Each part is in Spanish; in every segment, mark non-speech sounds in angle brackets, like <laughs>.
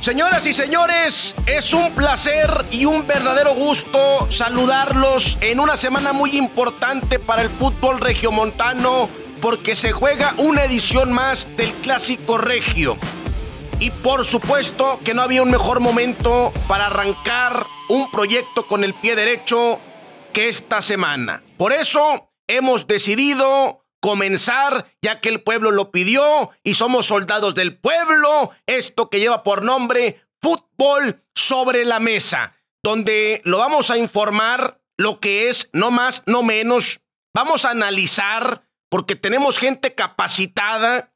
Señoras y señores, es un placer y un verdadero gusto saludarlos en una semana muy importante para el fútbol regiomontano porque se juega una edición más del Clásico Regio. Y por supuesto que no había un mejor momento para arrancar un proyecto con el pie derecho que esta semana. Por eso hemos decidido comenzar, ya que el pueblo lo pidió y somos soldados del pueblo, esto que lleva por nombre fútbol sobre la mesa, donde lo vamos a informar lo que es, no más, no menos, vamos a analizar, porque tenemos gente capacitada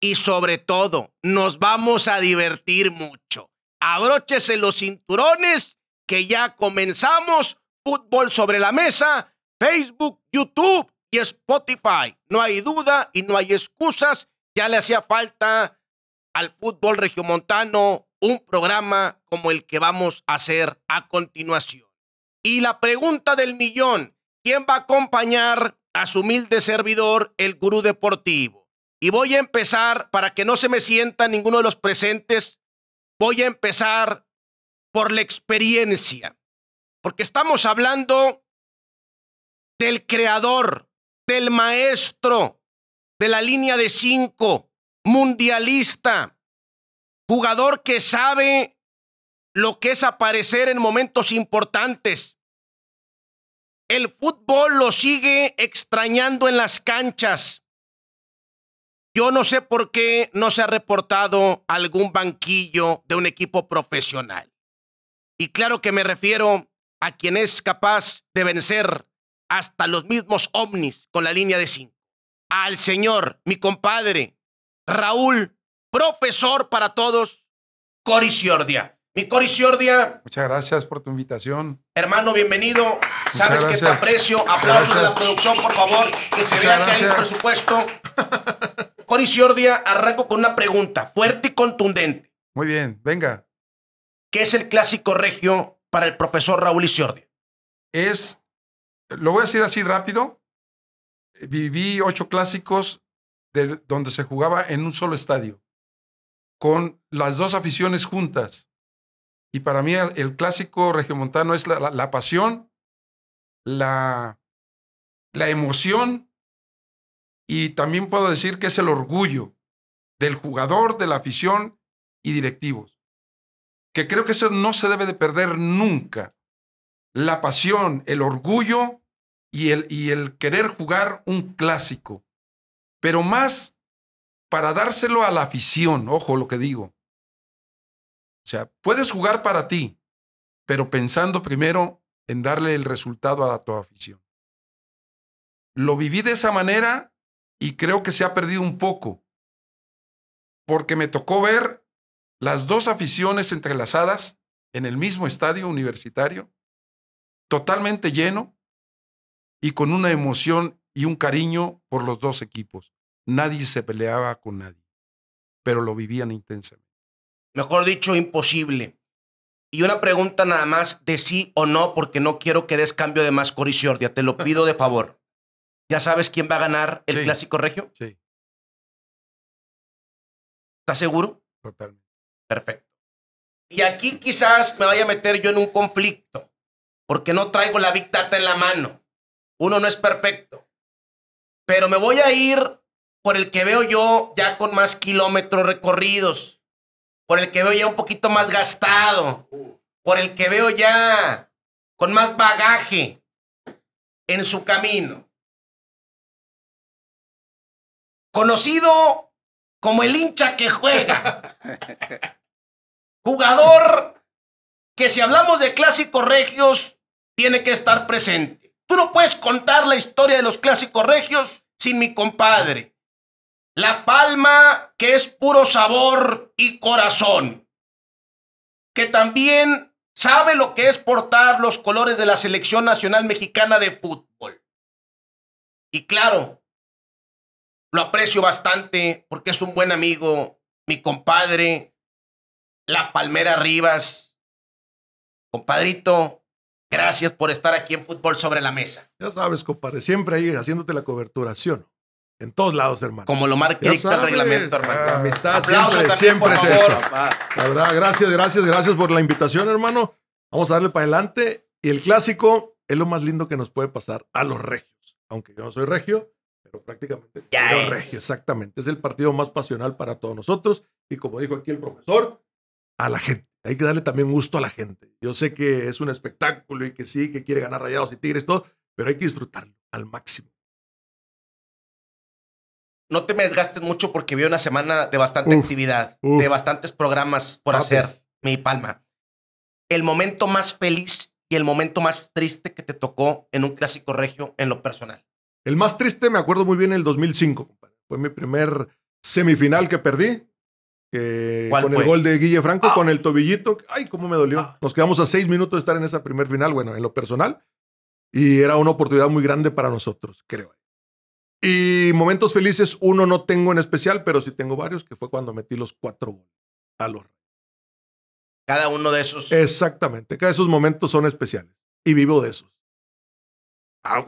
y sobre todo nos vamos a divertir mucho. Abróchese los cinturones que ya comenzamos, fútbol sobre la mesa, Facebook, YouTube Spotify. No hay duda y no hay excusas. Ya le hacía falta al fútbol regiomontano un programa como el que vamos a hacer a continuación. Y la pregunta del millón, ¿quién va a acompañar a su humilde servidor, el gurú deportivo? Y voy a empezar, para que no se me sienta ninguno de los presentes, voy a empezar por la experiencia, porque estamos hablando del creador del maestro de la línea de cinco, mundialista, jugador que sabe lo que es aparecer en momentos importantes. El fútbol lo sigue extrañando en las canchas. Yo no sé por qué no se ha reportado algún banquillo de un equipo profesional. Y claro que me refiero a quien es capaz de vencer hasta los mismos ovnis con la línea de 5. Al señor, mi compadre, Raúl, profesor para todos, Corisiordia. Mi Corisiordia. Muchas gracias por tu invitación. Hermano, bienvenido. Sabes que te aprecio. Aplausos de la producción, por favor, que se vea que hay <laughs> arranco con una pregunta fuerte y contundente. Muy bien, venga. ¿Qué es el clásico regio para el profesor Raúl Isiordia? Es lo voy a decir así rápido. Viví ocho clásicos donde se jugaba en un solo estadio, con las dos aficiones juntas. Y para mí el clásico regiomontano es la, pasión, la, la emoción y también puedo decir que es el orgullo del jugador, de la afición y directivos. Que creo que eso no se debe de perder nunca la pasión, el orgullo y el, querer jugar un clásico, pero más para dárselo a la afición, ojo lo que digo. O sea, puedes jugar para ti, pero pensando primero en darle el resultado a tu afición. Lo viví de esa manera y creo que se ha perdido un poco, porque me tocó ver las dos aficiones entrelazadas en el mismo estadio universitario totalmente lleno y con una emoción y un cariño por los dos equipos. Nadie se peleaba con nadie, pero lo vivían intensamente. Mejor dicho, imposible. Y una pregunta nada más de sí o no, porque no quiero que des cambio de más Corisiordia. Te lo <laughs> pido de favor. ¿Ya sabes quién va a ganar el Clásico Regio? Sí. ¿Estás seguro? Totalmente. Perfecto. Y aquí quizás me vaya a meter yo en un conflicto porque no traigo la Big en la mano. Uno no es perfecto. Pero me voy a ir por el que veo yo ya con más kilómetros recorridos, por el que veo ya un poquito más gastado, por el que veo ya con más bagaje en su camino. Conocido como el hincha que juega. <laughs> Jugador que si hablamos de clásicos regios, tiene que estar presente. Tú no puedes contar la historia de los clásicos regios sin mi compadre. La palma que es puro sabor y corazón, que también sabe lo que es portar los colores de la Selección Nacional Mexicana de Fútbol. Y claro, lo aprecio bastante porque es un buen amigo, mi compadre, la Palmera Rivas. Compadrito, Gracias por estar aquí en Fútbol sobre la Mesa. Ya sabes, compadre, siempre ahí haciéndote la cobertura, ¿sí en todos lados, hermano. Como lo marca el reglamento, hermano. amistad siempre, es eso. La verdad, gracias, gracias, gracias por la invitación, hermano. Vamos a darle para adelante. Y el clásico es lo más lindo que nos puede pasar a los regios. Aunque yo no soy regio, pero prácticamente soy regio, exactamente. Es el partido más pasional para todos nosotros. Y como dijo aquí el profesor, a la gente. Hay que darle también gusto a la gente. Yo sé que es un espectáculo y que sí, que quiere ganar rayados y tigres, todo, pero hay que disfrutarlo al máximo. No te me desgastes mucho porque vi una semana de bastante actividad, de bastantes programas por ah, hacer, pues. mi palma. El momento más feliz y el momento más triste que te tocó en un clásico regio en lo personal. El más triste me acuerdo muy bien el 2005, Fue mi primer semifinal que perdí eh, con el gol de Guille Franco, ah. con el tobillito. Ay, cómo me dolió. Ah. Nos quedamos a seis minutos de estar en esa primer final, bueno, en lo personal. Y era una oportunidad muy grande para nosotros, creo. Y momentos felices, uno no tengo en especial, pero sí tengo varios, que fue cuando metí los cuatro goles a los cada uno de esos. Exactamente, cada esos momentos son especiales y vivo de esos.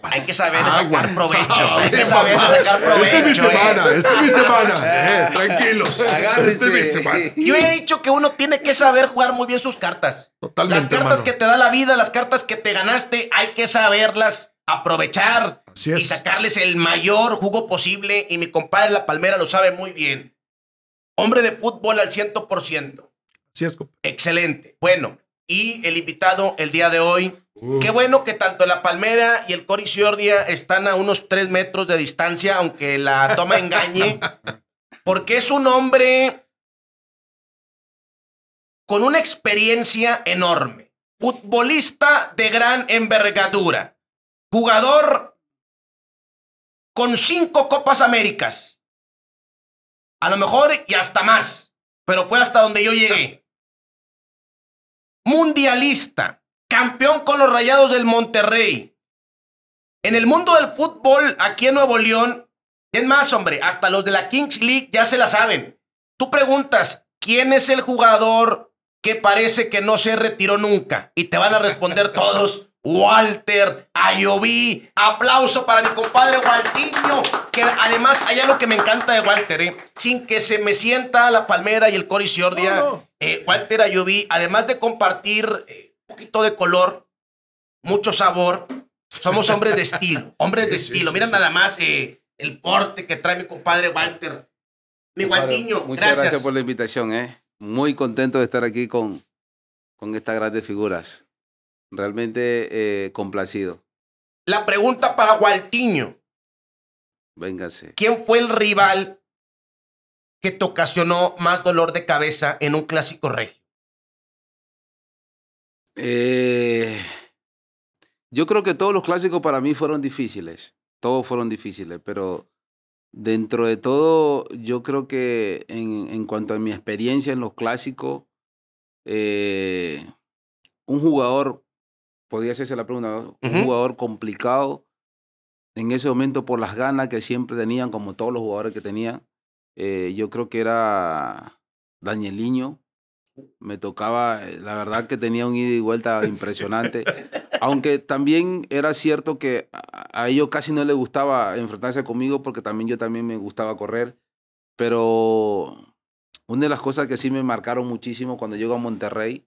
Hay que saber sacar provecho. Ah, hay que saber sacar este provecho. ¿eh? Esta es mi semana, esta es mi semana. tranquilos. Esta es mi semana. Yo he dicho que uno tiene que saber jugar muy bien sus cartas. Totalmente. Las cartas que te da la vida, las cartas que te ganaste, hay que saberlas aprovechar y sacarles el mayor jugo posible. Y mi compadre La Palmera lo sabe muy bien. Hombre de fútbol al 100%. Así es, Excelente. Bueno, y el invitado el día de hoy. Qué bueno que tanto la Palmera y el Cori Ciordia están a unos tres metros de distancia, aunque la toma engañe, <laughs> porque es un hombre con una experiencia enorme, futbolista de gran envergadura, jugador con cinco Copas Américas, a lo mejor y hasta más, pero fue hasta donde yo llegué mundialista, campeón con los Rayados del Monterrey. En el mundo del fútbol, aquí en Nuevo León, es más, hombre, hasta los de la Kings League ya se la saben. Tú preguntas, ¿quién es el jugador que parece que no se retiró nunca? Y te van a responder <laughs> todos. Walter Ayoví. Aplauso para mi compadre Waltiño, que además allá lo que me encanta de Walter, eh. sin que se me sienta la palmera y el coriciordia, eh, Walter Ayoví, además de compartir eh, un poquito de color, mucho sabor, somos hombres de estilo, <laughs> hombres de estilo. Mira nada más el porte que trae mi compadre Walter. Mi compadre, gracias. gracias por la invitación, eh. Muy contento de estar aquí con, con estas grandes figuras. Realmente eh, complacido. La pregunta para Gualtiño. Véngase. ¿Quién fue el rival que te ocasionó más dolor de cabeza en un clásico regio? Eh, yo creo que todos los clásicos para mí fueron difíciles. Todos fueron difíciles, pero dentro de todo, yo creo que en, cuanto a mi experiencia en los clásicos, eh, un jugador Podría hacerse la pregunta, un jugador complicado en ese momento por las ganas que siempre tenían, como todos los jugadores que tenían. Eh, yo creo que era Danieliño. Me tocaba, eh, la verdad que tenía un ida y vuelta <laughs> impresionante. Aunque también era cierto que a, ellos casi no les gustaba enfrentarse conmigo porque también yo también me gustaba correr. Pero una de las cosas que sí me marcaron muchísimo cuando llego a Monterrey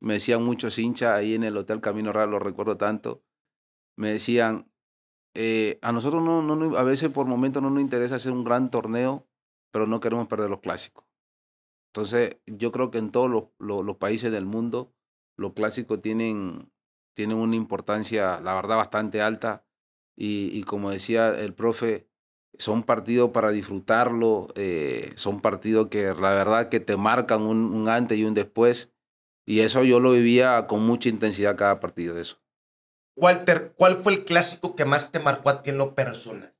me decían muchos hinchas ahí en el Hotel Camino Real, lo recuerdo tanto, me decían, eh, a nosotros no, no, a veces por momento no nos interesa hacer un gran torneo, pero no queremos perder los clásicos. Entonces, yo creo que en todos los, los, países del mundo, los clásicos tienen, tienen una importancia, la verdad, bastante alta. Y, como decía el profe, son partidos para disfrutarlo, eh, son partidos que la verdad que te marcan un antes y un después. Y eso yo lo vivía con mucha intensidad cada partido de eso. Walter, ¿cuál fue el clásico que más te marcó a ti en lo personal?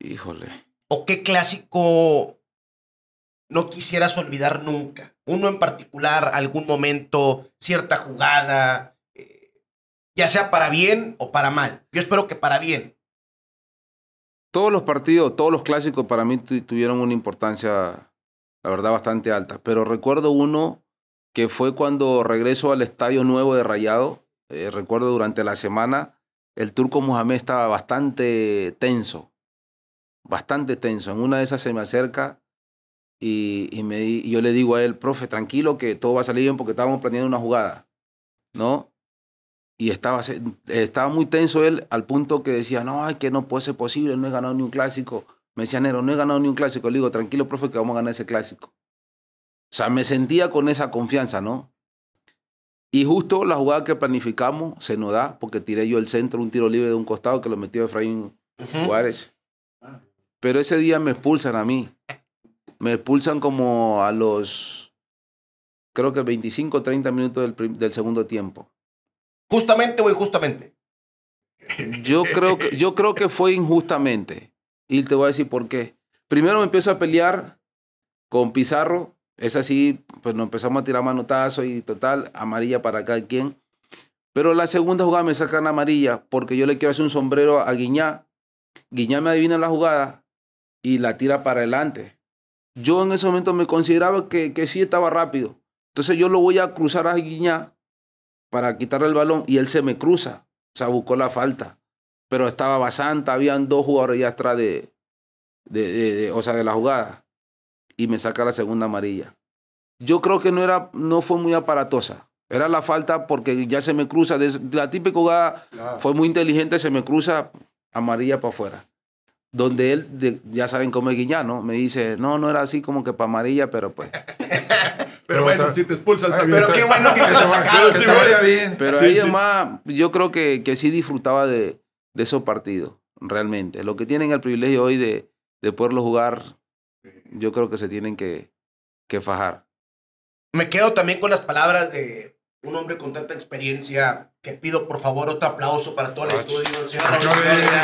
Híjole. ¿O qué clásico no quisieras olvidar nunca? Uno en particular, algún momento, cierta jugada, eh, ya sea para bien o para mal. Yo espero que para bien. Todos los partidos, todos los clásicos para mí tuvieron una importancia, la verdad, bastante alta. Pero recuerdo uno que fue cuando regreso al Estadio Nuevo de Rayado. Eh, recuerdo durante la semana, el turco Mohamed estaba bastante tenso, bastante tenso. En una de esas se me acerca y, me, yo le digo a él, profe, tranquilo que todo va a salir bien porque estábamos planeando una jugada, ¿no? y estaba, estaba muy tenso él al punto que decía, no, es que no puede ser posible, no he ganado ni un clásico. Me decía, Nero, no he ganado ni un clásico. Le digo, tranquilo, profe, que vamos a ganar ese clásico. O sea, me sentía con esa confianza, ¿no? Y justo la jugada que planificamos se nos da porque tiré yo el centro, un tiro libre de un costado que lo metió Efraín Juárez. Ah. Pero ese día me expulsan a mí. Me expulsan como a los, creo que 25 30 minutos del, segundo tiempo. ¿Justamente o injustamente? Yo creo, que, yo creo que fue injustamente. Y te voy a decir por qué. Primero me empiezo a pelear con Pizarro es así, pues nos empezamos a tirar manotazo y total, amarilla para cada quien. Pero la segunda jugada me sacan amarilla porque yo le quiero hacer un sombrero a Guiñá. Guiñá me adivina la jugada y la tira para adelante. Yo en ese momento me consideraba que, sí estaba rápido. Entonces yo lo voy a cruzar a Guiñá para quitarle el balón y él se me cruza. O sea, buscó la falta. Pero estaba bastante. habían dos jugadores ya atrás de, de, de o sea, de la jugada y me saca la segunda amarilla. Yo creo que no, era, no fue muy aparatosa. Era la falta porque ya se me cruza. La típica jugada fue muy inteligente, se me cruza amarilla para afuera. Donde él, ya saben cómo es Guillano, me dice, no, no era así como que para amarilla, pero pues. <laughs> Pero, bueno, si te expulsan también. Pero qué bueno que te lo sacaron. bien. Pero además, yo creo que, que sí disfrutaba de, esos partidos, realmente. Lo que tienen el privilegio hoy de, de poderlo jugar yo creo que se tienen que, que fajar. Me quedo también con las palabras de un hombre con tanta experiencia que pido por favor otro aplauso para todo el estudio, Raúl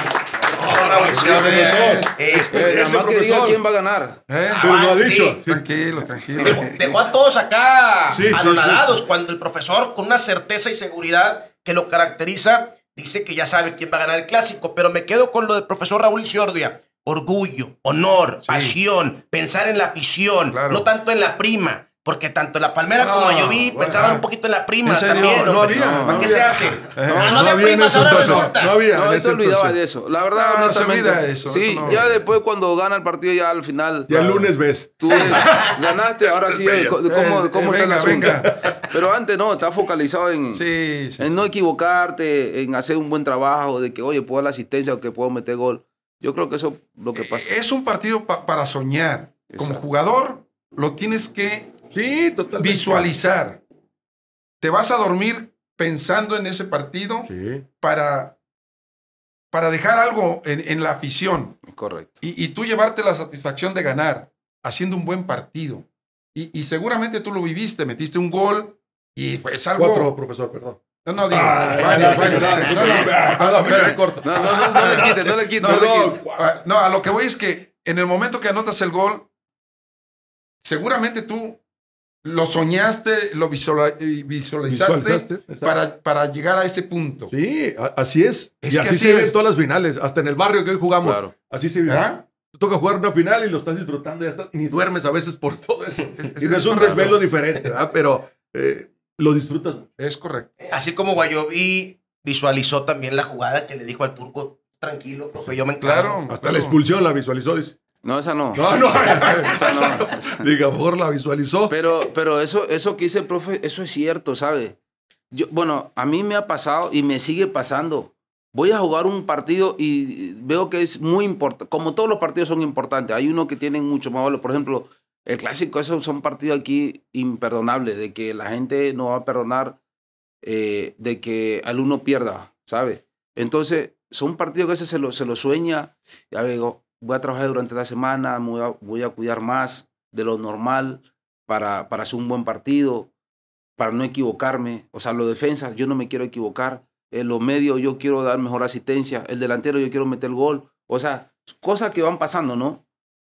¿Quién va a ganar? ¿Eh? Ah, pero lo ha dicho. Tranquilos, tranquilos. Dejó, a todos acá anonadados cuando el profesor, con una certeza y seguridad que lo caracteriza, dice que ya sabe quién va a ganar el clásico. Pero me quedo con lo del profesor Raúl Ciordia orgullo, honor, pasión, pensar en la afición, no tanto en la prima. Porque tanto la palmera como yo vi pensaban un poquito en la prima también. qué se hace? Ah, no, había primas, ahora resulta. No había. se olvidaba de eso. La verdad, no se olvida de eso. Sí, ya después cuando gana el partido, ya al final. Ya el lunes ves. Tú <laughs> ganaste, ahora sí, eh, ¿cómo, eh, cómo está la Pero antes no, está focalizado en, sí, en no equivocarte, en hacer un buen trabajo, de que, oye, puedo dar la asistencia o que puedo meter gol. Yo creo que eso es lo que eh, pasa. Es un partido para soñar. Como jugador, lo tienes que visualizar. Te vas a dormir pensando en ese partido para, para dejar algo en, la afición. Correcto. Y, tú llevarte la satisfacción de ganar haciendo un buen partido. Y, seguramente tú lo viviste, metiste un gol y pues algo. Otro profesor, perdón. No, no, No, ah, no, le quites, no le quites. Ah, no, a lo que voy es que en el momento que anotas el gol, seguramente tú lo soñaste, lo eh, visualizaste, para, llegar a ese punto. Sí, así es. es y así, se ven todas las finales, hasta en el barrio que hoy jugamos. Así se vive. ¿Ah? Te toca jugar una final y lo estás disfrutando, ya estás, ni duermes a veces por todo eso. y es un desvelo diferente, ah, Pero eh, lo disfrutas. Es correcto. Así como Guayobi visualizó también la jugada que le dijo al turco, tranquilo, profe, yo me encargo. Claro, hasta la expulsión la visualizó, No, esa no. No, no, esa, no. <laughs> Diga, mejor la visualizó. Pero, pero eso, eso que dice el profe, eso es cierto, ¿sabe? Yo, bueno, a mí me ha pasado y me sigue pasando. Voy a jugar un partido y veo que es muy importante, como todos los partidos son importantes, hay uno que tiene mucho más valor. Por ejemplo, el clásico, es son partidos aquí imperdonables, de que la gente no va a perdonar eh, de que al uno pierda, ¿sabes? Entonces, son partidos que a se lo, se lo sueña, ya digo, voy a trabajar durante la semana, voy a, cuidar más de lo normal para, para hacer un buen partido, para no equivocarme. O sea, lo defensa yo no me quiero equivocar. En medio yo quiero dar mejor asistencia. El delantero, yo quiero meter el gol. O sea, cosas que van pasando, ¿no?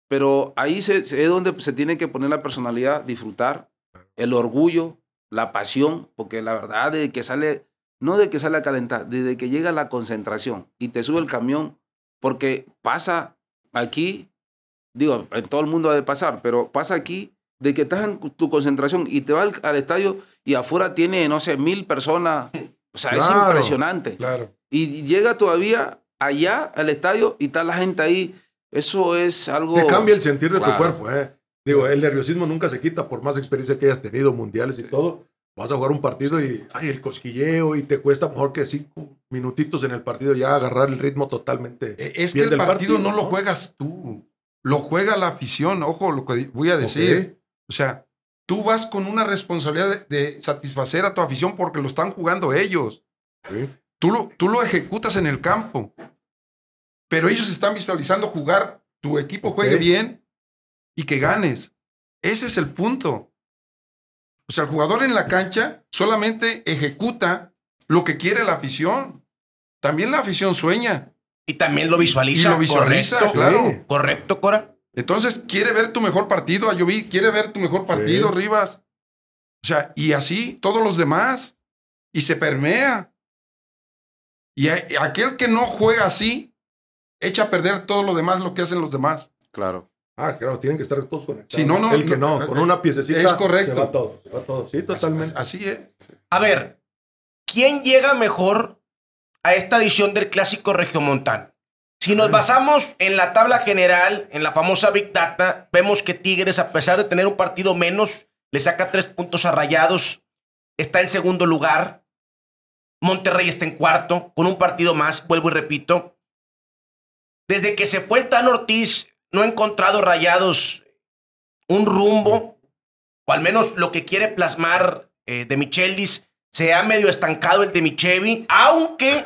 Pero ahí es donde se tiene que poner la personalidad, disfrutar, el orgullo, la pasión, porque la verdad de que sale, no de que sale a calentar, desde que llega la concentración y te sube el camión, porque pasa aquí, digo, en todo el mundo ha de pasar, pero pasa aquí de que estás en tu concentración y te vas al, estadio y afuera tiene, no sé, mil personas. O sea, es impresionante. Claro. Y llega todavía allá al estadio y está la gente ahí eso es algo... Te cambia el sentir de tu cuerpo, ¿eh? Digo, el nerviosismo nunca se quita por más experiencia que hayas tenido, mundiales y todo. Vas a jugar un partido y ay, el cosquilleo y te cuesta mejor que cinco minutitos en el partido ya agarrar el ritmo totalmente. E, es que el partido, no, lo juegas tú, lo juega la afición, ojo lo que voy a decir. O sea, tú vas con una responsabilidad de, satisfacer a tu afición porque lo están jugando ellos. Tú, lo, tú lo ejecutas en el campo. Pero ellos están visualizando jugar, tu equipo juegue bien y que ganes. Ese es el punto. O sea, el jugador en la cancha solamente ejecuta lo que quiere la afición. También la afición sueña. Y también lo visualiza. Y lo visualiza, claro. Correcto, Cora. Entonces, quiere ver tu mejor partido, Ayoví. Quiere ver tu mejor partido, Rivas. O sea, y así todos los demás. Y se permea. Y aquel que no juega así, echa a perder todo lo demás, lo que hacen los demás. Claro. Ah, claro, tienen que estar todos conectados. El que no, eh, con una piececita es correcto. se va todo, se va todo. Sí, totalmente. Así, es. A ver, ¿quién llega mejor a esta edición del Clásico Regiomontano? Si nos basamos en la tabla general, en la famosa Big Data, vemos que Tigres, a pesar de tener un partido menos, le saca tres puntos arrayados, está en segundo lugar. Monterrey está en cuarto, con un partido más, vuelvo y repito. Desde que se fue el Tan Ortiz, no he encontrado rayados un rumbo, o al menos lo que quiere plasmar eh, de Michelis. Se ha medio estancado el de Michevi, aunque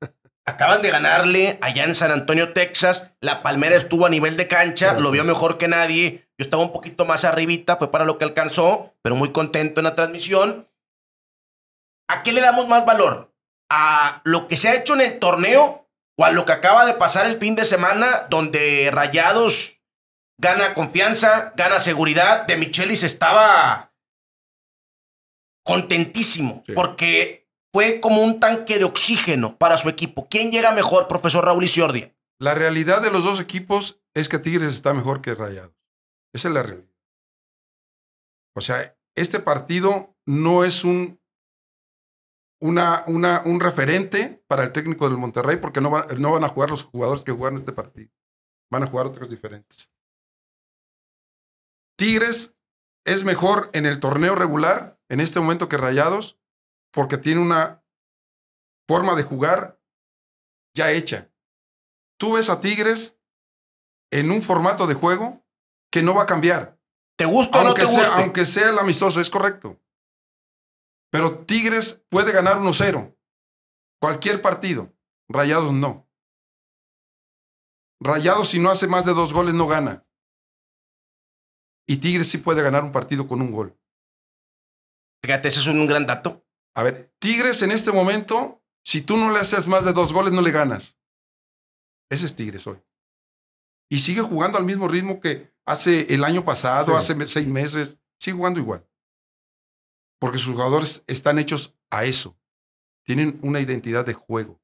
<laughs> acaban de ganarle allá en San Antonio, Texas. La Palmera estuvo a nivel de cancha, lo vio mejor que nadie. Yo estaba un poquito más arribita, fue para lo que alcanzó, pero muy contento en la transmisión. ¿A qué le damos más valor? ¿A lo que se ha hecho en el torneo o a lo que acaba de pasar el fin de semana, donde Rayados gana confianza, gana seguridad. De Michelis estaba contentísimo porque fue como un tanque de oxígeno para su equipo. ¿Quién llega mejor, profesor Raúl Isiordia? La realidad de los dos equipos es que Tigres está mejor que Rayados. Esa es la realidad. O sea, este partido no es un una, un referente para el técnico del Monterrey porque no, van a jugar los jugadores que jugaron este partido. Van a jugar otros diferentes. Tigres es mejor en el torneo regular en este momento que Rayados porque tiene una forma de jugar ya hecha. Tú ves a Tigres en un formato de juego que no va a cambiar. ¿Te gusta te Aunque sea el amistoso, es correcto. Pero Tigres puede ganar 1-0. Cualquier partido. Rayados no. Rayados si no hace más de dos goles no gana. Y Tigres sí puede ganar un partido con un gol. Fíjate, ese es un gran dato. A ver, Tigres en este momento, si tú no le haces más de dos goles, no le ganas. Ese es Tigres hoy. Y sigue jugando al mismo ritmo que hace el año pasado, hace seis meses. Sigue jugando igual porque sus jugadores están hechos a eso. Tienen una identidad de juego.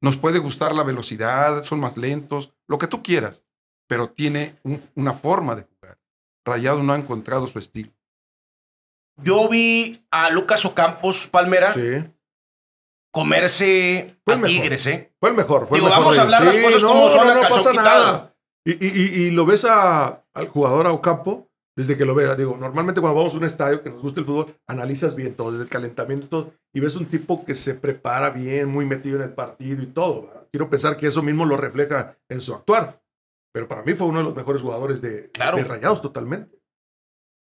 Nos puede gustar la velocidad, son más lentos, lo que tú quieras, pero tiene una forma de jugar. Rayado no ha encontrado su estilo. Yo vi a Lucas Ocampos Palmera comerse a Tigres, ¿eh? Fue el mejor. Fue Digo, vamos a hablar las cosas como son, la Y, lo ves a, al jugador Ocampo desde que lo veas. Digo, normalmente cuando vamos a un estadio que nos gusta el fútbol, analizas bien todo, desde el calentamiento y ves un tipo que se prepara bien, muy metido en el partido y todo. Quiero pensar que eso mismo lo refleja en su actuar. Pero para mí fue uno de los mejores jugadores de, Rayados totalmente.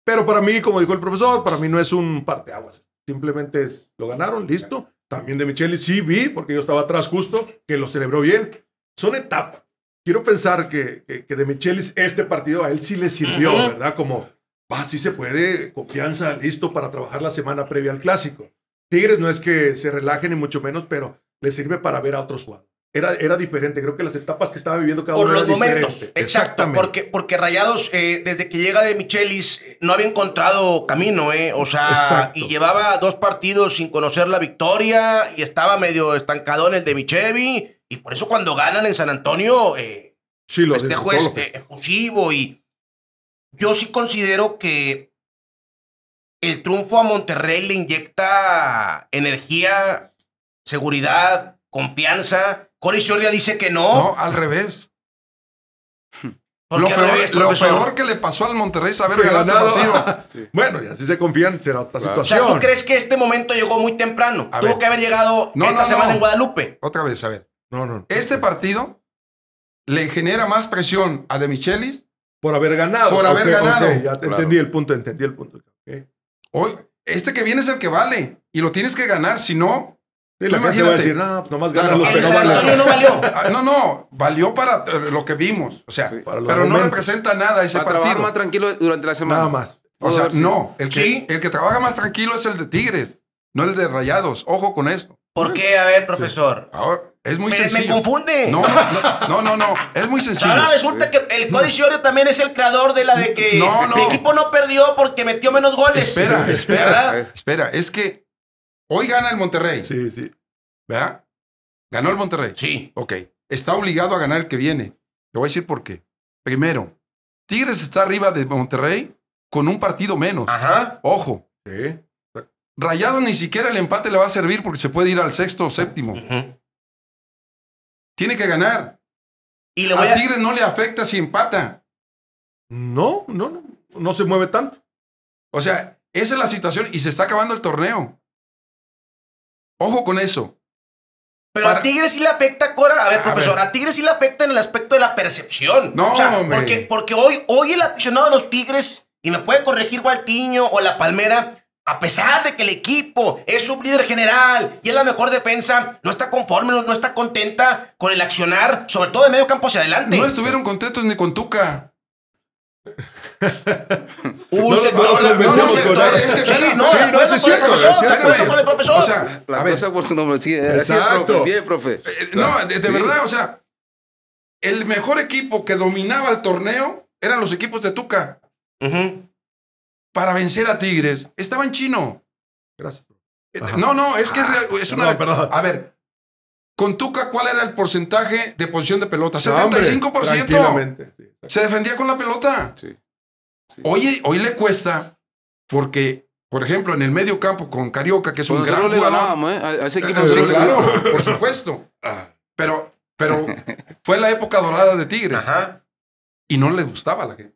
Pero para mí, como dijo el profesor, para mí no es un parteaguas. Simplemente es, lo ganaron, listo. También de Michelle, sí vi, porque yo estaba atrás justo, que lo celebró bien. Son etapas quiero pensar que, que, de Michelis este partido a él sí le sirvió, ¿verdad? Como, va, sí se puede, confianza, listo para trabajar la semana previa al clásico. Tigres no es que se relajen ni mucho menos, pero le sirve para ver a otros jugadores. Era, era diferente, creo que las etapas que estaba viviendo cada uno. Por los momentos, exacto, porque, porque Rayados, eh, desde que llega de Michelis, eh, no había encontrado camino, ¿eh? O sea, y llevaba dos partidos sin conocer la victoria y estaba medio en el de Michevi y por eso cuando ganan en San Antonio, eh, sí, este es efusivo y yo sí considero que el triunfo a Monterrey le inyecta energía, seguridad, confianza. Cory Soria dice que no. No, al revés. Lo peor, revés, lo peor, que le pasó al Monterrey es haber ganado. Bueno, y así se confían será otra situación. O sea, ¿tú crees que este momento llegó muy temprano? Tuvo que haber llegado esta semana en Guadalupe. Otra vez, a ver. No, no. Este partido le genera más presión a De Michelis. Por haber ganado. Por haber ganado. ya entendí el punto, entendí el punto. Hoy, este que viene es el que vale y lo tienes que ganar, si no. no, los no, no valió. <laughs> Ah, no, no, valió para eh, lo que vimos. O sea, pero no representa nada ese partido. más tranquilo durante la semana. Nada más. O sea, no. El que, el que trabaja más tranquilo es el de Tigres, no el de Rayados. Ojo con eso. ¿Por qué? A ver, profesor. es muy sencillo. Me confunde. No, no, no, Es muy sencillo. Ahora resulta que el Cody también es el creador de la de que el equipo no perdió porque metió menos goles. Espera, espera. Espera, es que hoy gana el Monterrey. Sí, sí. ¿Verdad? ¿Ganó el Monterrey? Sí. Ok. Está obligado a ganar el que viene. Te voy a decir por qué. Primero, Tigres está arriba de Monterrey con un partido menos. Ajá. Ojo. Sí. Rayado ni siquiera el empate le va a servir porque se puede ir al sexto o séptimo. Tiene que ganar. Y a... Tigre no le afecta si empata. No, no, no. No se mueve tanto. O sea, esa es la situación y se está acabando el torneo. Ojo con eso. Pero a Tigres sí le afecta, Cora. A ver, profesor, a, Tigres sí le afecta en el aspecto de la percepción. No, Porque, porque hoy, hoy el aficionado a los Tigres, y me puede corregir Gualtiño o La Palmera, a pesar de que el equipo es su líder general y es la mejor defensa, no está conforme, no, está contenta con el accionar, sobre todo de medio campo hacia adelante. No estuvieron contentos ni con Tuca. un sector, no, sí, no, es cierto, profesor. la cosa por su nombre, sí, eh, exacto. bien, profe. Eh, no, de, verdad, o sea, el mejor equipo que dominaba el torneo eran los equipos de Tuca. Ajá para vencer a Tigres estaba en chino. Gracias. Eh, no, no, es que es, ah, una. perdón. A ver, con Tuca, ¿cuál era el porcentaje de posición de pelota? 75%. se defendía con la pelota. Sí, Hoy, le cuesta porque por ejemplo, en el medio campo con Carioca, que es un gran jugador. ¿eh? ese eh, equipo claro, por supuesto. Ah. Pero, pero <laughs> fue la época dorada de Tigres. Ajá. Y no le gustaba a la gente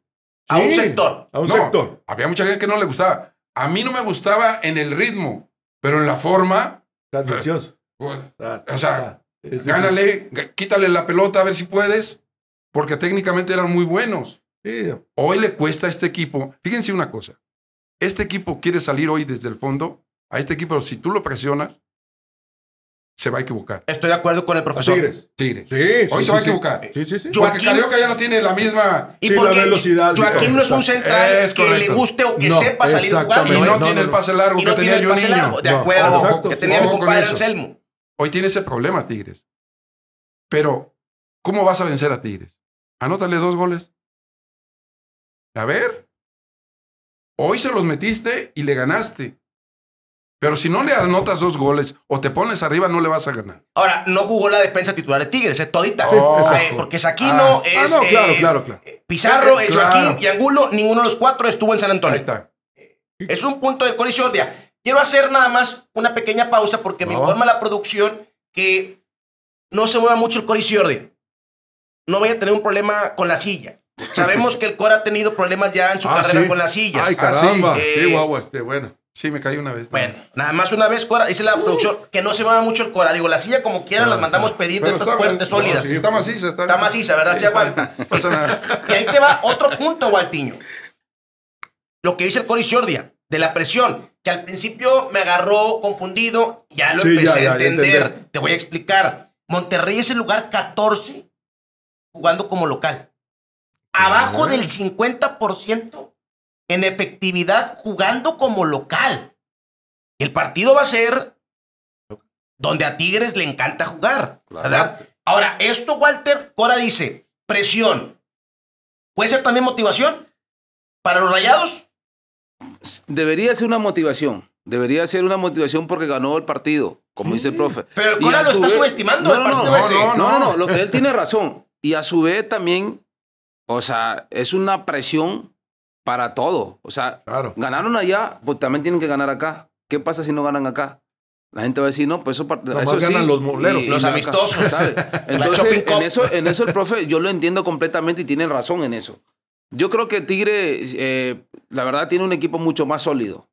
a un sector. A un sector. Había mucha gente que no le gustaba. A mí no me gustaba en el ritmo, pero en la forma. Candencioso. Pues, pues, ah, o sea, ah, gánale, quítale la pelota a ver si puedes, porque técnicamente eran muy buenos. Hoy le cuesta a este equipo. Fíjense una cosa. Este equipo quiere salir hoy desde el fondo. A este equipo, si tú lo presionas, se va a equivocar. Estoy de acuerdo con el profesor. Tigres. Sí, Hoy se va a equivocar. Sí, sí, sí. Joaquín, ya no tiene la misma y porque la Joaquín no es un central que le guste o que sepa salir jugando. Y no, no, tiene el pase largo que tenía yo pase de acuerdo, que tenía mi compadre Anselmo. Hoy tiene ese problema Tigres. Pero ¿cómo vas a vencer a Tigres? Anótale dos goles. A ver. Hoy se los metiste y le ganaste. Pero si no le anotas dos goles o te pones arriba, no le vas a ganar. Ahora, no jugó la defensa titular de Tigres, eh, ah, es todita. porque Saquino ah, ah, es. Ah, no, eh, Pizarro, Joaquín y Angulo, ninguno de los cuatro estuvo en San Antonio. Ahí está. Eh, es un punto de colisordia. Quiero hacer nada más una pequeña pausa porque me informa la producción que no se mueva mucho el colisordia. No vaya a tener un problema con la silla. <laughs> Sabemos que el Cor ha tenido problemas ya en su carrera con las sillas. Ay, caramba. sí, este, bueno. Sí, me caí una vez. Bueno, nada más una vez, Cora. Dice la producción que no se va mucho el Cora. Digo, la silla como quieran, las ah, mandamos ah. pedir estas fuertes sólidas. está maciza, está, maciza, ¿verdad? Sí, <laughs> Y ahí te va otro punto, Gualtiño. Lo que dice el Cori Sordia, de la presión, que al principio me agarró confundido, ya lo empecé a entender. Te voy a explicar. Monterrey es el lugar 14 jugando como local. Abajo del 50% en efectividad jugando como local. El partido va a ser donde a Tigres le encanta jugar. ¿verdad? Ahora, esto, Walter Cora dice, presión. ¿Puede ser también motivación para los rayados? Debería ser una motivación. Debería ser una motivación porque ganó el partido, como dice el profe. Pero Cora lo está subestimando. No, no, no, no, no, él <laughs> tiene razón. Y a su vez también, o sea, es una presión para todo. O sea, ganaron allá, pues también tienen que ganar acá. ¿Qué pasa si no ganan acá? La gente va a decir, no, pues eso, eso ganan los moleros, los amistosos. ¿sabes? <laughs> Entonces, en eso, en eso el profe, yo lo entiendo completamente y tiene razón en eso. Yo creo que Tigre, eh, la verdad, tiene un equipo mucho más sólido.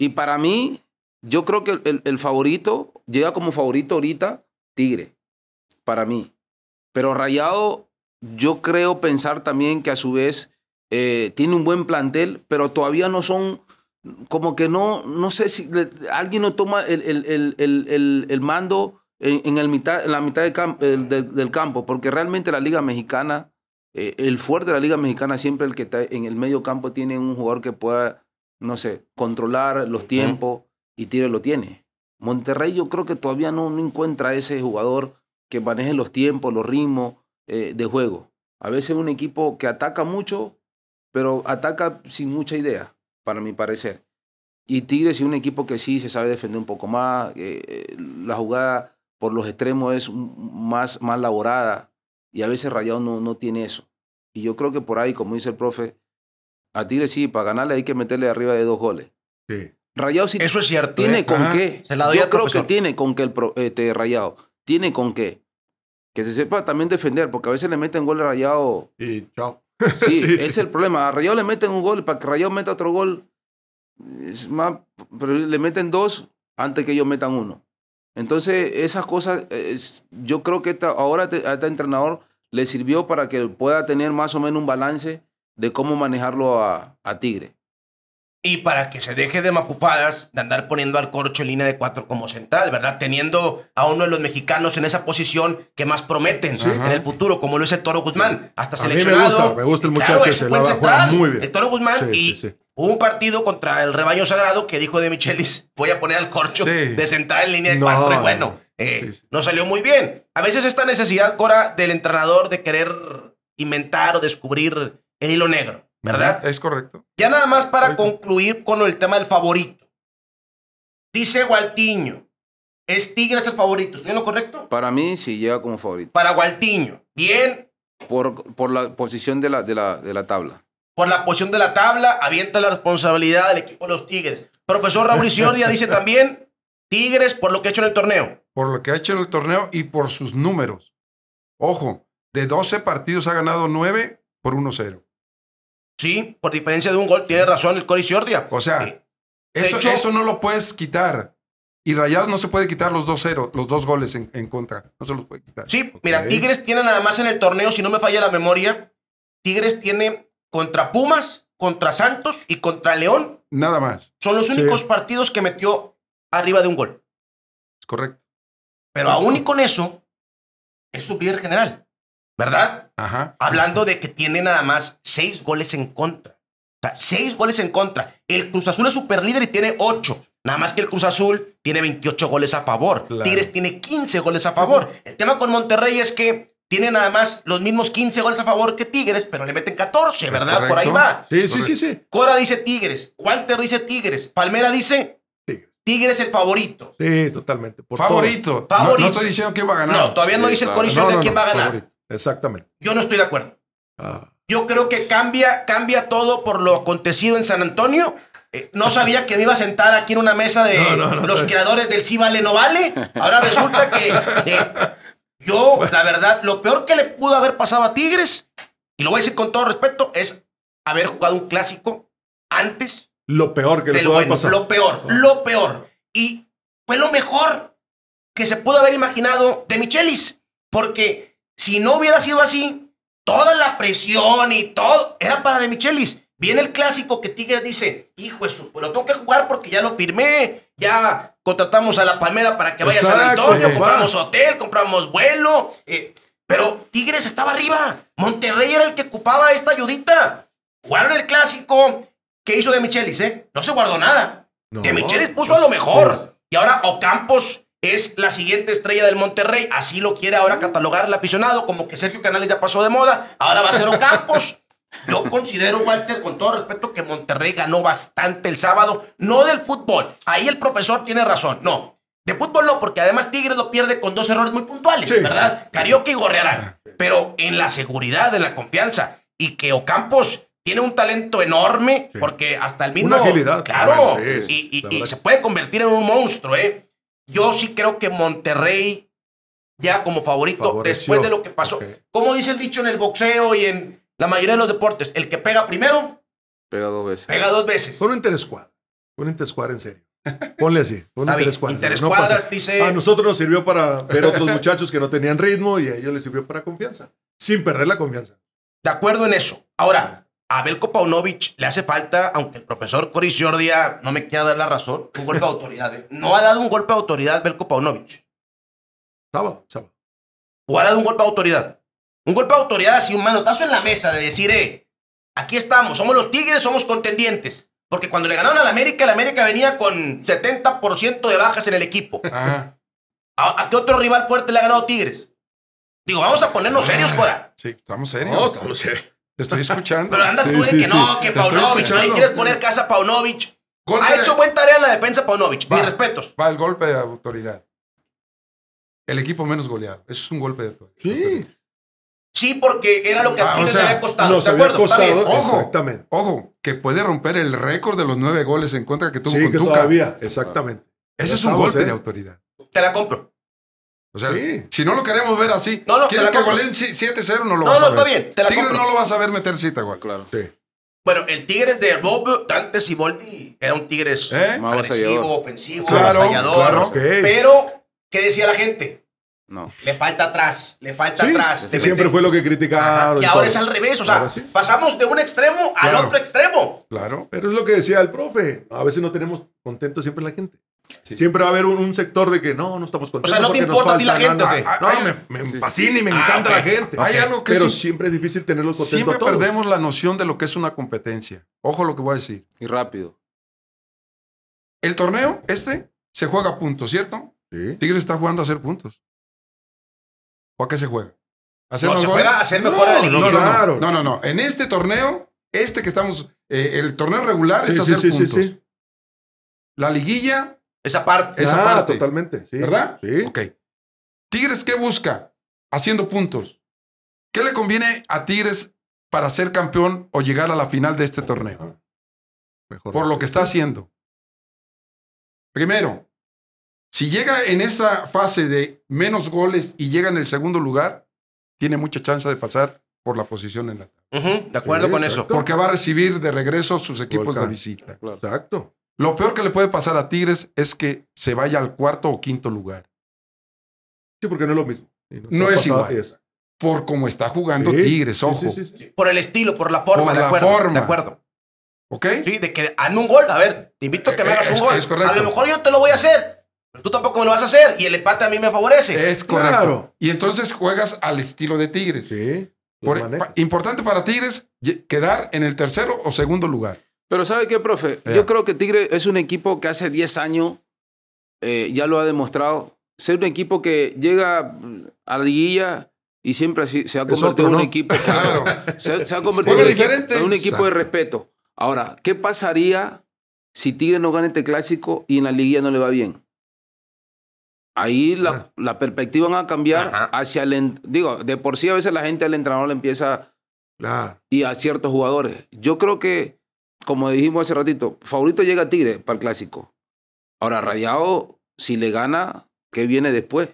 Y para mí, yo creo que el, favorito llega como favorito ahorita Tigre, para mí. Pero Rayado, yo creo pensar también que a su vez eh, tiene un buen plantel, pero todavía no son, como que no, no sé si alguien no toma el, mando en, el mitad, en la mitad del, campo, porque realmente la Liga Mexicana, eh, el fuerte de la Liga Mexicana siempre el que está en el medio campo tiene un jugador que pueda, no sé, controlar los tiempos y tiro lo tiene. Monterrey yo creo que todavía no, no encuentra ese jugador que maneje los tiempos, los ritmos eh, de juego. A veces un equipo que ataca mucho pero ataca sin mucha idea, para mi parecer. Y Tigres es un equipo que sí se sabe defender un poco más, eh, eh, la jugada por los extremos es más, más laborada y a veces Rayado no, no tiene eso. Y yo creo que por ahí, como dice el profe, a Tigres sí, para ganarle hay que meterle arriba de dos goles. Sí. Rayado sí Eso es cierto, tiene ¿eh? con qué. Yo creo que tiene con qué el este, Rayado. Tiene con qué. Que se sepa también defender, porque a veces le meten goles rayado. Y chao. <laughs> Sí, es el problema. A Rayo le meten un gol, para que Rayo meta otro gol, es más, pero le meten dos antes que ellos metan uno. Entonces, esas cosas, yo creo que ahora a este entrenador le sirvió para que pueda tener más o menos un balance de cómo manejarlo a Tigre. Y para que se deje de mafufadas, de andar poniendo al corcho en línea de cuatro como central, ¿verdad? Teniendo a uno de los mexicanos en esa posición que más prometen en el futuro, como lo es el Toro Guzmán. Hasta seleccionado. me gusta, me gusta el muchacho ese, a jugar muy bien. El Toro Guzmán y un partido contra el rebaño sagrado que dijo de Michelis, voy a poner al corcho de central en línea de cuatro. bueno, eh, no salió muy bien. A veces esta necesidad, Cora, del entrenador de querer inventar o descubrir el hilo negro. ¿Verdad? Es correcto. Ya nada más para concluir con el tema del favorito. Dice Gualtiño, ¿es Tigres el favorito? ¿Estoy en lo correcto? Para mí sí llega como favorito. Para Gualtiño, bien. Por, por la posición de la, de, la, de la tabla. Por la posición de la tabla, avienta la responsabilidad del equipo de los Tigres. Profesor Raúl Isiordia dice <laughs> también, Tigres por lo que ha hecho en el torneo. Por lo que ha hecho en el torneo y por sus números. Ojo, de 12 partidos ha ganado 9 por 1-0. Sí, por diferencia de un gol, tiene razón el Cori O sea, eh, eso, eso no lo puedes quitar. Y Rayados no se puede quitar los dos los dos goles en, contra. No se los puede quitar. Sí, mira, Tigres tiene nada más en el torneo, si no me falla la memoria, Tigres tiene contra Pumas, contra Santos y contra León. Nada más. Son los únicos partidos que metió arriba de un gol. Es correcto. Pero aún y con eso, es su líder general. ¿verdad? Ajá. Hablando de que tiene nada más seis goles en contra. O sea, seis goles en contra. El Cruz Azul es líder y tiene ocho. Nada más que el Cruz Azul tiene 28 goles a favor. Tigres tiene 15 goles a favor. El tema con Monterrey es que tiene nada más los mismos 15 goles a favor que Tigres, pero le meten 14, ¿verdad? Por ahí va. Sí, sí, sí, sí. Cora dice Tigres, Walter dice Tigres, Palmera dice Tigres. Tigres el favorito. Sí, totalmente. favorito. Favorito. No, estoy diciendo quién va a ganar. No, todavía no dice el Corizo de quién va a ganar. Exactamente. Yo no estoy de acuerdo. Ah. Yo creo que cambia, cambia todo por lo acontecido en San Antonio. Eh, no sabía que me iba a sentar aquí en una mesa de los creadores del Sí Vale No Vale. Ahora resulta que eh, yo, la verdad, lo peor que le pudo haber pasado a Tigres, y lo voy a decir con todo respeto, es haber jugado un clásico antes. Lo peor que le pudo haber Lo peor, ah. lo peor. Y fue lo mejor que se pudo haber imaginado de Michelis. Porque si no hubiera sido así, toda la presión y todo era para de Michelis. Viene el clásico que Tigres dice, hijo eso, su... Pues lo tengo que jugar porque ya lo firmé, ya contratamos a la Palmera para que vaya a San Antonio, compramos hotel, compramos vuelo. Eh, pero Tigres estaba arriba, Monterrey era el que ocupaba esta ayudita. Jugaron el clásico que hizo de Michelis, ¿eh? No se guardó nada. Demichelis de Michelis puso pues, a lo mejor. Pues. Y ahora Ocampos es la siguiente estrella del Monterrey. Así lo quiere ahora catalogar el aficionado, como que Sergio Canales ya pasó de moda, ahora va a ser Ocampos. <laughs> Yo considero, Walter, con todo respeto, que Monterrey ganó bastante el sábado, no del fútbol. Ahí el profesor tiene razón, no. De fútbol no, porque además Tigres lo pierde con dos errores muy puntuales, ¿verdad? Carioca y Gorrearán. Pero en la seguridad, en la confianza, y que Ocampos tiene un talento enorme, porque hasta el mismo. Claro, y se puede convertir en un monstruo, ¿eh? Yo sí creo que Monterrey ya como favorito después de lo que pasó. Como dice el dicho en el boxeo y en la mayoría de los deportes, el que pega primero pega dos veces. Pega dos veces. Con un interescuadra. Un interescuadra en serio. Ponle así, un interescuadras. dice... A nosotros nos sirvió para ver otros muchachos que no tenían ritmo y a ellos les sirvió para confianza, sin perder la confianza. De acuerdo en eso. Ahora, a Belko Paunovic le hace falta, aunque el profesor Cory Jordia no me quiera dar la razón, un golpe de autoridad. ¿eh? No ha dado un golpe de autoridad Belko Paunovic. Sábado, O ha dado un golpe de autoridad. Un golpe de autoridad así, un manotazo en la mesa de decir, eh, aquí estamos, somos los Tigres, somos contendientes. Porque cuando le ganaron a la América, la América venía con 70% de bajas en el equipo. ¿A, qué otro rival fuerte le ha ganado Tigres? Digo, vamos a ponernos serios, ah, Cora. Sí, estamos serios. estamos serios. Te estoy escuchando. Pero andas tú de que no, que Paunovic, quieres poner casa a Paunovic. ha hecho buena tarea en la defensa Paunovic. Mis respetos. Va el golpe de autoridad. El equipo menos goleado. Eso es un golpe de autoridad. Sí. Sí, porque era lo que a ah, ti le o había costado. Nos ¿De había ojo, exactamente. Ojo, que puede romper el récord de los nueve goles en contra que tuvo sí, con que Todavía, exactamente. Ese es un golpe ¿eh? de autoridad. Te la compro. O sea, si no lo queremos ver así, no, no, ¿quieres que goleen 7-0? No lo vas a ver. No, no, está bien. Te la no lo vas a ver meter cita, Claro. Sí. Bueno, el Tigres de Bob Dante Siboldi era un Tigres ¿Eh? agresivo, ofensivo, claro, Pero, ¿qué decía la gente? No. Le falta atrás, le falta atrás. Que siempre fue lo que criticaron. Y ahora es al revés, o sea, pasamos de un extremo al otro extremo. Claro, pero es lo que decía el profe. A veces no tenemos contento siempre la gente. Siempre va a haber un, sector de que no, no estamos contentos. O sea, no te importa a ti la gente. qué? No, me, fascina y me ah, encanta la gente. Hay algo que Pero siempre es difícil tenerlos contentos. Siempre perdemos la noción de lo que es una competencia. Ojo lo que voy a decir. Y rápido. El torneo, este, se juega a puntos, ¿cierto? Sí. Tigres está jugando a hacer puntos. ¿O a qué se juega? ¿A hacer no, a hacer mejor no, no, no, no, no, En este torneo, este que estamos, eh, el torneo regular es hacer puntos. La liguilla esa parte. Esa ah, parte. totalmente. ¿Verdad? Sí. Ok. Tigres, ¿qué busca? Haciendo puntos. ¿Qué le conviene a Tigres para ser campeón o llegar a la final de este torneo? Ah, mejor Por lo que está haciendo. Primero, si llega en esta fase de menos goles y llega en el segundo lugar, tiene mucha chance de pasar por la posición en la de acuerdo con eso. Porque va a recibir de regreso sus equipos de visita. Exacto. Lo peor que le puede pasar a Tigres es que se vaya al cuarto o quinto lugar. Sí, porque no es lo mismo. No, es igual. Por cómo está jugando Tigres, ojo. por el estilo, por la forma, de, de acuerdo. ¿Ok? Sí, de que hazme un gol. A ver, te invito a que me eh, hagas un gol. A lo mejor yo te lo voy a hacer, pero tú tampoco me lo vas a hacer y el empate a mí me favorece. Es correcto. Y entonces juegas al estilo de Tigres. Sí. E- importante para Tigres quedar en el tercero o segundo lugar. Pero ¿sabe qué, profe? Yo creo que Tigre es un equipo que hace 10 años eh, ya lo ha demostrado. Ser un equipo que llega a la liguilla y siempre se ha convertido en un equipo. <laughs> se, ha convertido en un equipo de respeto. Ahora, ¿qué pasaría si Tigre no gana este clásico y en la liguilla no le va bien? Ahí la, perspectiva va a cambiar hacia el. Digo, de por sí a veces la gente al entrenador le empieza. Y a ciertos jugadores. Yo creo que como dijimos hace ratito, favorito llega Tigre para el clásico. Ahora, Rayado, si le gana, ¿qué viene después?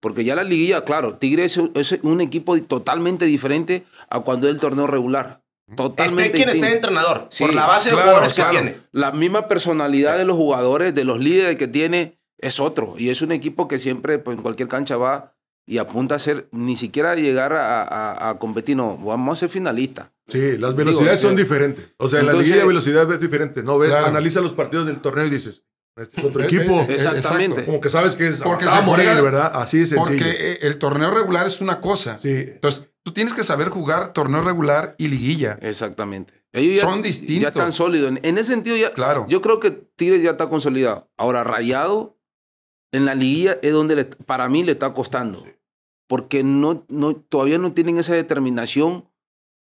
Porque ya la liguilla, claro, Tigre es, un equipo totalmente diferente a cuando es el torneo regular. Totalmente es quien entrenador, por la base de jugadores que tiene. La misma personalidad de los jugadores, de los líderes que tiene, es otro. Y es un equipo que siempre, pues, en cualquier cancha va y apunta a ser, ni siquiera llegar a, a competir, no, vamos a ser finalistas. Sí, las velocidades son eh, diferentes. O sea, en la liguilla de velocidad es diferente. No analiza los partidos del torneo y dices, este otro equipo. Exactamente. Como que sabes que es porque a morir, ¿verdad? Así es sencillo. Porque el torneo regular es una cosa. Sí. Entonces, tú tienes que saber jugar torneo regular y liguilla. Exactamente. Son distintos. Ya están sólidos. En, ese sentido, ya. Yo creo que Tigres ya está consolidado. Ahora, Rayado en la liguilla es donde para mí le está costando. Porque no, todavía no tienen esa determinación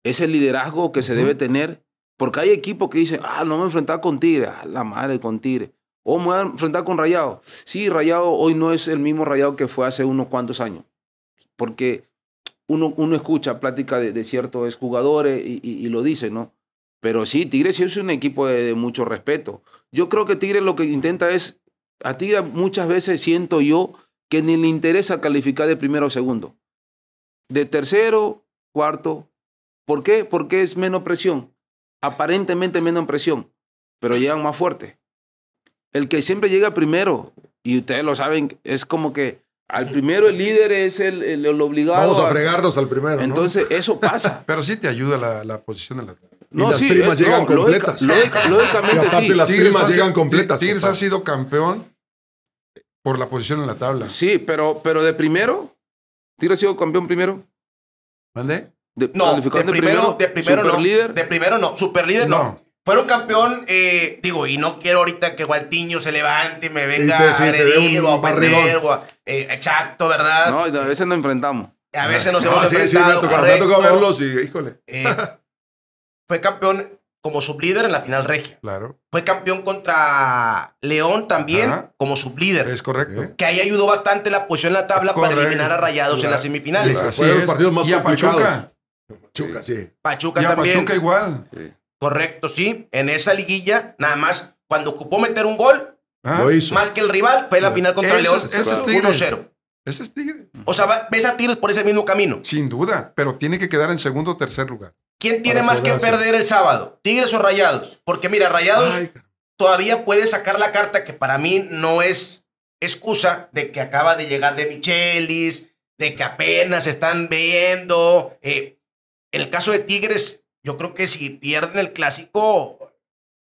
es el liderazgo que se debe tener. Porque hay equipos que dicen, ah, no me voy enfrentar con Tigre, la madre con Tigre. O me voy a enfrentar con Rayado. Sí, Rayado hoy no es el mismo Rayado que fue hace unos cuantos años. Porque uno, uno escucha plática de, ciertos jugadores y, lo dice, ¿no? Pero sí, Tigre sí es un equipo de, de mucho respeto. Yo creo que Tigre lo que intenta es, a Tigre muchas veces siento yo que ni le interesa calificar de primero o segundo. De tercero, cuarto, ¿Por qué? Porque es menos presión, aparentemente menos presión, pero llegan más fuerte. El que siempre llega primero, y ustedes lo saben, es como que al primero el líder es el, el, obligado. Vamos a, fregarnos al primero. Entonces, eso pasa. <laughs> Pero sí te ayuda la, posición en la. No, sí, las primas eh, llegan completas. lógicamente sí. las Tigres ha, llegan completas. Tigres ha sido campeón por la posición en la tabla. Sí, pero, pero de primero. Tigres ha sido campeón primero. ¿Mande? no, de primero, no. Líder. De primero no. Super líder no. fue Fueron campeón, eh, digo, y no quiero ahorita que Gualtiño se levante y me venga a agredir o a ofender. Eh, exacto, ¿verdad? No, a veces nos enfrentamos. A veces nos ah, hemos enfrentado. Sí, me me tocó verlos y, híjole. Eh, fue campeón como sublíder en la final regia. Claro. Fue campeón contra León también como sublíder. Es correcto. Que ahí ayudó bastante la posición en la tabla para eliminar a Rayados en las semifinales. Sí, Los partidos más y Pachuca, sí. Pachuca Pachuca igual. Correcto, sí. En esa liguilla, nada más, cuando ocupó meter un gol, ah. más que el rival, fue la final contra León. Ese es 1-0. Ese es Tigre. O sea, ves a Tigres por ese mismo camino. Sin duda, pero tiene que quedar en segundo o tercer lugar. ¿Quién tiene más que perder el sábado? ¿Tigres o Rayados? Porque mira, Rayados todavía puede sacar la carta que para mí no es excusa de que acaba de llegar de Michelis, de que apenas están viendo. Eh, en el caso de Tigres, yo creo que si pierden el clásico,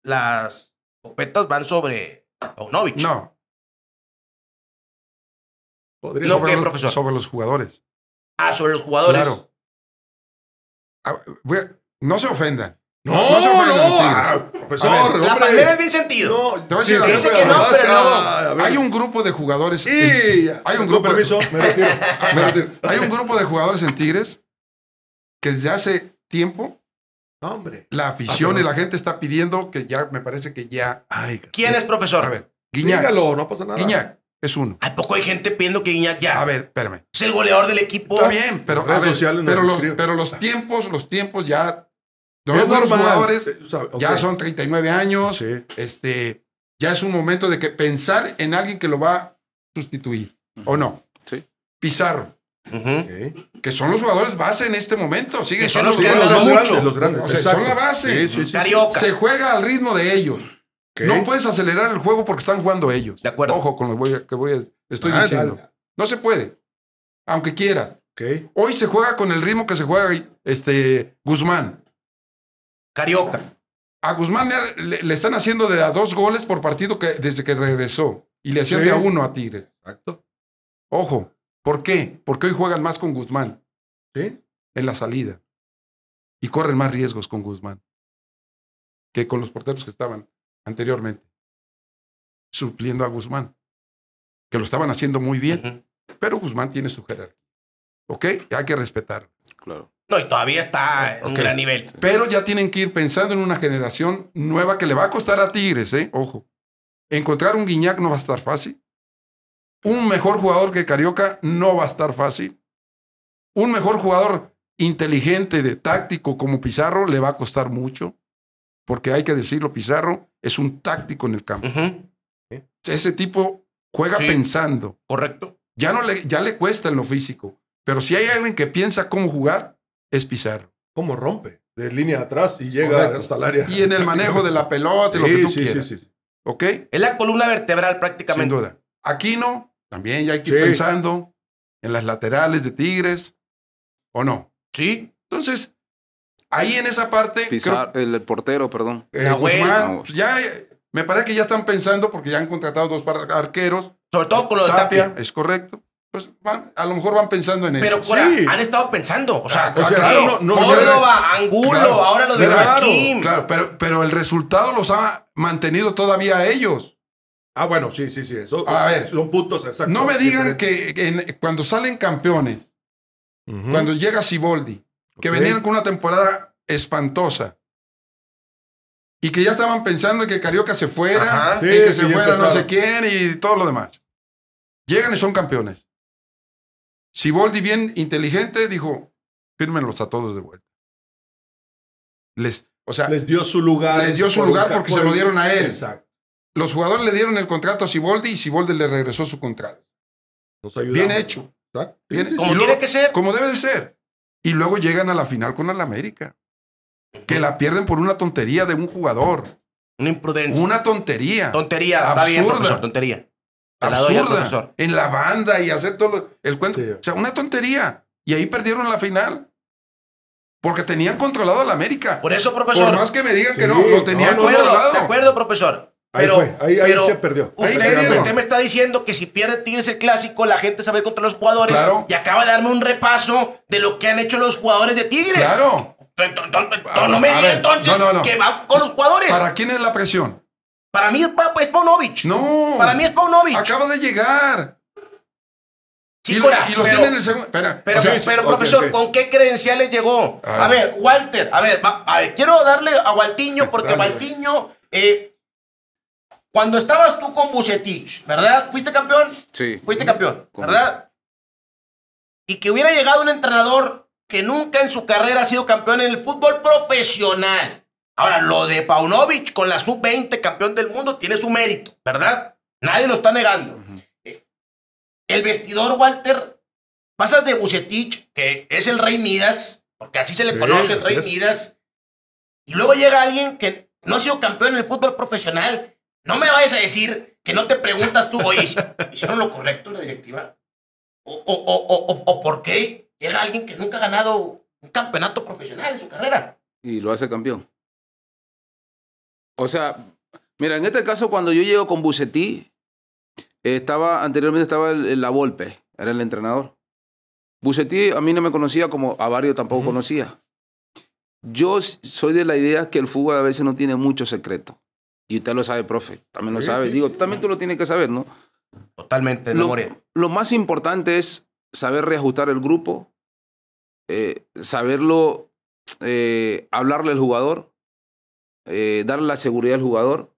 las copetas van sobre Paunovic. No. Podría sobre, los, profesor? sobre los jugadores. Ah, sobre los jugadores. Claro. Ah, no se ofendan. No, no, se ofendan, ah, profesor. la primera es bien sentido. te dice que no, pero Hay un grupo de jugadores. hay un grupo. Permiso, me <laughs> retiro. Hay un grupo de jugadores en Tigres que desde hace tiempo Hombre. La afición ah, y la gente está pidiendo que ya, me parece que ya. ¿Quién es profesor? A ver, Guiñac. Dígalo, no pasa nada. Guiñac es uno. ¿A poco hay gente pidiendo que Guiñac ya? A ver, espérame. Es el goleador del equipo. Está bien, pero, pero, los, tiempos, los tiempos ya. Los jugadores eh, ya son 39 años. Este, ya es un momento de que pensar en alguien que lo va a sustituir. ¿O no? Sí. Pizarro. Que son los jugadores base en este momento. Siguen son los, los grandes. la base. Se juega al ritmo de ellos. No puedes acelerar el juego porque están jugando ellos. De acuerdo. Ojo con lo que voy estoy ah, diciendo. No se puede. Aunque quieras. Hoy se juega con el ritmo que se juega este, Guzmán. Carioca. A Guzmán le, están haciendo de a dos goles por partido que, desde que regresó. Y le hacían de a uno a Tigres. Exacto. Ojo, ¿Por qué? Porque hoy juegan más con Guzmán ¿sí? en la salida y corren más riesgos con Guzmán que con los porteros que estaban anteriormente, supliendo a Guzmán, que lo estaban haciendo muy bien, pero Guzmán tiene su jerarquía. ¿Ok? Hay que respetar. Claro. No, y todavía está a nivel. Pero ya tienen que ir pensando en una generación nueva que le va a costar a Tigres, ¿eh? Ojo. Encontrar un Guiñac no va a estar fácil. Un mejor jugador que Carioca no va a estar fácil. Un mejor jugador inteligente, de táctico como Pizarro, le va a costar mucho. Porque hay que decirlo, Pizarro es un táctico en el campo. ¿Eh? Ese tipo juega pensando. Correcto. Ya, no le, ya le cuesta en lo físico. Pero si hay alguien que piensa cómo jugar, es Pizarro. ¿Cómo rompe? De línea atrás y llega hasta el área. Y en el manejo de la pelota, lo que tú sí, quieras. ¿Ok? Es la columna vertebral prácticamente. Sin duda. no. También ya hay que pensando en las laterales de Tigres, ¿o no? Sí. Entonces, ahí en esa parte... el, portero, perdón. Eh, ya, me parece que ya están pensando porque ya han contratado dos arqueros. Sobre todo con lo de Tapia. Es correcto pues van, a lo mejor van pensando en eso. Pero han estado pensando. O sea, ah, Córdoba, Angulo, ahora lo de claro, Claro, pero, pero el resultado los ha mantenido todavía ellos. Ah, bueno, sí, sí, sí. Eso, a ah, ver, son puntos exactos. No me digan que, cuando salen campeones, cuando llega Siboldi, que venían con una temporada espantosa y que ya estaban pensando en que Carioca se fuera, y que se fuera no sé quién y todo lo demás. Llegan y son campeones. Siboldi, bien inteligente, dijo: fírmenlos a todos de vuelta. Les, o sea, les dio su lugar. Les dio su lugar porque se lo dieron a él. Exacto. Los jugadores le dieron el contrato a Siboldi y Siboldi le regresó su contrato. Bien hecho. Como que ser. Como debe de ser. Y luego llegan a la final con el América. Que la pierden por una tontería de un jugador. Una imprudencia. Una tontería. Tontería. Absurda. tontería. en la banda y hacer todo el cuento. O sea, una tontería. Y ahí perdieron la final. Porque tenían controlado a América. Por eso, profesor. Por más que me digan que no, lo tenían controlado. de acuerdo, profesor. Pero, Usted, me está diciendo que si pierde Tigres el clásico, la gente sabe contra los jugadores. Y acaba de darme un repaso de lo que han hecho los jugadores de Tigres. Claro. No me diga entonces que va con los jugadores. ¿Para quién es la presión? Para mí es, es Paunovic. No. Para mí es Paunovic. Acaba de llegar. Sí, y, pero, en el segundo. Pero, profesor, ¿con qué credenciales llegó? A ver, Walter, a ver, quiero darle a Waltiño <laughs> porque Waltiño cuando estabas tú con Bucetich, ¿verdad? ¿Fuiste campeón? Sí. Fuiste campeón, ¿verdad? Y que hubiera llegado un entrenador que nunca en su carrera ha sido campeón en el fútbol profesional. Ahora, lo de Paunovic con la sub-20, campeón del mundo, tiene su mérito, ¿verdad? Nadie lo está negando. Eh, el vestidor, Walter, pasas de Bucetich, que es el Rey Midas, porque así se le conoce, el Rey Midas, y luego llega alguien que no ha sido campeón en el fútbol profesional no me vayas a decir que no te preguntas tú, oye, ¿hicieron lo correcto en la directiva? O, o, o, o, por qué llega alguien que nunca ha ganado un campeonato profesional en su carrera? Y lo hace campeón. O sea, mira, en este caso, cuando yo llego con Bucetí, estaba, anteriormente estaba la Volpe, era el entrenador. Bucetí a mí no me conocía como a varios tampoco conocía. Yo soy de la idea que el fútbol a veces no tiene mucho secreto. Y usted lo sabe, profe. También lo sabe. Digo, también tú lo tienes que saber, ¿no? Totalmente, lo, lo más importante es saber reajustar el grupo, eh, saberlo, eh, hablarle al jugador, eh, darle la seguridad al jugador.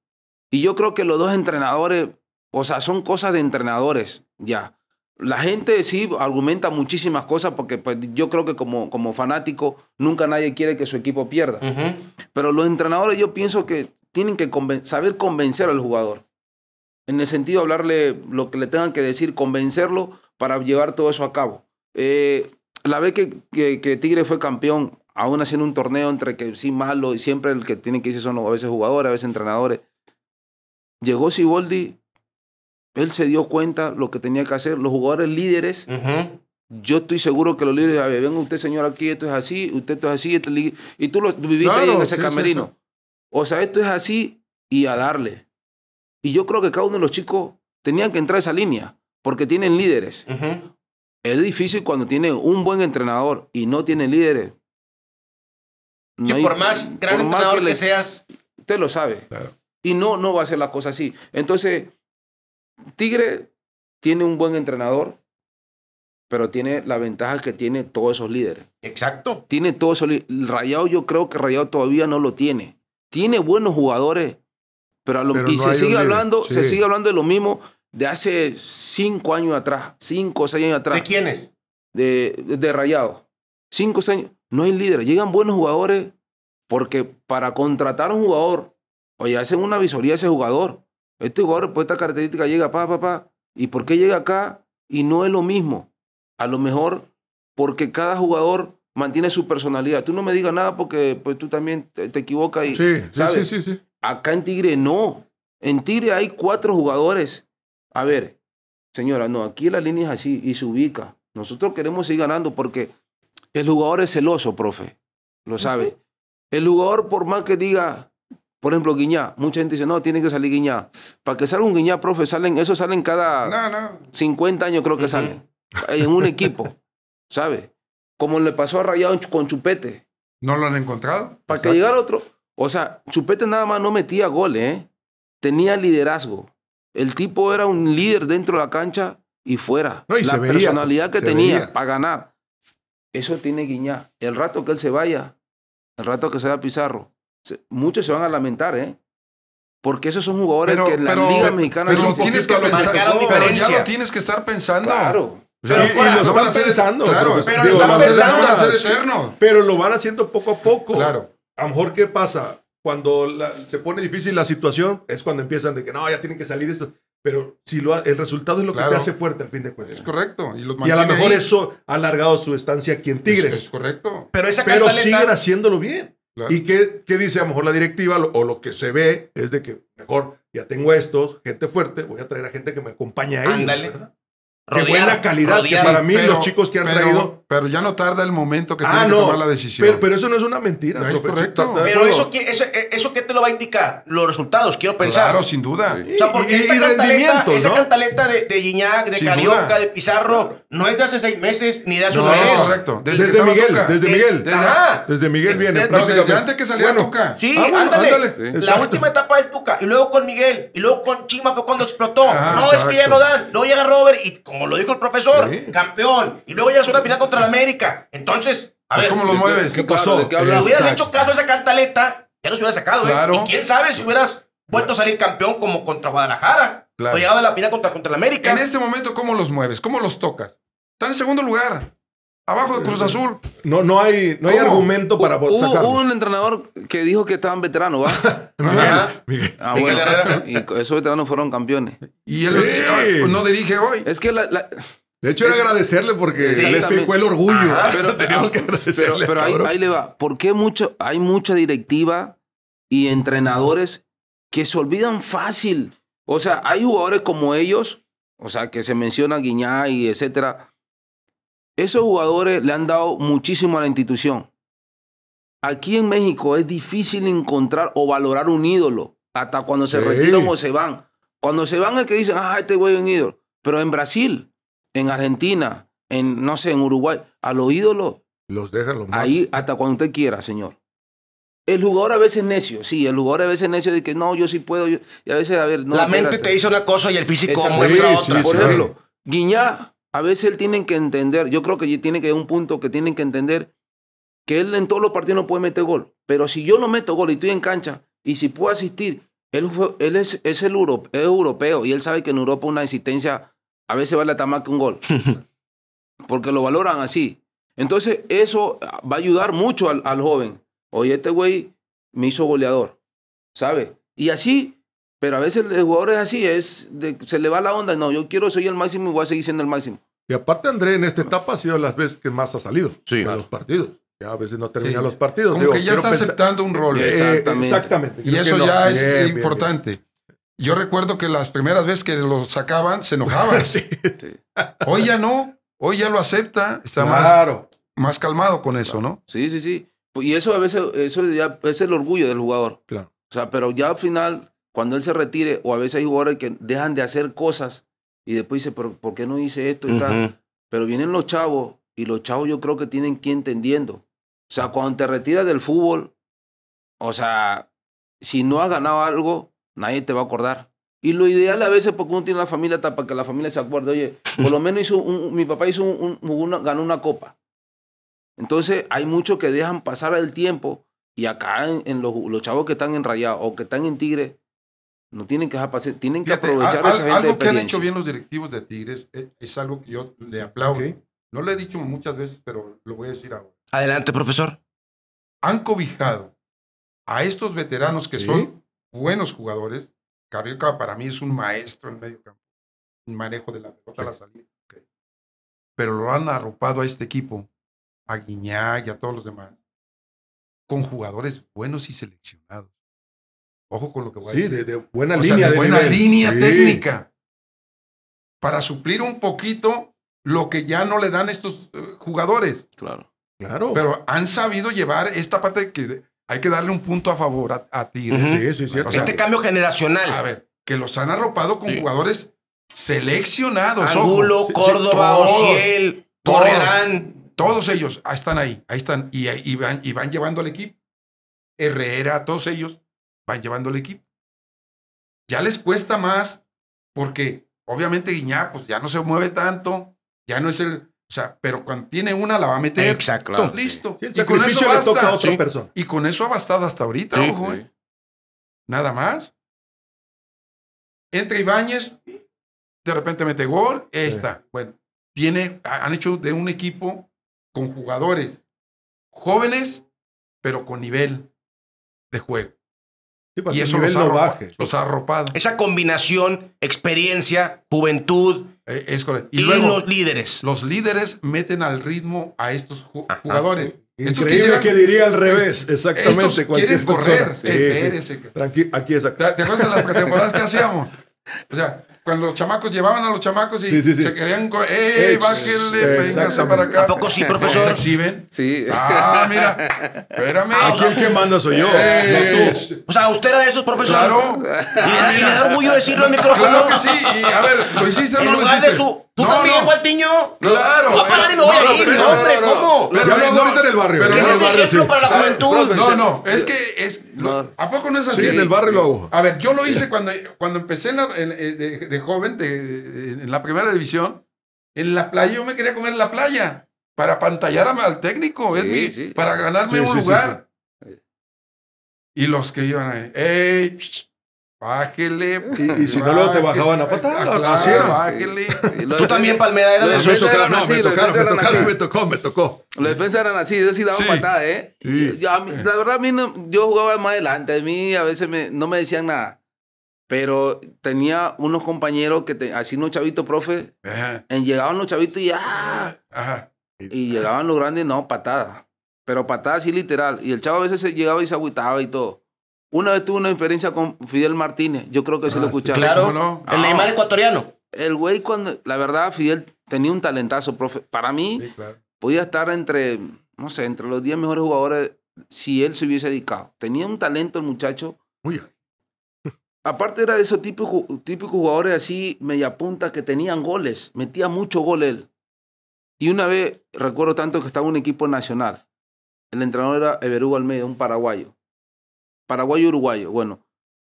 Y yo creo que los dos entrenadores, o sea, son cosas de entrenadores ya. La gente sí argumenta muchísimas cosas porque pues, yo creo que como, como fanático nunca nadie quiere que su equipo pierda. Pero los entrenadores yo pienso que tienen que saber convencer al jugador. En el sentido de hablarle lo que le tengan que decir, convencerlo para llevar todo eso a cabo. Eh, la vez que, que, Tigre fue campeón, aún haciendo un torneo entre que sí malo y siempre el que tiene que irse son a veces jugadores, a veces entrenadores. Llegó Siboldi, él se dio cuenta lo que tenía que hacer. Los jugadores líderes, yo estoy seguro que los líderes, a venga usted señor aquí, esto es así, usted esto es así, este y tú lo viviste ahí en ese camerino. O sea, esto es así y a darle. Y yo creo que cada uno de los chicos tenían que entrar a esa línea, porque tienen líderes. Es difícil cuando tiene un buen entrenador y no tiene líderes. No por más gran entrenador que, seas. Usted lo sabe. Y no, no va a ser la cosa así. Entonces, Tigre tiene un buen entrenador, pero tiene la ventaja que tiene todos esos líderes. Exacto. Tiene todos esos líderes. Rayado, yo creo que Rayado todavía no lo tiene tiene buenos jugadores, pero, a lo, que y se sigue hablando, se sigue hablando de lo mismo de hace cinco años atrás, cinco o seis años atrás. ¿De quiénes? De, de, Rayados. Cinco seis años. No hay líderes. Llegan buenos jugadores porque para contratar a un jugador, oye, hacen una visoría a ese jugador. Este jugador por pues, esta característica llega, pa, pa, pa. ¿Y por qué llega acá? Y no es lo mismo. A lo mejor porque cada jugador mantiene su personalidad. Tú no me digas nada porque pues, tú también te, equivocas. Y, sí, Sí, sí, Acá en Tigre no. En Tigre hay cuatro jugadores. A ver, señora, no, aquí la línea es así y se ubica. Nosotros queremos ir ganando porque el jugador es celoso, profe. Lo sabe. El jugador, por más que diga, por ejemplo, Guiñá, mucha gente dice, no, tiene que salir Guiñá. Para que salga un Guiñá, profe, salen, eso salen cada 50 años, creo que salen. En un equipo, <laughs> ¿sabe? Como le pasó a Rayado con Chupete. ¿No lo han encontrado? Para que llegara otro. O sea, Chupete nada más no metía goles, ¿eh? tenía liderazgo. El tipo era un líder dentro de la cancha y fuera. No, y la personalidad que tenía para ganar. Eso tiene Guiñá. El rato que él se vaya, el rato que se vaya Pizarro, muchos se van a lamentar, ¿eh? Porque esos son jugadores que en la Liga Mexicana pero tienes que pensar, pero ya lo tienes que estar pensando. Claro. Pero lo, van pero, pensando Pero lo van haciendo poco a poco. Claro. A lo mejor, ¿qué pasa? Cuando se pone difícil la situación, es cuando empiezan de que no, ya tienen que salir esto. Pero si lo, el resultado es lo que te hace fuerte al fin de cuentas. Es correcto. Y, a lo mejor eso ha alargado su estancia aquí en Tigres. Es, correcto. Pero, pero siguen haciéndolo bien. ¿Y qué, qué, dice a lo mejor la directiva o lo que se ve es de que mejor ya tengo estos, gente fuerte, voy a traer a gente que me acompañe a ellos. Ándale. Que buena calidad, que para mí los chicos que han traído pero ya no tarda el momento que ah, tiene que tomar la decisión. Pero, pero, eso no es una mentira. No correcto. Pero eso, eso, e, eso, ¿qué te lo va a indicar? Los resultados, quiero pensar. Claro, sin duda. O sea, porque y, esta esa cantaleta de, de de Carioca, de Pizarro, no es de hace seis meses ni de hace un mes. correcto. Desde, Miguel, desde eh, Miguel. Desde, Miguel viene prácticamente. antes que salía bueno, Tuca. Sí, ah, ándale. La última etapa del Tuca. Y luego con Miguel. Y luego con Chima fue cuando explotó. Ah, no, es que ya no dan. Luego llega Robert y, como lo dijo el profesor, campeón. Y luego ya es una final contra América. Entonces, a pues, ver. ¿Cómo los mueves? ¿Qué, pasó? si este, hubieras hecho caso a esa cantaleta, ya los hubieras sacado, ¿eh? Y quién sabe si hubieras vuelto a salir campeón como contra Guadalajara. O llegado a la final contra, contra América. En este momento, ¿cómo los mueves? ¿Cómo los tocas? Están en segundo lugar. Abajo de Cruz Azul. No, no hay, no hay argumento para hubo, un entrenador que dijo que estaban veteranos, <laughs> Ah, <laughs> Y esos veteranos fueron campeones. Y él sí. no dirige hoy. Es que la, de hecho, era agradecerle porque se les picó el orgullo. pero, <laughs> que agradecerle. Pero, ahí, le va. Porque mucho, hay mucha directiva y entrenadores que se olvidan fácil? O sea, hay jugadores como ellos, o sea, que se menciona Guiñá y etcétera. Esos jugadores le han dado muchísimo a la institución. Aquí en México es difícil encontrar o valorar un ídolo, hasta cuando se retiran o se van. Cuando se van es que dicen, ah, este güey es un ídolo. Pero en Brasil, en Argentina, en no sé, en Uruguay, a los ídolos. Los dejan los más. Ahí hasta cuando usted quiera, señor. El jugador a veces necio, sí, el jugador a veces necio de que no, yo sí puedo, y a veces, a ver, no. La mente te dice una cosa y el físico muestra otra. Por ejemplo, Guiñá, a veces él tiene que entender, yo creo que tiene que un punto que tienen que entender que él en todos los partidos no puede meter gol, pero si yo no meto gol y estoy en cancha y si puedo asistir, él, él es, el es europeo y él sabe que en Europa una existencia a veces vale hasta más que un gol. <laughs> porque lo valoran así. Entonces, eso va a ayudar mucho al, joven. Oye, este güey me hizo goleador, ¿sabe? Y así, pero a veces el jugador es así, es se le va la onda. No, yo quiero, soy el máximo y voy a seguir siendo el máximo. Y aparte, André, en esta etapa ha sido las veces que más ha salido sí, a los partidos. Ya a veces no termina los partidos. Como que ya está aceptando un rol. Eh, exactamente. Y eso ya es importante. Yo recuerdo que las primeras veces que lo sacaban se enojaban. <laughs> Hoy ya no, hoy ya lo acepta, está claro. más, calmado con eso, ¿no? Sí, sí, sí. Y eso a veces, eso ya es el orgullo del jugador. Claro. O sea, pero ya al final, cuando él se retire, o a veces hay jugadores que dejan de hacer cosas y después dice, ¿por qué no hice esto y tal? Pero vienen los chavos y los chavos yo creo que tienen que ir entendiendo. O sea, cuando te retiras del fútbol, o sea, si no has ganado algo, nadie te va a acordar. Y lo ideal a veces, porque uno tiene la familia, para que la familia se acuerde, oye, por lo menos hizo mi papá hizo un, ganó una copa. Entonces hay muchos que dejan pasar el tiempo y acá en, los, chavos que están en Rayado o que están en Tigre, no tienen que dejar pasar, tienen que aprovechar Algo que han hecho bien los directivos de Tigres eh, es, algo que yo le aplaudo. No lo he dicho muchas veces, pero lo voy a decir ahora. Adelante, profesor. Han cobijado a estos veteranos que son buenos jugadores. Carioca para mí es un maestro en medio campo, manejo de la pelota la salida. Pero lo han arropado a este equipo, a Guiñá y a todos los demás, con jugadores buenos y seleccionados. Ojo con lo que voy a decir. Sí, de, buena línea. buena línea técnica. Para suplir un poquito lo que ya no le dan estos eh, jugadores. Claro. Claro. Pero han sabido llevar esta parte que hay que darle un punto a favor a, ti. Tigres. sí, sí, este cambio generacional. A ver, que los han arropado con jugadores seleccionados. Angulo, Córdoba, Ociel, Correrán. Todos ellos están ahí, ahí están. Y, van, y van llevando al equipo. Herrera, todos ellos van llevando al equipo. Ya les cuesta más porque obviamente Guiñá pues ya no se mueve tanto, ya no es el, o sea, pero cuando tiene una la va a meter. Exacto. listo. Y, con eso y con eso ha bastado hasta ahorita, ¿eh? Nada más. Entre Ibáñez, de repente mete gol, esta. Bueno, tiene, han hecho de un equipo con jugadores jóvenes, pero con nivel de juego. y eso los ha arropado. Esa combinación, experiencia, juventud, eh, y, los líderes. Los líderes meten al ritmo a estos jugadores. Increíble que diría al revés, eh, exactamente. Estos quieren correr. Aquí, aquí exactamente. ¿Te acuerdas de las pretemporadas <laughs> que hacíamos? O sea, cuando los chamacos llevaban a los chamacos y se querían con, ¡Ey, bájale, para acá! ¿A poco sí, profesor? Sí. Ah, mira, espérame. <laughs> Aquí el que manda soy yo, eh. no tú. O sea, usted era de esos, profesor. Claro. Y, me da orgullo decirlo al micrófono. Claro que sí. Y, a ver, ¿lo hiciste o no lo hiciste? su ¿Tú no, también, Juan No. Claro. Va a parar y me voy a ir, no, hombre, ¿cómo? Pero, yo lo hago ahorita en el barrio. Pero ¿Qué es ese ejemplo para la juventud? No, no, es que es... ¿A poco no es así? Sí, en el barrio lo hago. A ver, yo lo hice cuando, cuando empecé eh, de, joven, en la primera división, en la playa, yo me quería comer en la playa para pantallar al técnico, sí, para ganarme un lugar. Y los que iban ahí, ¡ey! Bájele. Y, si no, luego te bajaban a patada. Ah, así era. Tú también, Palmera, era de eso No, me tocaron, me tocaron, me tocó, me tocó. Los defensas eran así, yo sí daba patadas patada, ¿eh? la verdad, a mí no, yo jugaba más adelante. A mí a veces no me decían nada. Pero tenía unos compañeros que, así unos chavitos, profe, llegaban los chavitos y ¡ah! Y llegaban los grandes, no, patada. Pero patada así literal. Y el chavo a veces se llegaba y se agüitaba y todo. Una vez tuve una diferencia con Fidel Martínez. Yo creo que sí lo ah, escuchaste. claro, no? el ah. Neymar ecuatoriano. El güey cuando... La verdad, Fidel tenía un talentazo, profe. Para mí, podía estar entre, no sé, entre los 10 mejores jugadores si él se hubiese dedicado. Tenía un talento el muchacho. Aparte era de esos típicos, típicos jugadores así, media punta, que tenían goles. Metía mucho gol él. Y una vez, recuerdo tanto que estaba en un equipo nacional. El entrenador era Everugo Almeida, un paraguayo paraguayo uruguayo, bueno,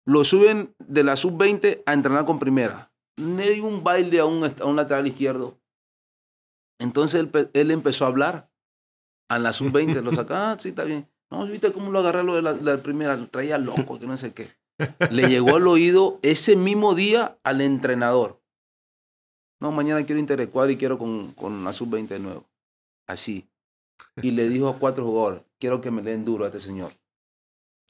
lo suben de la sub-20 a entrenar con primera. Le dio un baile a un, un lateral izquierdo. Entonces él, empezó a hablar a la sub-20. Lo saca, ah, sí, está bien. No, viste cómo lo agarré lo de la, primera, lo traía loco, que no sé qué. Le llegó al oído ese mismo día al entrenador. No, mañana quiero interescuar y quiero con, con la sub-20 de nuevo. Así. Y le dijo a cuatro jugadores, quiero que me leen duro a este señor.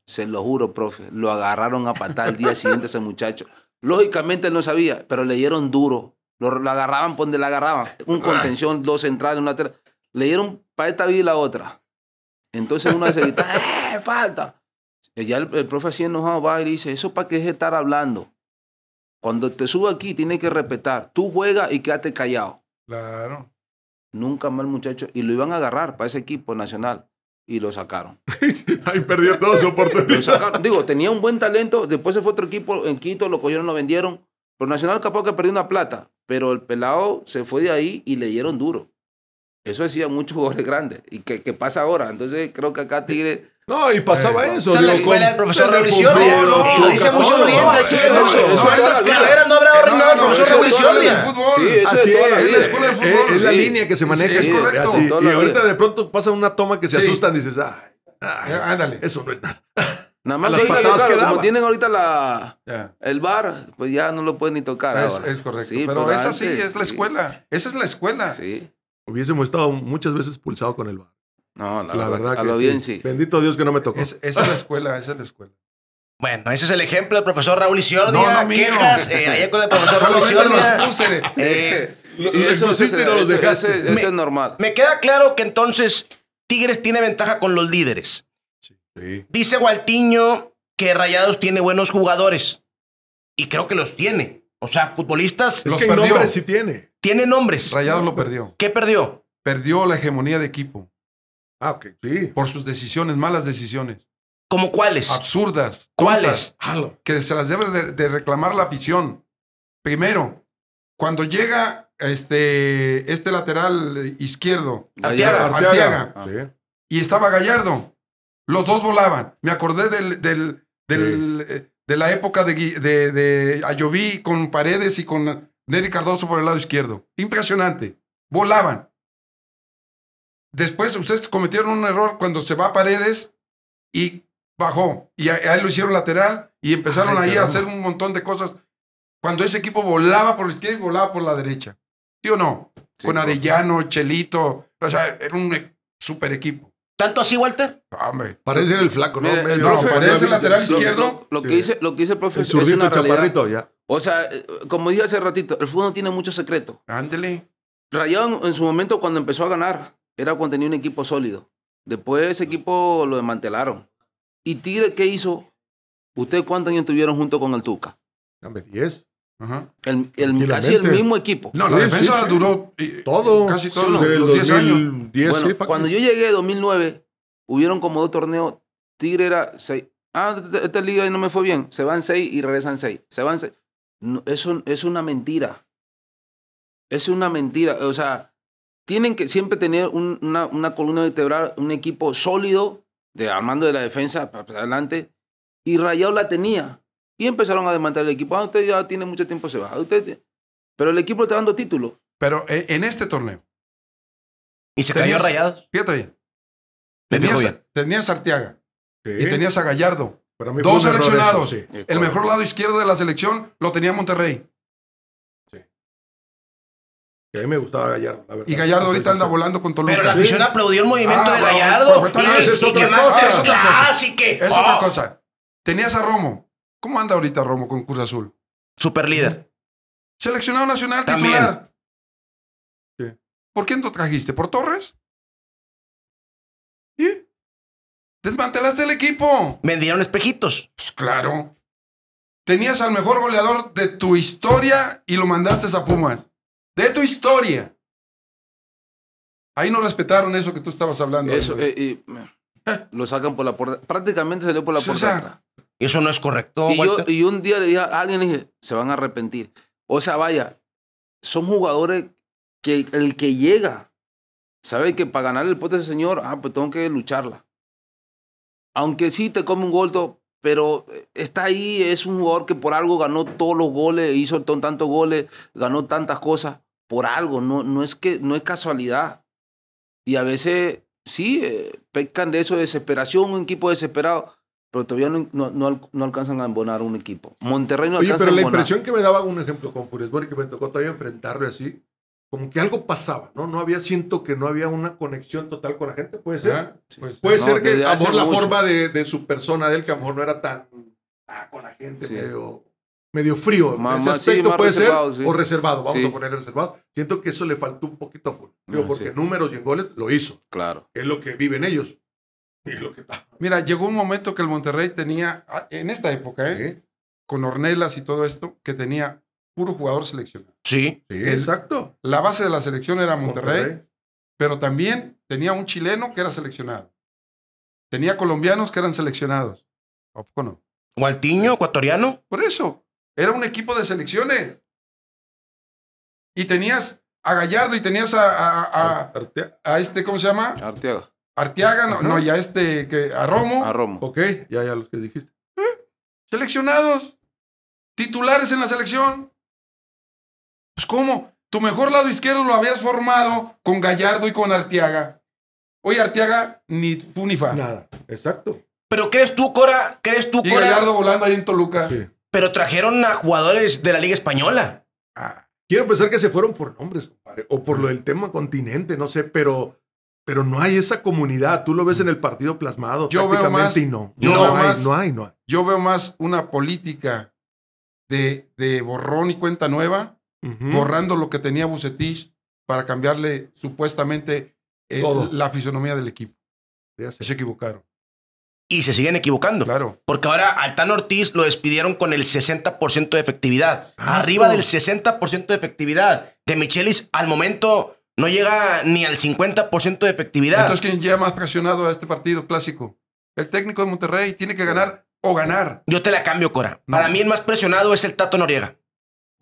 Se lo juro, profe. Lo agarraron a patar el día siguiente ese muchacho. Lógicamente él no sabía, pero le dieron duro. Lo, agarraban por donde le agarraban. Un contención, dos centrales, una tercera. Le dieron para esta vida y la otra. Entonces uno se <laughs> ¡eh, falta! Y ya el, profe así enojado va y le dice, ¿eso para qué es estar hablando? Cuando te suba aquí, tienes que respetar. Tú juegas y quédate callado. Claro. Nunca más, muchacho. Y lo iban a agarrar para ese equipo nacional y lo sacaron. <laughs> Ahí perdió todo su oportunidad. Digo, tenía un buen talento, después se fue otro equipo en Quito, lo cogieron, lo vendieron. Pero Nacional capaz que perdió una plata, pero el pelado se fue de ahí y le dieron duro. Eso decía muchos <laughs> jugadores grandes. ¿Y que qué pasa ahora? Entonces creo que acá Tigre no, y pasaba eh, eso. O sea, la escuela del profesor Revolucionia. No, lo dice mucho Oriente aquí. En las carreras no habrá profesor Revolucionia. Sí, así es, la escuela de eh, fútbol, es, la línea que se maneja. es correcto. Y ahorita de pronto pasa una toma que se asustan y dices, ah, ándale. Eso no es nada. Nada más ahorita, como tienen ahorita la, el bar, pues ya no lo pueden ni tocar. Es, ahora. es correcto. pero, pues esa sí, es la escuela. Esa es la escuela. Sí. Hubiésemos estado muchas veces pulsado con el bar. No, la, verdad, Sí. Bendito Dios que no me tocó. Es, esa es la <laughs> escuela, es la escuela. Bueno, ese es el ejemplo del profesor Raúl Isiordia. No, no, quejas, eh, con el profesor Raúl eh, <laughs> eso, es normal. Me queda claro que entonces Tigres tiene ventaja con los líderes. Dice Gualtiño que Rayados tiene buenos jugadores. Y creo que los tiene. O sea, futbolistas. Es los que nombres sí tiene. Tiene nombres. Rayados lo perdió. ¿Qué perdió? Perdió la hegemonía de equipo. Ah, por sus decisiones, malas decisiones. ¿Como cuáles? Absurdas. ¿Cuáles? que se las debe de, reclamar la afición. Primero, cuando llega este, este lateral izquierdo, Arteaga, y estaba Gallardo, los dos volaban. Me acordé eh, de la época de, de, Ayoví con Paredes y con Neri Cardoso por el lado izquierdo. Impresionante. Volaban. Después ustedes cometieron un error cuando se va a Paredes y bajó. Y ahí lo hicieron lateral y empezaron ahí a hacer un montón de cosas. Cuando ese equipo volaba por la izquierda y volaba por la derecha. ¿Sí o no? Con Arellano, Chelito. O sea, era un super equipo. ¿Tanto así, Walter? Ah, parece el flaco, ¿no? no, parece el lateral izquierdo. Lo, que dice, lo que dice el profe el es una realidad. Ya. O sea, eh, como dije hace ratito, el fútbol no tiene mucho secreto. Ándele. Rayado en su momento cuando empezó a ganar era cuando tenía un equipo sólido. Después ese equipo lo desmantelaron. ¿Y Tigre qué hizo? ¿Ustedes cuántos años estuvieron junto con el Tuca? 10. casi el mismo equipo. No, la defensa duró eh, todo, eh, casi todos los, 10 años. 10, cuando yo llegué en 2009, hubieron como dos torneos. Tigre era 6. Ah, esta liga no me fue bien. Se van 6 y regresan 6. Se van 6. eso es una mentira. Es una mentira. O sea, tienen que siempre tener una, columna vertebral, un equipo sólido de armando de la defensa para adelante. Y Rayado la tenía. Y empezaron a desmantelar el equipo. Ah, usted ya tiene mucho tiempo, se va. pero el equipo está dando título. Pero eh, en este torneo. Y se cayó Rayados. Fíjate bien. Tenías, a Arteaga. Y tenías a Gallardo. Dos seleccionados. El mejor lado izquierdo de la selección lo tenía Monterrey. Que a mí me gustaba Gallardo, Y Gallardo ahorita anda volando con Toluca. Pero la afición aplaudió el movimiento ah, de Gallardo. es otra cosa. es otra ah, oh. cosa. Tenías a Romo. ¿Cómo anda ahorita Romo con Cruz Azul? Super líder. Seleccionado nacional titular. ¿Por quién lo trajiste? ¿Por Torres? ¿Y? Desmantelaste el equipo. Vendieron espejitos. Pues claro. Tenías al mejor goleador de tu historia y lo mandaste a Pumas de tu historia. Ahí no respetaron eso que tú estabas hablando. Eso, eh, y, lo sacan por la puerta. Prácticamente salió por la puerta. eso no es correcto. Y un día le dije a alguien, se van a arrepentir. O sea, vaya, son jugadores que el que llega sabe que para ganar el pote ese señor, ah, pues tengo que lucharla. Aunque sí te come un gol, pero eh, está ahí, es un jugador que por algo ganó todos los goles, hizo tantos goles, ganó tantas cosas por algo, no, no es que no es casualidad. Y a veces sí eh, pecan de eso, desesperación, un equipo desesperado, pero todavía no, no, alcanzan a embonar un equipo. Monterrey no Oye, pero la impresión que me daba un ejemplo con Furesbori que me tocó todavía enfrentarlo así, como que algo pasaba, ¿no? No había, siento que no había una conexión total con la gente, puede ser. Ah, pues, puede ser, que a lo mejor la forma de, su persona, de él, que a lo mejor no era tan ah, con la gente, medio medio frío. Más, ese aspecto O reservado, vamos a poner reservado. Siento que eso le faltó un poquito a ah, porque números y goles lo hizo. Claro. Es lo que viven ellos. <laughs> es lo que está. Mira, llegó un momento que el Monterrey tenía, ah, en esta época, ¿eh? con Ornelas y todo esto, que tenía puro jugador seleccionado. Sí, exacto. La base de la selección era Monterrey, Monterrey, pero también tenía un chileno que era seleccionado. Tenía colombianos que eran seleccionados. ¿O no? ¿Gualtiño, ecuatoriano? Por eso, era un equipo de selecciones. Y tenías a Gallardo y tenías a, a, a, este, ¿cómo se llama? Arteaga. Arteaga, no, no, y a este, que, a Romo. A Romo. Ok, ya, ya los que dijiste. Eh, seleccionados. Titulares en la selección. Pues, ¿cómo? Tu mejor lado izquierdo lo habías formado con Gallardo y con Arteaga. Oye, Arteaga, ni Funifa. ni Nada, exacto. Pero crees tú, Cora, crees tú, Cora. Gallardo volando ahí en Toluca. Sí pero trajeron a jugadores de la Liga Española. Ah, quiero pensar que se fueron por nombres, compadre, o por lo del tema continente, no sé, pero, pero no hay esa comunidad. Tú lo ves en el partido plasmado yo veo más, no. Yo veo hay, más, Yo veo más una política de, de borrón y cuenta nueva, borrando lo que tenía Bucetich para cambiarle supuestamente eh, la fisonomía del equipo. Se equivocaron y se siguen equivocando. Claro. Porque ahora Altán Ortiz lo despidieron con el 60% de efectividad. arriba del 60% de efectividad. De Michelis al momento no llega ni al 50% de efectividad. Entonces, ¿quién llega más presionado a este partido clásico? El técnico de Monterrey tiene que ganar o ganar. Yo te la cambio, Cora. Para mí el más presionado es el Tato Noriega.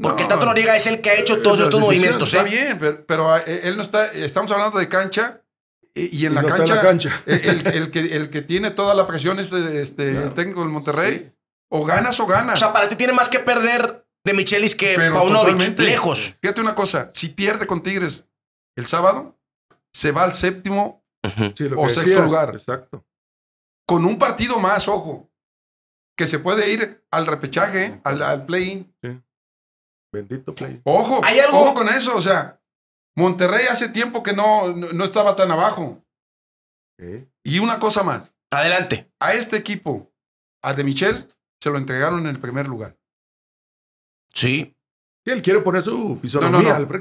Porque el Tato Noriega es el que ha hecho eh, todos estos movimientos. ¿eh? Está bien, pero, eh, él no está. Estamos hablando de cancha y en, la, cancha, <laughs> el, que, el, que, tiene toda la presión es este, el técnico del Monterrey. O ganas o ganas. O sea, para ti tiene más que perder de Michelis que Paunovic. Lejos. Fíjate una cosa. Si pierde con Tigres el sábado, se va al séptimo o sexto lugar. Exacto. Con un partido más, ojo. Que se puede ir al repechaje, al, al play-in. Bendito play. Ojo, ¿Hay algo? ojo con eso. O sea, Monterrey hace tiempo que no, no estaba tan abajo. Y una cosa más. Adelante. A este equipo, a De Michel, se lo entregaron en el primer lugar. Sí. él quiere poner su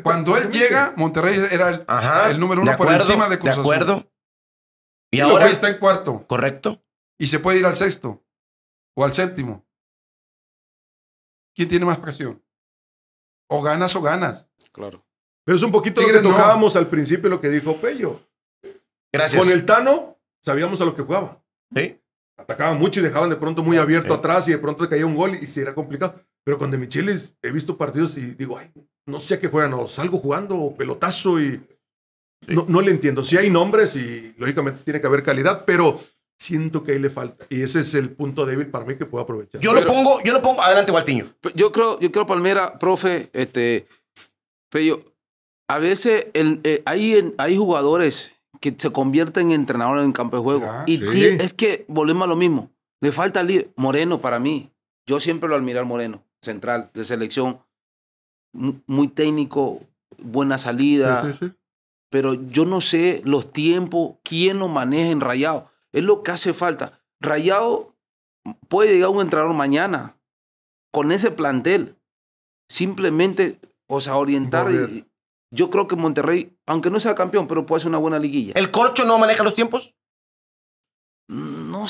Cuando él llega, Monterrey era el, número uno por encima de Cruz De acuerdo. y ahora está en cuarto. Correcto. Y se puede ir al sexto o al séptimo. ¿Quién tiene más presión? O ganas o ganas. Claro. Pero es un poquito lo que tocábamos al principio, lo que dijo Pello. Gracias. Con el Tano sabíamos a lo que jugaba. Atacaban mucho y dejaban de pronto muy ah, abierto atrás y de pronto caía un gol y, se era complicado. Pero con De Michelis he visto partidos y digo, ay, no sé a qué juegan, o salgo jugando, pelotazo y. No, no, le entiendo. si hay nombres y lógicamente tiene que haber calidad, pero siento que ahí le falta. Y ese es el punto débil para mí que puedo aprovechar. Yo lo pongo, yo lo pongo. Adelante, Gualtiño. Yo creo, yo creo, Palmera, profe, este. Pello, a veces el, eh, hay, jugadores que se convierten en entrenadores en campo de juego. Ah, y es que volvemos a lo mismo. Le falta Moreno para mí. Yo siempre lo admiré al Moreno, central de selección. Muy técnico, buena salida. pero yo no sé los tiempos, quién lo maneja en Rayado. Es lo que hace falta. Rayado puede llegar un entrenador mañana con ese plantel. Simplemente, o sea, orientar y, yo creo que Monterrey, aunque no sea campeón, pero puede ser una buena liguilla. ¿El Corcho no maneja los tiempos? No,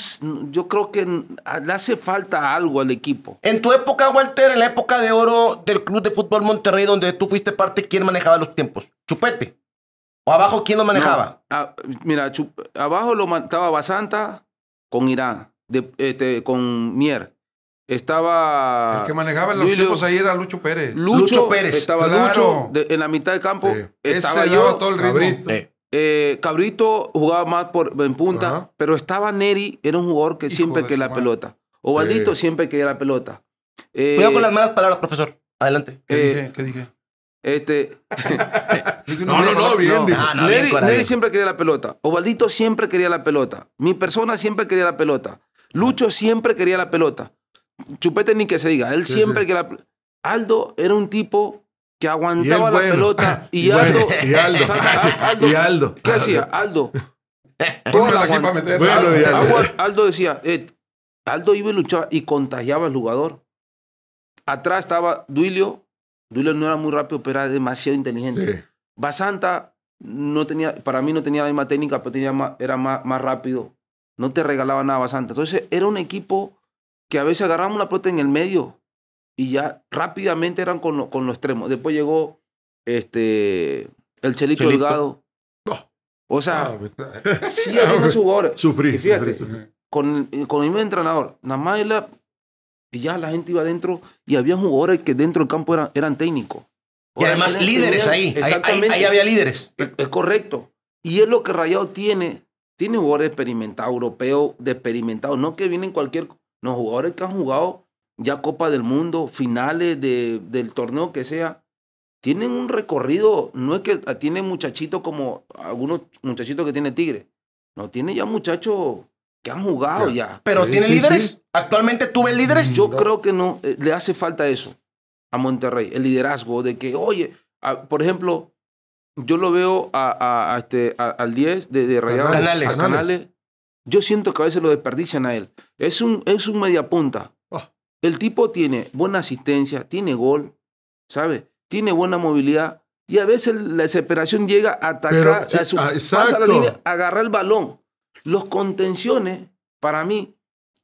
yo creo que le hace falta algo al equipo. En tu época, Walter, en la época de oro del Club de Fútbol Monterrey, donde tú fuiste parte, ¿quién manejaba los tiempos? ¿Chupete? ¿O abajo quién lo manejaba? mira, abajo lo manejaba Basanta con Irán, este, con Mier. Estaba. El que manejaba en los tiempos ahí era Lucho Pérez. Lucho, Pérez. Estaba en la mitad del campo. Estaba yo. Todo el Cabrito. Eh, Cabrito jugaba más por, en punta, pero estaba Neri, era un jugador que siempre quería la pelota. Ovaldito siempre quería la pelota. Eh, Cuidado con las malas palabras, profesor. Adelante. ¿Qué eh, dije? Este. <laughs> no, no, no, bien. Neri, siempre quería la pelota. Ovaldito siempre quería la pelota. Mi persona siempre quería la pelota. Lucho siempre quería la pelota. Chupete ni que se diga. Él siempre que la. Aldo era un tipo que aguantaba la pelota y, Aldo, y, Aldo, Aldo, ¿Qué hacía? Aldo. Aldo, decía, eh, Aldo iba y luchaba y contagiaba al jugador. Atrás estaba Duilio. Duilio no era muy rápido, pero era demasiado inteligente. Basanta no tenía, para mí no tenía la misma técnica, pero tenía era más, más rápido. No te regalaba nada Basanta. Entonces era un equipo que a veces agarramos una pelota en el medio y ya rápidamente eran con, los extremos. Después llegó este, el Chelito, Delgado. O sea, ah, sí, pues, <laughs> jugadores. Sufrí. Con, el mismo entrenador, nada más la, y ya la gente iba adentro y había jugadores que dentro del campo eran, técnicos. Y además líderes ahí. Exactamente, ahí. había líderes. Es, correcto. Y es lo que Rayado tiene. Tiene jugadores experimentados, europeos, experimentados, no que vienen cualquier los jugadores que han jugado ya Copa del Mundo, finales de, del torneo que sea, tienen un recorrido, no es que tienen muchachitos como algunos muchachitos que tiene Tigre, no, tiene ya muchachos que han jugado ya. ¿Pero tiene líderes? ¿Actualmente tú ves líderes? Yo creo que no, eh, le hace falta eso a Monterrey, el liderazgo de que, oye, por ejemplo, yo lo veo a, este, al 10 de, de Rayados, canales yo siento que a veces lo desperdician a él. Es un, es un mediapunta. Ah. El tipo tiene buena asistencia, tiene gol, ¿sabe? Tiene buena movilidad. Y a veces la desesperación llega a atacar, a su, ah, pasa la línea, agarrar el balón. Los contenciones, para mí,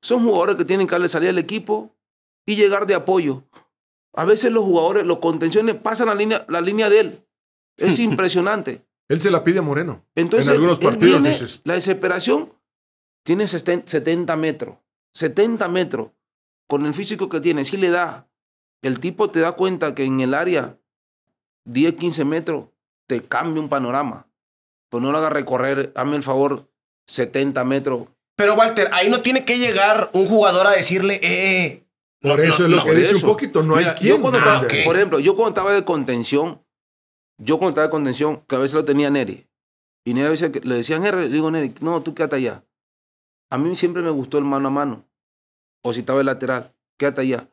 son jugadores que tienen que darle salida al equipo y llegar de apoyo. A veces los jugadores, los contenciones, pasan la línea, la línea de él. Es <laughs> impresionante. Él se la pide a Moreno. Entonces, en algunos partidos dices. La desesperación tiene 70 metros. 70 metros. Con el físico que tiene, si le da. El tipo te da cuenta que en el área, 10, 15 metros, te cambia un panorama. Pues no lo haga recorrer, hazme el favor, 70 metros. Pero Walter, ahí no tiene que llegar un jugador a decirle, eh. eh, eh". Por eso es lo que dice un poquito, no hay quien. Por ejemplo, yo cuando estaba de contención, yo cuando estaba de contención, que a veces lo tenía Neri. Y Neri le decían, Neri, digo, Neri, no, tú quédate allá. A mí siempre me gustó el mano a mano. O si estaba el lateral, quédate allá.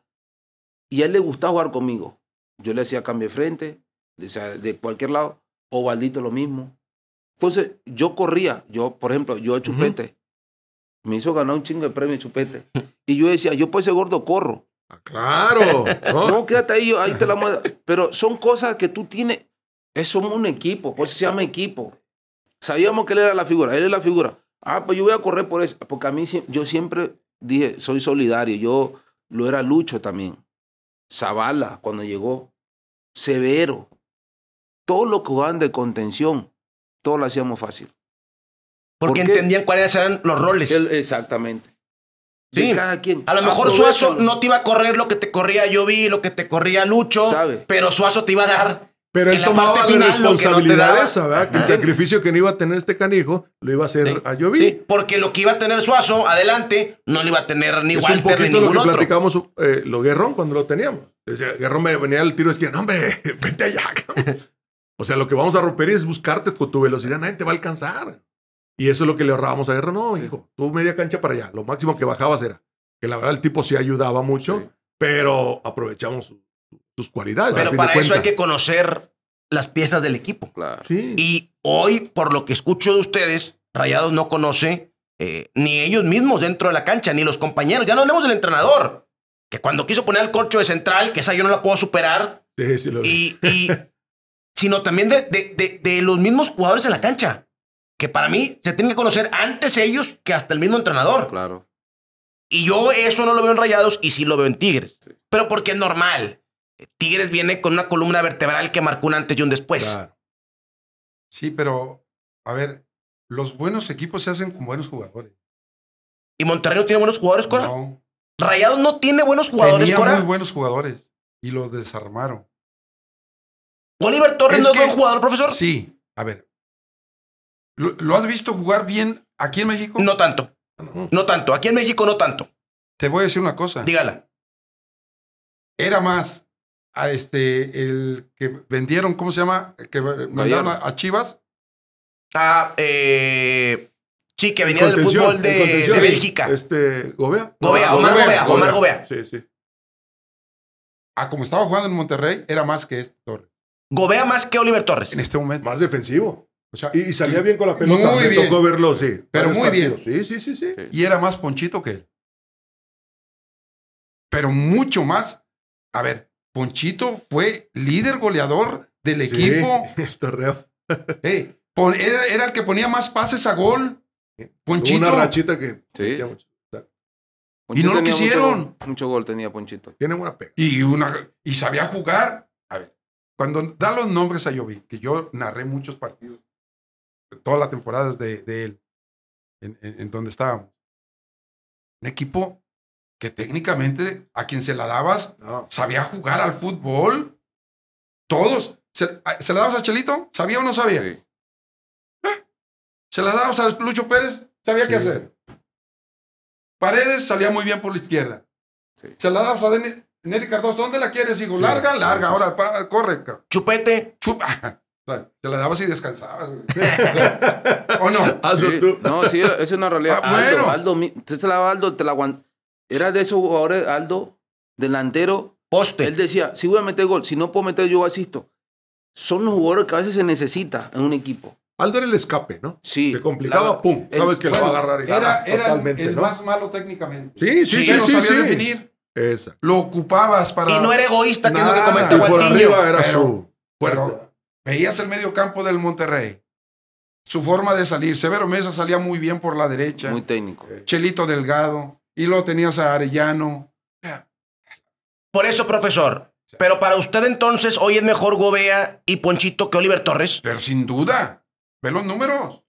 Y a él le gustaba jugar conmigo. Yo le hacía cambio de frente, de, o de cualquier lado. O baldito lo mismo. Entonces, yo corría. Yo, por ejemplo, yo Chupete. Me hizo ganar un chingo de premio Chupete. Y yo decía, yo por ese gordo corro. Ah, claro. <laughs> ¿no? Oh. quédate ahí, ahí te la muevo. Pero son cosas que tú tienes. Es, somos un equipo, por eso se llama equipo. Sabíamos que él era la figura, él es la figura. Ah, pues yo voy a correr por eso. Porque a mí yo siempre dije, soy solidario. Yo lo era Lucho también. Zavala, cuando llegó. Severo. Todo lo que van de contención, todo lo hacíamos fácil. Porque entendían cuáles eran los roles. exactamente. De cada quien. A lo mejor Suazo no te iba a correr lo que te corría vi, lo que te corría Lucho. Pero Suazo te iba a dar pero él tomaba la, responsabilidad esa, ¿verdad? Que el sacrificio que no iba a tener este canijo lo iba a hacer a Jovi. Sí, porque lo que iba a tener Suazo adelante no lo iba a tener ni es un poquito lo que platicamos eh, lo Guerrón cuando lo teníamos. Guerrón me venía el tiro de esquina, no, hombre, <laughs> vete allá. <laughs> o sea, lo que vamos a romper es buscarte con tu velocidad, nadie te va a alcanzar. Y eso es lo que le ahorrábamos a Guerrón. No, hijo, tú media cancha para allá. Lo máximo que bajabas era que la verdad el tipo sí ayudaba mucho, pero aprovechamos sus cualidades. Pero para eso hay que conocer las piezas del equipo. Claro. Y hoy, por lo que escucho de ustedes, Rayados no conoce eh, ni ellos mismos dentro de la cancha, ni los compañeros. Ya no hablemos del entrenador, que cuando quiso poner al corcho de central, que esa yo no la puedo superar, y, <laughs> sino también de, de, los mismos jugadores en la cancha, que para mí se tienen que conocer antes ellos que hasta el mismo entrenador. Claro. Y yo eso no lo veo en Rayados y sí lo veo en Tigres, pero porque es normal. Tigres viene con una columna vertebral que marcó un antes y un después. Sí, pero, a ver, los buenos equipos se hacen con buenos jugadores. ¿Y Monterrey no tiene buenos jugadores, Cora? No. Rayados no tiene buenos jugadores, Tenía muy buenos jugadores y lo desarmaron. ¿Oliver Torres no es buen jugador, profesor? Sí, a ver. ¿lo, has visto jugar bien aquí en México? No tanto. no tanto. Aquí en México no tanto. Te voy a decir una cosa. Dígala. Era más a este, el que vendieron, ¿cómo se llama? que mandaron a, Chivas. Ah, eh. Sí, que venía del fútbol de, de, Bélgica. Este, Gobea. Gobea, ah, Omar Gobea, Omar Gobea. Sí, sí. Ah, como estaba jugando en Monterrey, era más que este Torres. Gobea más que Oliver Torres. En este momento. Más defensivo. O sea, y, salía bien con la pelota. Muy tocó verlo, sí. Pero muy bien. sí, sí, sí, sí. Y era más ponchito que él. Pero mucho más. A ver, Ponchito fue líder goleador del equipo. <laughs> era, el que ponía más pases a gol. Ponchito. Una rachita que. Sí. y no lo quisieron. Mucho, gol tenía Ponchito. Tiene una pega. Y, una, y sabía jugar. A ver, cuando da los nombres a Jovi, que yo narré muchos partidos, todas las temporadas de, él, en, en donde estábamos. Un equipo que técnicamente a quien se la dabas sabía jugar al fútbol. Todos. ¿Se, la dabas a Chelito? ¿Sabía o no sabía? Ah. ¿Se la dabas a Lucho Pérez? Sabía qué hacer. Paredes salía muy bien por la izquierda. Se la dabas a Neri Nery Cardoso. ¿Dónde la quieres, hijo? Larga, larga. Ahora, corre. Chupete. Chupa. Ah, te la dabas y descansabas. <laughs> ¿O no? No, sí, es una realidad. Ah, bueno. Aldo, Aldo, te la Aldo, te la era de esos jugadores, Aldo, delantero. Poste. Él decía, si voy a meter gol, si no puedo meter yo asisto. Son los jugadores que a veces se necesita en un equipo. Aldo era el escape, ¿no? Sí. Se complicaba, pum, sabes que lo va a agarrar. era, era el, más malo técnicamente. Sí, sí, sí. sí, Lo ocupabas para. Y no era egoísta que no te que era su pero veías el medio campo del Monterrey. Su forma de salir. Severo Mesa salía muy bien por la derecha. Muy técnico. Eh. Chelito Delgado. Y luego tenías a Arellano. Por eso, profesor. Pero para usted entonces, hoy es mejor Gobea y Ponchito que Oliver Torres. Pero sin duda. Ve los números.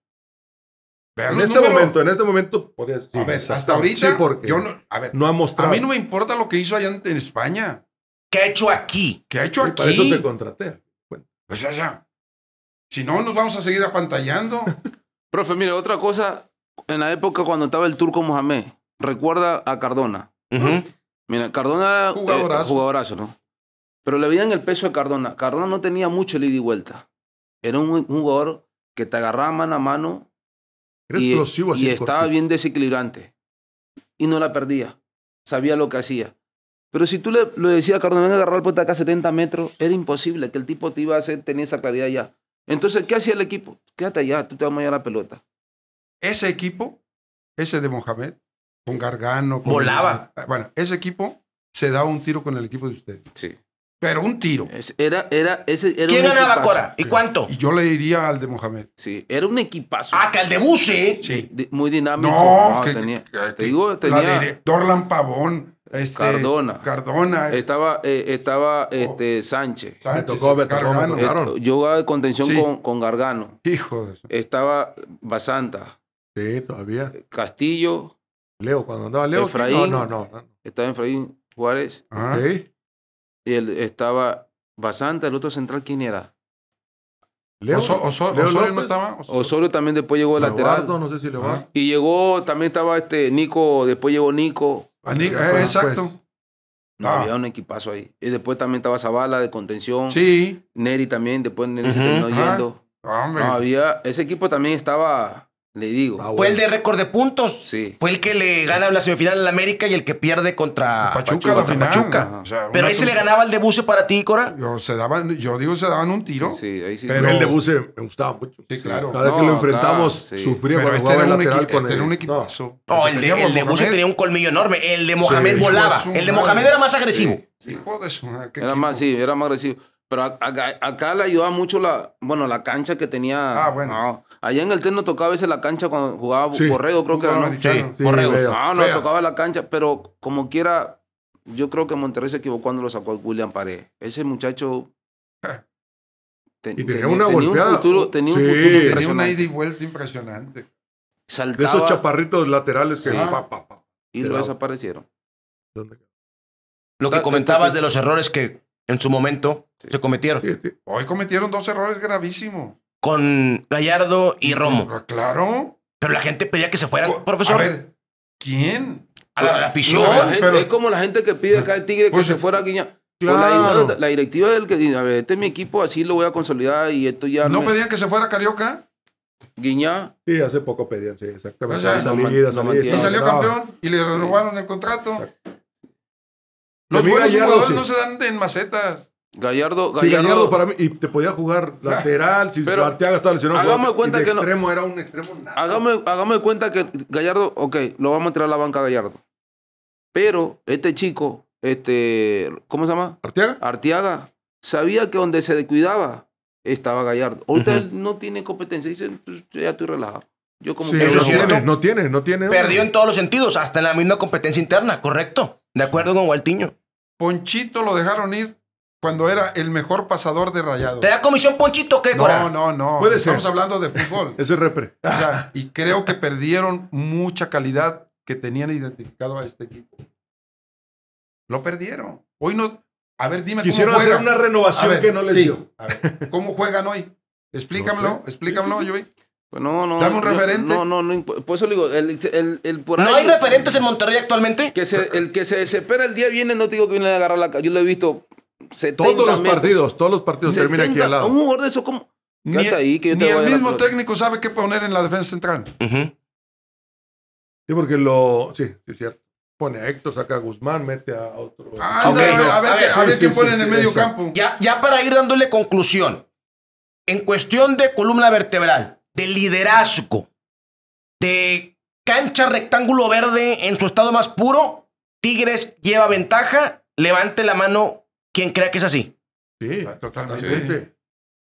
en este momento, en este momento podías. Sí, a ver, hasta, ahorita. porque no, a ver, no ha mostrado. A mí no me importa lo que hizo allá en, España. ¿Qué ha hecho aquí? ¿Qué ha hecho aquí? Por eso te contraté. Bueno. Pues ya, Si no, nos vamos a seguir apantallando. <laughs> Profe, mire, otra cosa. En la época cuando estaba el turco Mohamed, recuerda a Cardona. Mira, Cardona. Eh, jugadorazo. jugadorazo, ¿no? Pero le veían el peso a Cardona. Cardona no tenía mucho el y vuelta. Era un, jugador que te agarraba mano a mano. Era y, explosivo así. Y estaba bien desequilibrante. Y no la perdía. Sabía lo que hacía. Pero si tú le, decías a Cardona, ven a agarrar el puente acá a 70 metros, era imposible que el tipo te iba a hacer, tenía esa claridad ya. Entonces, ¿qué hacía el equipo? Quédate allá, tú te vas a la pelota. Ese equipo, ese de Mohamed, con Gargano. Volaba. bueno, ese equipo se daba un tiro con el equipo de usted. Sí. Pero un tiro. era, era, ese, ¿Quién ganaba Cora? ¿Y cuánto? Y yo le diría al de Mohamed. Sí, era un equipazo. Ah, que al de Buse. Sí. muy dinámico. No, que, tenía, te digo, tenía. La Dorlan Pavón. Este, Cardona. Cardona. Eh. Estaba, eh, estaba oh. este, Sánchez. Sánchez. tocó, ver eh, Yo jugaba de contención con, con Gargano. Hijo de eso. Estaba Basanta. Sí, todavía. Castillo. Leo, cuando andaba Leo. No, no, no. Estaba Efraín Juárez. Ah, Y él estaba Basanta, el otro central, ¿quién era? Leo, Osorio no estaba. Osorio. también después llegó el lateral. no sé si le Y llegó, también estaba este Nico, después llegó Nico. Eh, pues. exacto. No, ah. había un equipazo ahí. Y después también estaba Zavala de contención. Sí. Neri también, después Neri se terminó yendo. Ah, no, había, ese equipo también estaba le digo. Ah, Fue el de récord de puntos. Sí. Fue el que le gana la semifinal al América y el que pierde contra Pachuca. pero ahí se le ganaba el de para ti, Cora. Yo, se daban, yo digo, se daban un tiro. Sí, ahí sí. Pero el de me gustaba mucho. Sí, claro. Cada vez que lo enfrentamos, sufría cuando este jugaba el lateral con este Era un equipo No, el, de, tenía un colmillo enorme. El de Mohamed volaba. El de Mohamed era más agresivo. Era más, sí, era más agresivo. Pero acá acá le ayudaba mucho la, bueno, la cancha que tenía. Ah, bueno. Allá en el TEN tocaba a veces la cancha cuando jugaba Correo, creo que era. Borrego. no, no, tocaba la cancha, pero como quiera, yo creo que Monterrey se equivocó cuando lo sacó a William Pared. Ese muchacho. <laughs> y tenía, una tenía un futuro impresionante. Tenía vuelta impresionante. De esos chaparritos laterales que. y lo desaparecieron. Lo que comentabas de los errores que en su momento se cometieron. Hoy cometieron dos errores gravísimos. Con Gallardo y mm, Romo. Ah, claro. Pero la gente pedía que se fueran, profesor. ¿quién? A la, pues, Es como la gente que pide acá el Tigre que pues, se fuera a Guiña. La, directiva del que dice, a ver, este es mi equipo, así lo voy a consolidar y esto ya... ¿No, pedían que se fuera Carioca? Guiñá. Sí, hace poco pedían, sí, exactamente. y salió campeón y le renovaron el contrato. Los buenos jugadores no se dan en macetas. Gallardo, Gallardo. para mí, y te podía jugar <laughs> lateral, si Pero, Arteaga estaba lesionado. Hagamos cuenta que extremo, era un extremo Hagamos, cuenta que Gallardo, ok, lo vamos a entrar a la banca Gallardo. Pero este chico, este, ¿cómo se llama? Arteaga. Arteaga, sabía que donde se descuidaba estaba Gallardo. Ahorita él no tiene competencia, dice, pues, ya estoy relajado. Yo como no, tiene, no tiene, no tiene. Perdió en todos los sentidos, hasta en la misma competencia interna, correcto. De acuerdo con Gualtiño. Ponchito lo dejaron ir cuando era el mejor pasador de rayado. ¿Te da comisión Ponchito qué, Cora? No, no, no. Estamos hablando de fútbol. <laughs> es repre. y creo que perdieron mucha calidad que tenían identificado a este equipo. Lo perdieron. Hoy no. A ver, dime Quisieron hacer una renovación que no les dio. A ver, ¿Cómo juegan hoy? <laughs> Explícamelo, explícamelo, yo pues no, no. Dame un referente. No, no, no. Por eso digo, el, el, el por ¿No hay referentes en Monterrey actualmente? Que el que se desespera el día viene, no te digo que viene a agarrar la. Yo lo he visto 70 Todos los partidos, todos los partidos termina aquí al lado. Un eso, ¿cómo? Ni, ahí, el mismo técnico sabe qué poner en la defensa central. Sí, porque lo. Sí, sí, es cierto. Pone a Héctor, saca a Guzmán, mete a otro. Ah, a ver, a pone en el medio campo. Ya, ya para ir dándole conclusión, en cuestión de columna vertebral, de liderazgo, de cancha rectángulo verde en su estado más puro, Tigres lleva ventaja, levante la mano quien crea que es así. Sí, ah, totalmente.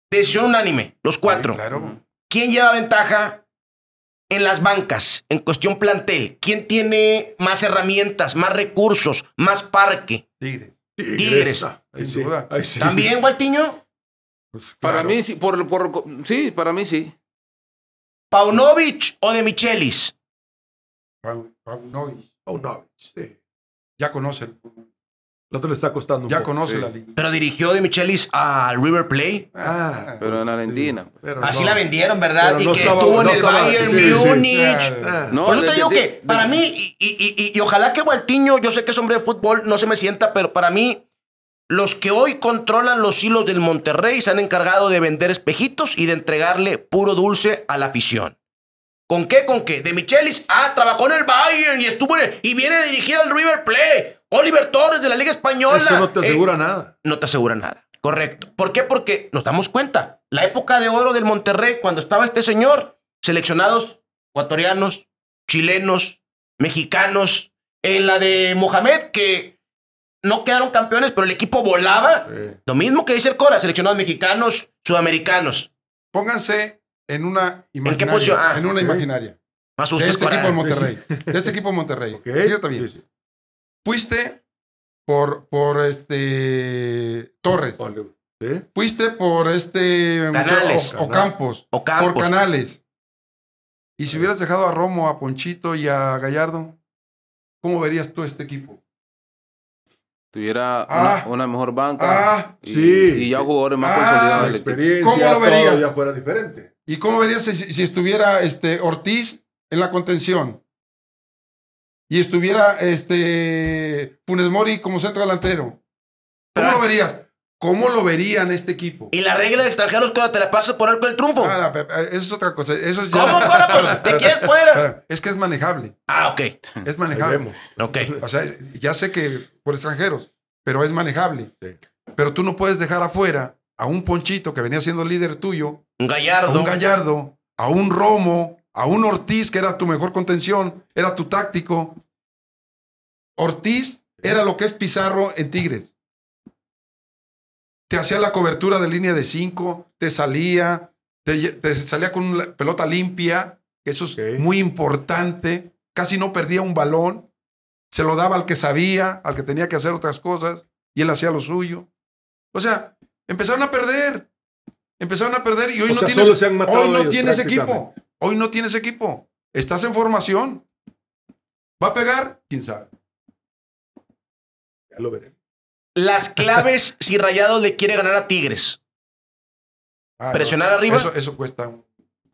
Decisión unánime, los cuatro. claro. ¿Quién lleva ventaja en las bancas, en cuestión plantel? ¿Quién tiene más herramientas, más recursos, más parque? Tigres. Tigres. ¿También, Gualtiño? Pues para mí sí, por, sí, para mí sí. ¿Paunovic o de Michelis? Paunovic. Paunovic, sí. Ya conoce. El otro le está costando. Un ya conoce la liga. Pero dirigió de Michelis al River Plate. Ah, ah, ah pero en la Sí, pues. Así la vendieron, ¿verdad? y que estuvo en el Bayern Munich. Múnich. Ah, yo no, te digo que para mí, y, y, y, y, ojalá que Gualtiño, yo sé que es hombre de fútbol, no se me sienta, pero para mí los que hoy controlan los hilos del Monterrey se han encargado de vender espejitos y de entregarle puro dulce a la afición. ¿Con qué? ¿Con qué? De Michelis. Ah, trabajó en el Bayern y estuvo y viene a dirigir al River Plate. Oliver Torres de la Liga Española. Eso no te eh, asegura nada. No te asegura nada. Correcto. ¿Por qué? Porque nos damos cuenta. La época de oro del Monterrey, cuando estaba este señor, seleccionados ecuatorianos, chilenos, mexicanos, en la de Mohamed, que no quedaron campeones, pero el equipo volaba. Lo mismo que dice el Cora, seleccionados mexicanos, sudamericanos. Pónganse en una imaginaria. ¿En ah, en una imaginaria. Más este de este equipo de Monterrey. este equipo Monterrey. Yo también. Fuiste por, por este Torres. Fuiste por este O, Campos. O Campos. Por Canales. Y si hubieras dejado a Romo, a Ponchito y a Gallardo, ¿cómo verías tú este equipo? tuviera ah. una, mejor banca ah, y, y, ya jugadores más ah, consolidados del ¿Cómo lo verías? fuera diferente. ¿Y cómo verías si, estuviera este, Ortiz en la contención? Y estuviera este, como centro delantero. ¿Cómo lo verías? ¿Cómo lo verían este equipo? Y la regla de extranjeros cuando te la pasas por arco del triunfo. Ah, eh, eso es otra cosa. es ¿Cómo, Pues, ¿Te quieres poder? Es que es manejable. Ah, ok. Es manejable. O sea, ya sé que por extranjeros, pero es manejable. Pero tú no puedes dejar afuera a un Ponchito que venía siendo líder tuyo. Un Gallardo. un Gallardo, a un Romo, a un Ortiz que era tu mejor contención, era tu táctico. Ortiz era lo que es Pizarro en Tigres te hacía la cobertura de línea de cinco, te salía, te, salía con una pelota limpia, eso es muy importante, casi no perdía un balón, se lo daba al que sabía, al que tenía que hacer otras cosas, y él hacía lo suyo. O sea, empezaron a perder, empezaron a perder y hoy no tienes, hoy no equipo, hoy no tienes equipo, estás en formación, va a pegar, quién sabe. Ya lo veremos. Las <laughs> claves si Rayado le quiere ganar a Tigres. Ah, Presionar arriba. Eso, cuesta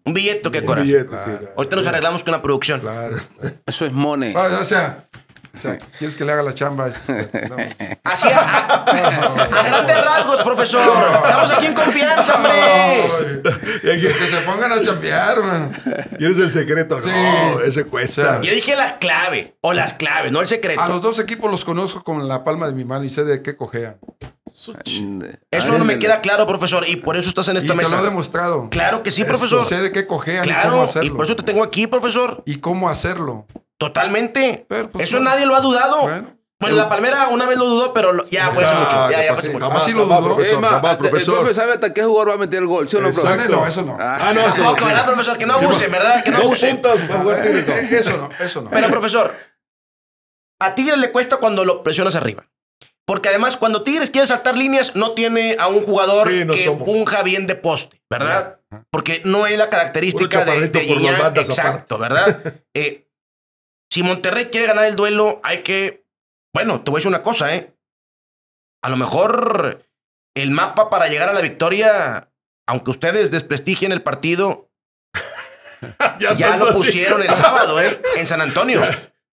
un billete, ¿qué corazón? Billete, sí, Ahorita nos arreglamos con la producción. Claro. Eso es money. Ah, o sea, ¿quieres que le haga la chamba? Este Así, a, a, grandes rasgos, profesor. Estamos aquí en confianza, hombre. que se pongan a chambear, man. Y eres el secreto, sí. no, ese cuesta. Yo dije la clave, o las claves, no el secreto. A los dos equipos los conozco con la palma de mi mano y sé de qué cojean. Eso no me queda claro, profesor, y por eso estás en esta y mesa. Te lo he demostrado. Claro que sí, profesor. sé de qué cojean y cómo hacerlo. Y por eso te tengo aquí, profesor. Y cómo hacerlo. Totalmente. Pues, eso nadie lo ha dudado. Bueno. la palmera una vez lo dudó, pero ya fue hace mucho. Ya, ya mucho. Jamás ah, lo dudó. Profesor, profesor. sabe hasta qué jugador va a meter el gol, ¿sí o no, No, eso no. Ah, ah no, eso no. profesor? Que no abuse, ¿verdad? Que no abuse. <laughs> Eso no, eso no. Pero, profesor, a Tigres le cuesta cuando lo presionas arriba. Porque además, cuando Tigres quiere saltar líneas, no tiene a un jugador que somos. bien de poste, ¿verdad? Porque no es la característica de, de Exacto, ¿verdad? <laughs> eh, si Monterrey quiere ganar el duelo, hay que. Bueno, te voy a decir una cosa, ¿eh? A lo mejor el mapa para llegar a la victoria, aunque ustedes desprestigien el partido, <laughs> ya, lo pusieron el sábado, ¿eh? En San Antonio.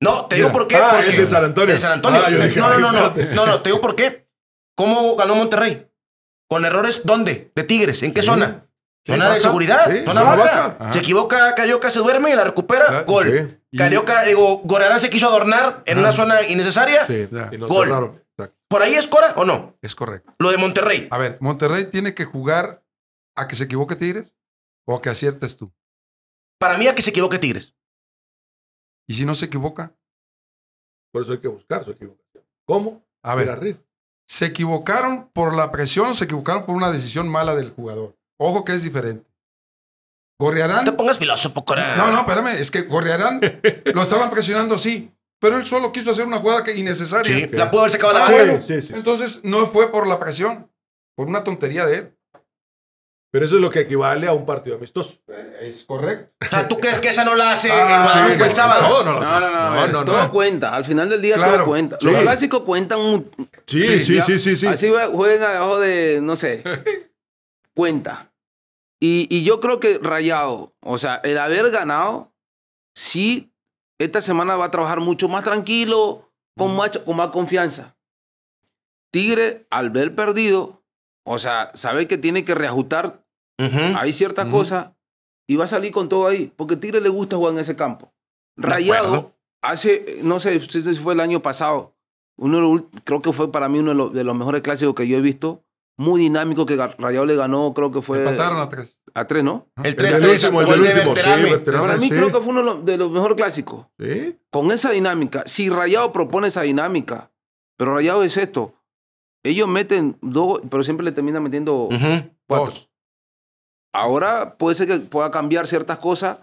No, te digo por qué. Ah, porque, San Antonio. Ah, no, no, no, no, te digo por qué. ¿Cómo ganó Monterrey? ¿Con errores dónde? ¿De Tigres? ¿En qué zona? Zona de seguridad, zona baja. Se equivoca, Carioca se duerme y la recupera, gol. Carioca, digo, Gorarán se quiso adornar en una zona innecesaria, gol. ¿Por ahí es Cora o no? Es correcto. Lo de Monterrey. A ver, Monterrey tiene que jugar a que se equivoque Tigres o a que aciertes tú. Para mí a que se equivoque Tigres. ¿Y si no se equivoca? Por eso hay que buscar su equivocación. ¿Cómo? A ver, ¿se equivocaron por la presión o se equivocaron por una decisión mala del jugador? Ojo que es diferente. Gorrearán. No te pongas filósofo, él. No, no, espérame. Es que Gorrearán <laughs> lo estaban presionando, sí. Pero él solo quiso hacer una jugada que innecesaria. Sí, la pudo haber sacado la ah, Entonces no fue por la presión, por una tontería de él. Pero eso es lo que equivale a un partido amistoso. Eh, es correcto. ¿tú crees que esa no la hace ah, el, sábado? No, no, no. no, no, eh, no todo cuenta. Al final del día todo cuenta. Lo clásicos cuenta. un... Sí, sí, sí, sí, sí. Así juegan abajo de, no sé. <laughs> cuenta. Y, y, yo creo que Rayado, o sea, el haber ganado, sí, esta semana va a trabajar mucho más tranquilo, con, más, con más confianza. Tigre, al ver perdido, o sea, sabe que tiene que reajustar. Hay ciertas cosas y va a salir con todo ahí, porque Tigre le gusta jugar en ese campo. Rayado, hace, no sé si fue el año pasado, uno creo que fue para mí uno de los mejores clásicos que yo he visto muy dinámico que Rayado le ganó, creo que fue. Empataron a tres. A tres, ¿no? El 3 el, último, el, último. Sí, Para mí creo que fue uno de los mejores clásicos. ¿Sí? Con esa dinámica. Si Rayado propone esa dinámica, pero Rayado es esto. Ellos meten dos, pero siempre le terminan metiendo cuatro. Ahora puede ser que pueda cambiar ciertas cosas,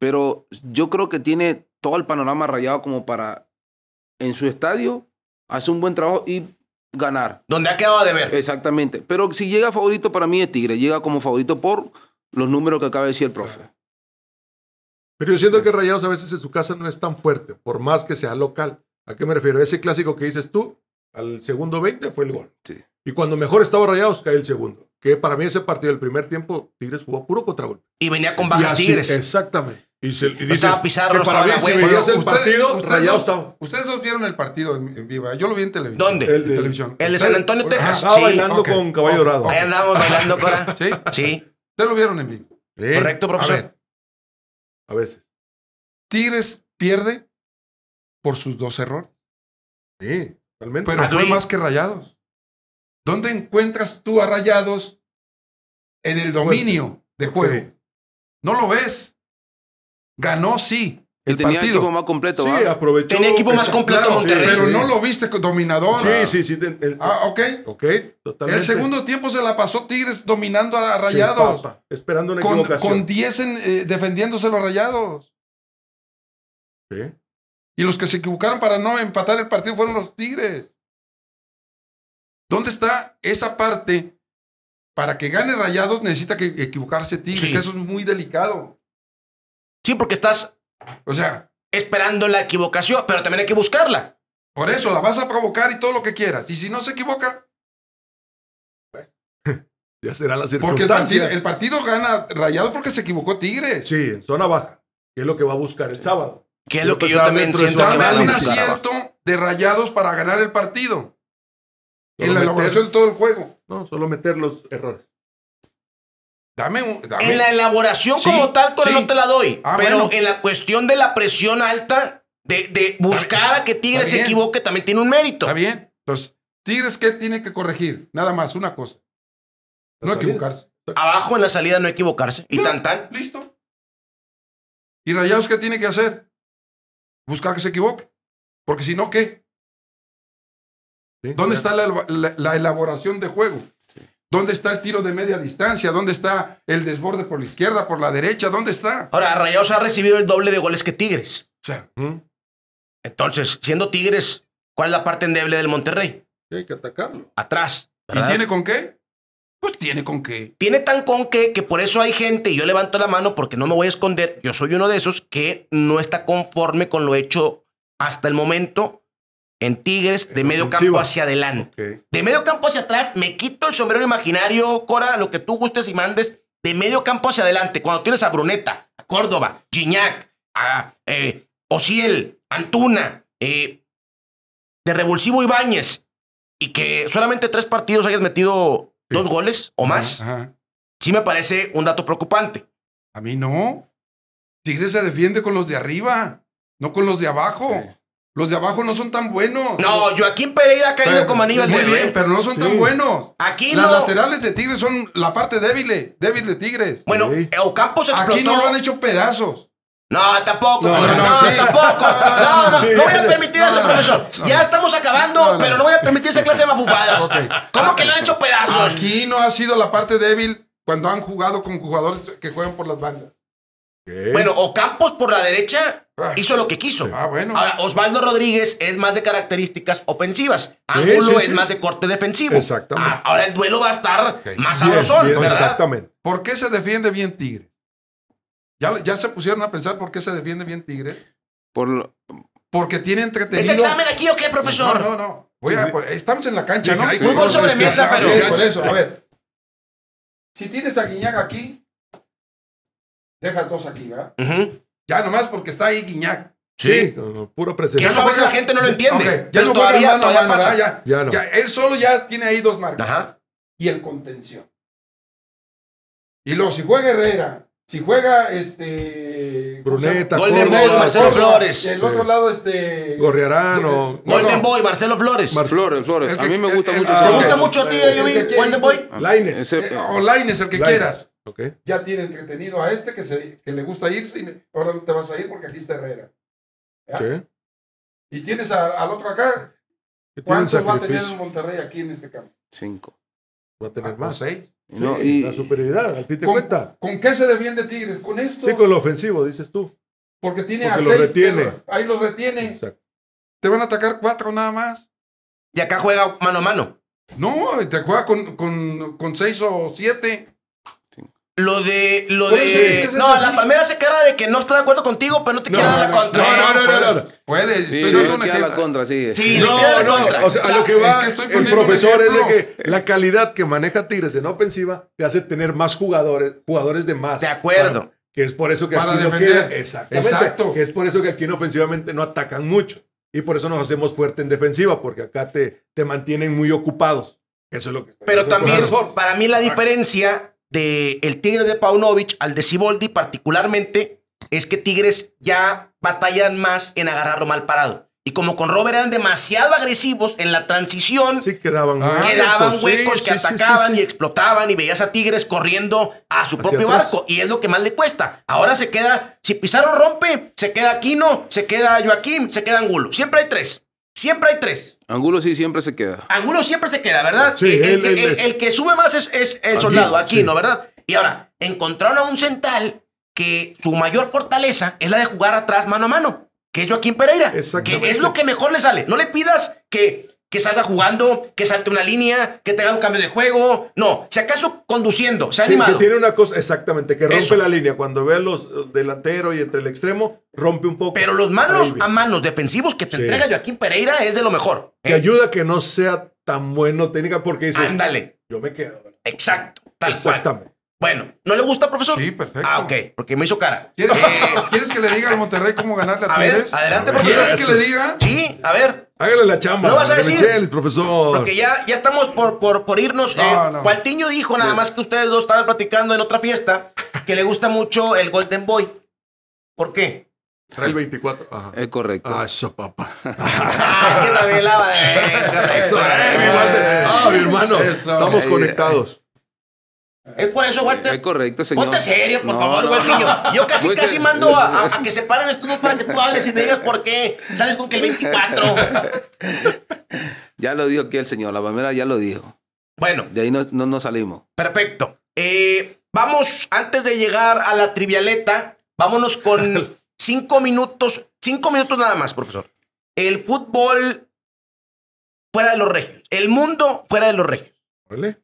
pero yo creo que tiene todo el panorama rayado como para en su estadio hace un buen trabajo y ganar. Donde ha quedado de ver. Exactamente. Pero si llega favorito para mí es Tigre, llega como favorito por los números que acaba de decir el profe. Pero yo siento que pues. Rayados a veces en su casa no es tan fuerte, por más que sea local. ¿A qué me refiero? Ese clásico que dices tú, al segundo 20 fue el gol. Y cuando mejor estaba Rayados, cae el segundo. Que para mí ese partido, el primer tiempo, Tigres jugó puro contra gol. Y venía con bajas Tigres. Exactamente. Y, se, y pues estaba que para mí, si el partido, ustedes, Rayados estaba. Ustedes dos vieron el partido en, vivo. Yo lo vi en televisión. ¿Dónde? en televisión. El de San Antonio, Texas. Estaba sí. bailando con Caballo Dorado. Ahí andamos bailando, Cora. <laughs> ¿Sí? Sí. Ustedes lo vieron en vivo. Correcto, profesor. A veces. Tigres pierde por sus dos errores. Sí. Pero fue más que Rayados. ¿Dónde encuentras tú a Rayados en el dominio de juego? No lo ves. Ganó, sí. El tenía partido. equipo más completo. Sí, aprovechó. Tenía equipo más completo Monterrey. Pero no lo viste dominador. Sí, sí, sí. El, ah, ok. Ok, totalmente. El segundo tiempo se la pasó Tigres dominando a Rayados. esperando una con, Con 10 defendiéndoselo eh, defendiéndose los Rayados. Sí. Y los que se equivocaron para no empatar el partido fueron los Tigres. ¿Dónde está esa parte? Para que gane Rayados necesita que equivocarse Tigres, que eso es muy delicado. Sí, porque estás o sea, esperando la equivocación, pero también hay que buscarla. Por eso la vas a provocar y todo lo que quieras. Y si no se equivoca, <laughs> ya será la circunstancia. Porque el partido, gana Rayados porque se equivocó Tigres. Sí, en zona baja, que es lo que va a buscar el sábado. Que es lo que yo también siento un asiento de rayados para ganar el partido. en la elaboración todo el juego. No, solo meter los errores. Dame, un, En la elaboración como tal, no te la doy. Ah, pero en la cuestión de la presión alta, de, buscar a que Tigres se equivoque, también tiene un mérito. Está bien. Entonces, Tigres, ¿qué tiene que corregir? Nada más, una cosa. No equivocarse. Abajo en la salida no equivocarse. Y tan tan. Listo. ¿Y Rayados qué tiene que hacer? buscar que se equivoque. Porque si no, ¿qué? ¿Dónde está la, elaboración de juego? ¿Dónde está el tiro de media distancia? ¿Dónde está el desborde por la izquierda, por la derecha? ¿Dónde está? Ahora, Rayados ha recibido el doble de goles que Tigres. Entonces, siendo Tigres, ¿cuál es la parte endeble del Monterrey? Hay que atacarlo. Atrás. ¿Y tiene con qué? Pues tiene con qué. Tiene tan con qué que por eso hay gente, y yo levanto la mano porque no me voy a esconder, yo soy uno de esos que no está conforme con lo hecho hasta el momento en Tigres de medio campo hacia adelante. De medio campo hacia atrás, me quito el sombrero imaginario, Cora, lo que tú gustes y mandes, de medio campo hacia adelante, cuando tienes a Bruneta, a Córdoba, Giñac, a eh, Ociel, Antuna, eh, de Revulsivo Ibáñez, y que solamente tres partidos hayas metido dos goles o más, sí me parece un dato preocupante. A mí no. Tigres se defiende con los de arriba, no con los de abajo. Los de abajo no son tan buenos. No, Joaquín Pereira ha caído pero, como aníbal Muy bien, ¿eh? pero no son tan buenos. Aquí Las laterales de Tigres son la parte débil, eh, débil de Tigres. Bueno, o Campos explotó. Aquí no lo han hecho pedazos. No, tampoco, no, tampoco. <laughs> No, no, voy a permitir eso, profesor. ya estamos acabando, pero no voy a permitir esa clase de mafufadas. ¿Cómo ah, que lo han hecho pedazos? Aquí no ha sido la parte débil cuando han jugado con jugadores que juegan por las bandas. ¿Qué? Bueno, Ocampos por la derecha ah. hizo lo que quiso. Ah, bueno. Osvaldo Rodríguez es más de características ofensivas. Ángulo es más de corte defensivo. Exactamente. ahora el duelo va a estar más sabrosón. Exactamente. ¿Por qué se defiende bien Tigre? ¿Ya, ¿Ya se pusieron a pensar por qué se defiende bien Tigres? Por Porque tiene entretenido. ¿Es examen aquí o qué, profesor? No, no, no. estamos en la cancha, ¿no? Hay fútbol sobre mesa, pero. Por eso, a ver. Si tienes a Guiñac aquí, dejas dos aquí, ¿verdad? Ya nomás porque está ahí Guiñac. Sí, puro presencia Que eso a veces la gente no lo entiende. Ya no va mano, ya, no ya, ya, no. él solo ya tiene ahí dos marcas. Ajá. Y el contención. Y luego, si juega Herrera si juega este. Bruneta, Golden Boy, Marcelo Flores. El otro lado, este. Gorriarán o. Golden Boy, Marcelo Flores. Flores, Flores. A mí me gusta mucho. me gusta mucho a ti, Golden Boy? Ah. Lines. Eh, eh, o Lines, el que quieras. Ya tiene entretenido a este que, se, que le gusta irse y ahora no te vas a ir porque aquí está Herrera. Y tienes al otro acá. ¿Cuántos va a tener en Monterrey aquí en este campo? Cinco va a tener ah, más. Seis. Pues, no, y, la superioridad, al fin te cuenta. ¿Con qué se defiende Tigres? Con esto. Sí, con lo ofensivo, dices tú. Porque tiene Porque a ahí los retiene. Exacto. Te van a atacar cuatro nada más. Y acá juega mano a mano. No, te juega con, con, con seis o siete. Lo de. Lo de. no, la palmera se cara de que no está de acuerdo contigo, pero no te quiere dar la contra. No, no, no, no. no, no. Puedes. Sí, la contra, sí. Sí, no, no. O sea, a lo que va el profesor es de que la calidad que maneja Tigres en ofensiva te hace tener más jugadores, jugadores de más. De acuerdo. que es por eso que para aquí defender. Exactamente. Exacto. Que es por eso que aquí en ofensivamente no atacan mucho. Y por eso nos hacemos fuerte en defensiva, porque acá te, te mantienen muy ocupados. Eso es lo que. Pero también, para mí, la diferencia de el Tigre de Paunovic al de Siboldi particularmente es que Tigres ya batallan más en agarrarlo mal parado. Y como con Robert eran demasiado agresivos en la transición, quedaban, ah, huecos que atacaban y explotaban y veías a Tigres corriendo a su propio barco. Y es lo que más le cuesta. Ahora se queda, si Pizarro rompe, se queda Aquino, se queda Joaquín, se queda Angulo. Siempre hay tres. Siempre hay tres. Angulo sí siempre se queda. Angulo siempre se queda, ¿verdad? Sí, el, que sube más es, es el soldado, aquí, ¿no? ¿Verdad? Y ahora, encontraron a un central que su mayor fortaleza es la de jugar atrás mano a mano, que es Joaquín Pereira. Que es lo que mejor le sale. No le pidas que que salga jugando, que salte una línea, que te haga un cambio de juego. No, si acaso conduciendo, se ha animado. tiene una cosa, exactamente, que rompe la línea. Cuando ve los eh, delanteros y entre el extremo, rompe un poco. Pero los manos a manos defensivos que te entrega Joaquín Pereira es de lo mejor. Que ¿eh? ayuda que no sea tan bueno técnica porque dice. Ándale. Yo me quedo. Exacto, tal Exactamente. Bueno, ¿no le gusta, profesor? Sí, perfecto. Ah, ok, porque me hizo cara. ¿Quieres, eh, <laughs> que le diga al Monterrey cómo ganarle a, a adelante, profesor. ¿Quieres que le diga? Sí, a ver. Hágale la chamba. No vas a decir, profesor. Porque ya, ya estamos por, por, por irnos. No, Eh, dijo nada más que ustedes dos estaban platicando en otra fiesta que le gusta mucho el Golden Boy. ¿Por qué? Trae el 24. Ajá. Es correcto. Ah, eso, papá. <laughs> es que también la... va es Eso, Ah, mi hermano. Estamos conectados. Es por eso, eh, Walter. Es eh, correcto, señor. Ponte serio, por favor, no. Yo, casi, casi mando a, que se paren estudios para que tú hables y me digas por qué. Sales con que el 24. <laughs> ya lo dijo aquí el señor, la primera ya lo dijo. Bueno. De ahí no, no salimos. Perfecto. Eh, vamos, antes de llegar a la trivialeta, vámonos con <laughs> cinco minutos, cinco minutos nada más, profesor. El fútbol fuera de los regios. El mundo fuera de los regios. ¿Vale?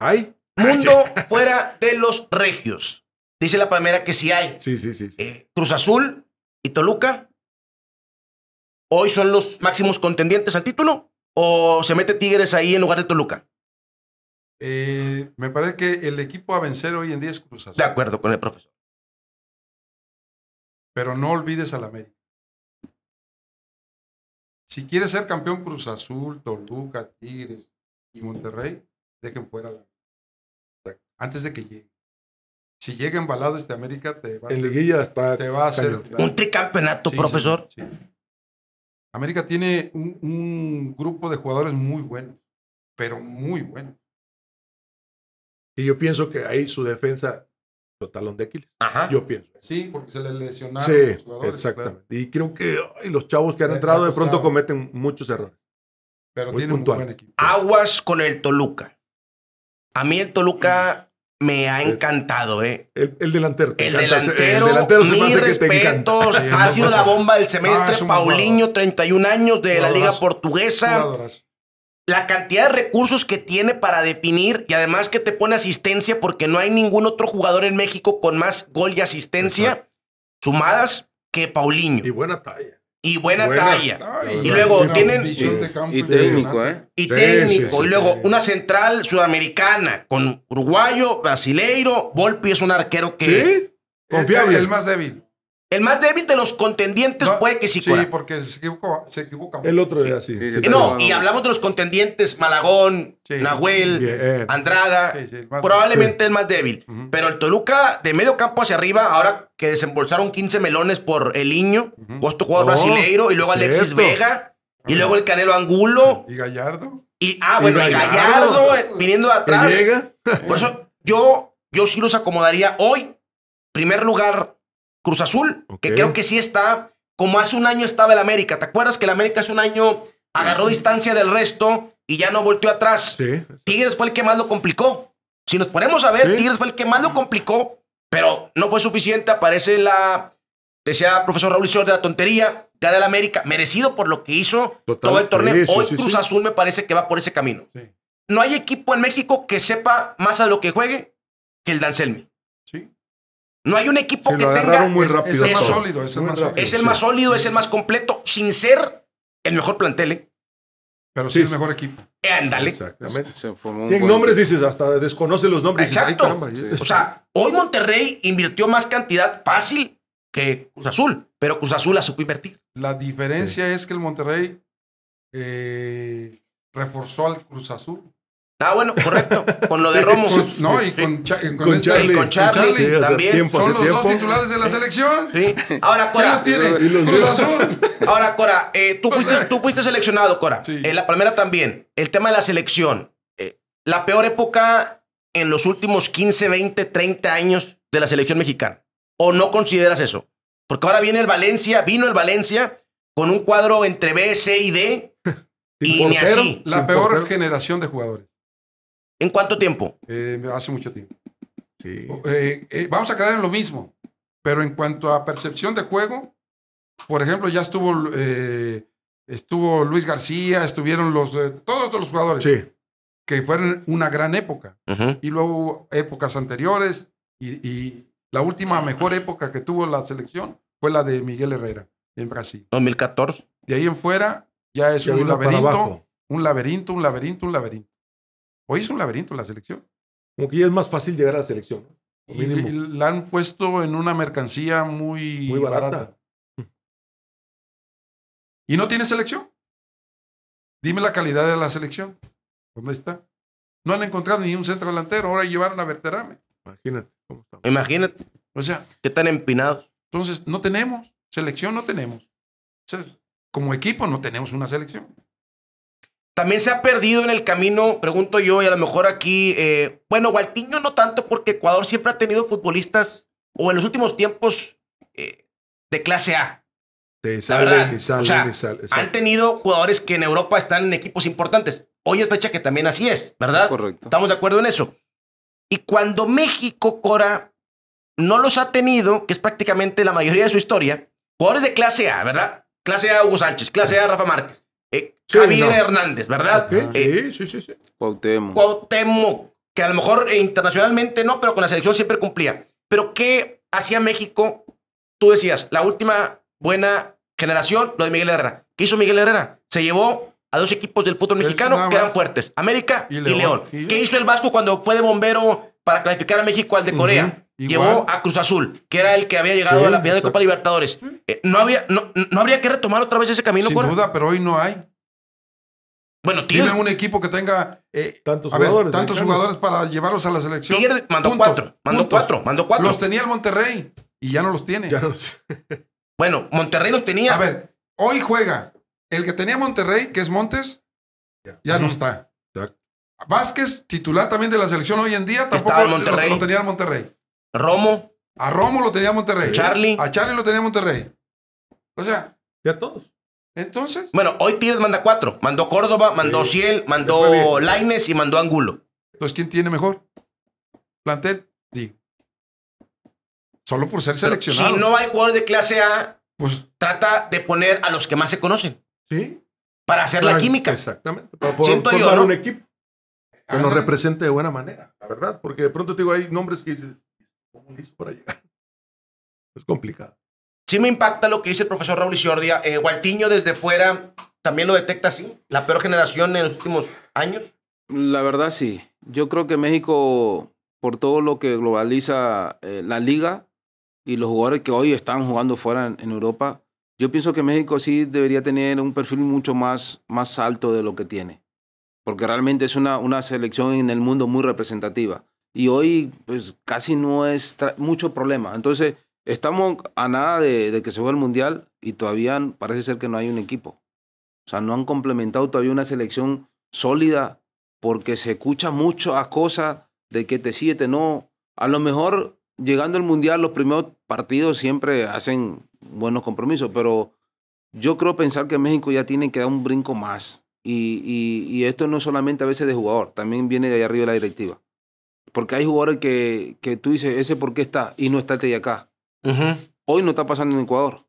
ay Mundo <laughs> fuera de los regios. Dice la palmera que si hay. Sí, sí, eh, Cruz Azul y Toluca hoy son los máximos contendientes al título o se mete Tigres ahí en lugar de Toluca. Eh, me parece que el equipo a vencer hoy en día es Cruz Azul. De acuerdo con el profesor. Pero no olvides a la América. Si quieres ser campeón Cruz Azul, Toluca, Tigres y Monterrey, dejen fuera la antes de que llegue. Si llega embalado este América, te va a hacer, un tricampeonato, profesor. América tiene un, grupo de jugadores muy buenos, pero muy buenos. Y yo pienso que ahí su defensa su talón de Aquiles. Yo pienso. Sí, porque se le lesionaron sí, los jugadores. Exactamente. Y creo que los chavos que han entrado de pronto cometen muchos errores. Pero tienen un buen equipo. Aguas con el Toluca. A mí el Toluca mm me ha encantado, ¿eh? El, delantero. El delantero, el se respetos, ha sido la bomba del semestre. Ah, Paulinho, 31 años de la Liga Portuguesa. La cantidad de recursos que tiene para definir y además que te pone asistencia porque no hay ningún otro jugador en México con más gol y asistencia sumadas que Paulinho. Y buena talla y buena, talla. Y luego tienen. Y, técnico, ¿eh? Y técnico. y luego una central sudamericana con uruguayo, brasileiro. Volpi es un arquero que. Confiable. El más débil. El más débil de los contendientes puede que sí. Sí, porque se equivoca El otro día eh, sí. no, y hablamos de los contendientes, Malagón, Nahuel, Andrada. probablemente el más débil. Pero el Toluca, de medio campo hacia arriba, ahora que desembolsaron 15 melones por El Niño, uh jugador oh, brasileiro, y luego Alexis Vega, y luego el Canelo Angulo. Y Gallardo. Y, ah, bueno, y Gallardo, eh, viniendo de atrás. Por eso yo, yo sí los acomodaría hoy. Primer lugar, Cruz Azul, que creo que sí está como hace un año estaba el América. ¿Te acuerdas que el América hace un año agarró distancia del resto y ya no volteó atrás? Sí. Tigres fue el que más lo complicó. Si nos ponemos a ver, Tigres fue el que más lo complicó, pero no fue suficiente. Aparece la, decía profesor Raúl Isidro de la tontería, gana el América, merecido por lo que hizo todo el torneo. Hoy Cruz Azul me parece que va por ese camino. No hay equipo en México que sepa más a lo que juegue que el Dancelmi. No hay un equipo que tenga. es, el más sólido, es el más sólido. Es el más completo, sin ser el mejor plantel, ¿eh? Pero sí, el mejor equipo. Ándale. Exactamente. nombres dices, hasta desconoce los nombres. Exacto. O sea, hoy Monterrey invirtió más cantidad fácil que Cruz Azul, pero Cruz Azul la supo invertir. La diferencia es que el Monterrey eh, reforzó al Cruz Azul. Ah, bueno, correcto. Con lo de <laughs> Romo. y con, este, Charlie, también. Son los dos titulares de la selección. Sí. Ahora, Cora. Ahora, Cora, eh, tú, fuiste, seleccionado, Cora. Eh, la Palmera también. El tema de la selección. Eh, la peor época en los últimos 15, 20, 30 años de la selección mexicana. ¿O no consideras eso? Porque ahora viene el Valencia, vino el Valencia con un cuadro entre B, C y D. <laughs> y ni así. La peor generación de jugadores. ¿En cuánto tiempo? Eh, hace mucho tiempo. Eh, eh, vamos a quedar en lo mismo, pero en cuanto a percepción de juego, por ejemplo, ya estuvo, estuvo Luis García, estuvieron los, todos los jugadores. Que fueron una gran época. Y luego épocas anteriores. Y, la última mejor época que tuvo la selección fue la de Miguel Herrera en Brasil. 2014. De ahí en fuera ya es un laberinto, un laberinto, un laberinto, un laberinto. Hoy es un laberinto la selección. Como que ya es más fácil llegar a la selección. la han puesto en una mercancía muy, barata. Hmm. ¿Y no tiene selección? Dime la calidad de la selección. ¿Dónde está? No han encontrado ni un centro delantero. Ahora llevaron a Verterame. Imagínate Imagínate. O sea. ¿Qué tan empinados? Entonces, no tenemos. Selección no tenemos. Entonces, como equipo no tenemos una selección. También se ha perdido en el camino, pregunto yo, y a lo mejor aquí, eh, bueno, Gualtiño no tanto porque Ecuador siempre ha tenido futbolistas, o en los últimos tiempos, eh, de clase A. Sí, y han tenido jugadores que en Europa están en equipos importantes. Hoy es fecha que también así es, ¿verdad? Correcto. Estamos de acuerdo en eso. Y cuando México, Cora, no los ha tenido, que es prácticamente la mayoría de su historia, jugadores de clase A, ¿verdad? Clase A Hugo Sánchez, clase A Rafa Márquez, eh, Javier Hernández, ¿verdad? Eh, sí, sí, sí, sí. Cuauhtémoc. Cuauhtémoc, que a lo mejor eh, internacionalmente no, pero con la selección siempre cumplía. Pero ¿qué hacía México? Tú decías, la última buena generación, lo de Miguel Herrera. ¿Qué hizo Miguel Herrera? Se llevó a dos equipos del fútbol mexicano que eran fuertes, América y León. ¿Qué hizo el Vasco cuando fue de bombero para clasificar a México al de Corea? Llevó a Cruz Azul, que era el que había llegado a la final de Copa Libertadores. Eh, no, había, no, no, habría que retomar otra vez ese camino. Sin duda, pero hoy no hay. Bueno, Tiene un equipo que tenga eh, tantos, jugadores, para llevarlos a la selección. mandó cuatro, mandó cuatro, Los tenía el Monterrey y ya no los tiene. <laughs> bueno, Monterrey los tenía. A ver, hoy juega el que tenía Monterrey, que es Montes, ya, no está. Vázquez, titular también de la selección hoy en día, tampoco tenía el Monterrey. Romo. A Romo lo tenía Monterrey. ¿eh? Charlie. A Charlie lo tenía Monterrey. O sea. Y a todos. Entonces. Bueno, hoy Tigres manda cuatro. Mandó Córdoba, mandó Ciel, mandó Laines y mandó Angulo. Entonces, ¿quién tiene mejor? Plantel, Sí. Solo por ser seleccionado. si no hay jugadores de clase A, pues trata de poner a los que más se conocen. Sí. Para hacer la química. Exactamente. Para un equipo que nos ah, represente de buena manera, la verdad. Porque de pronto te digo, hay nombres que <laughs> Es complicado. Sí me impacta lo que dice el profesor Raúl Isiordia. Eh, Gualtiño desde fuera también lo detecta así, la peor generación en los últimos años. La verdad sí. Yo creo que México, por todo lo que globaliza eh, la liga y los jugadores que hoy están jugando fuera en, Europa, yo pienso que México sí debería tener un perfil mucho más, más alto de lo que tiene. Porque realmente es una selección en el mundo muy representativa y hoy pues casi no es mucho problema. Entonces, estamos a nada de, que se juegue el Mundial y todavía parece ser que no hay un equipo. O sea, no han complementado todavía una selección sólida porque se escucha mucho a cosas de que te sigue, no. A lo mejor llegando al Mundial los primeros partidos siempre hacen buenos compromisos, pero yo creo pensar que México ya tiene que dar un brinco más. Y, esto no solamente a veces de jugador, también viene de ahí arriba la directiva. Porque hay jugadores que, que tú dices, ese por qué está y no está de acá. Hoy no está pasando en Ecuador.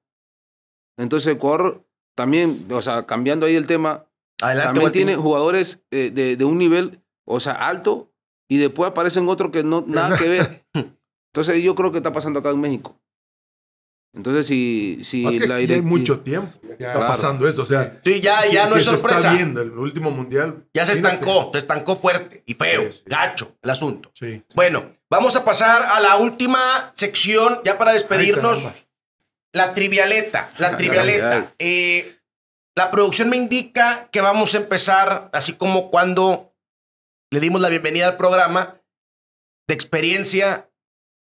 Entonces Ecuador también, o sea, cambiando ahí el tema, también tiene jugadores eh, de, de, un nivel, o sea, alto, y después aparecen otros que no nada que ver. <laughs> Entonces yo creo que está pasando acá en México. Entonces, si, si la Hay mucho tiempo. está pasando eso. O sea, ya, ya no es sorpresa. el último mundial. Ya se estancó, se estancó fuerte y feo, gacho el asunto. Sí, bueno, vamos a pasar a la última sección, ya para despedirnos. la trivialeta, la trivialeta. Eh, la producción me indica que vamos a empezar, así como cuando le dimos la bienvenida al programa, de experiencia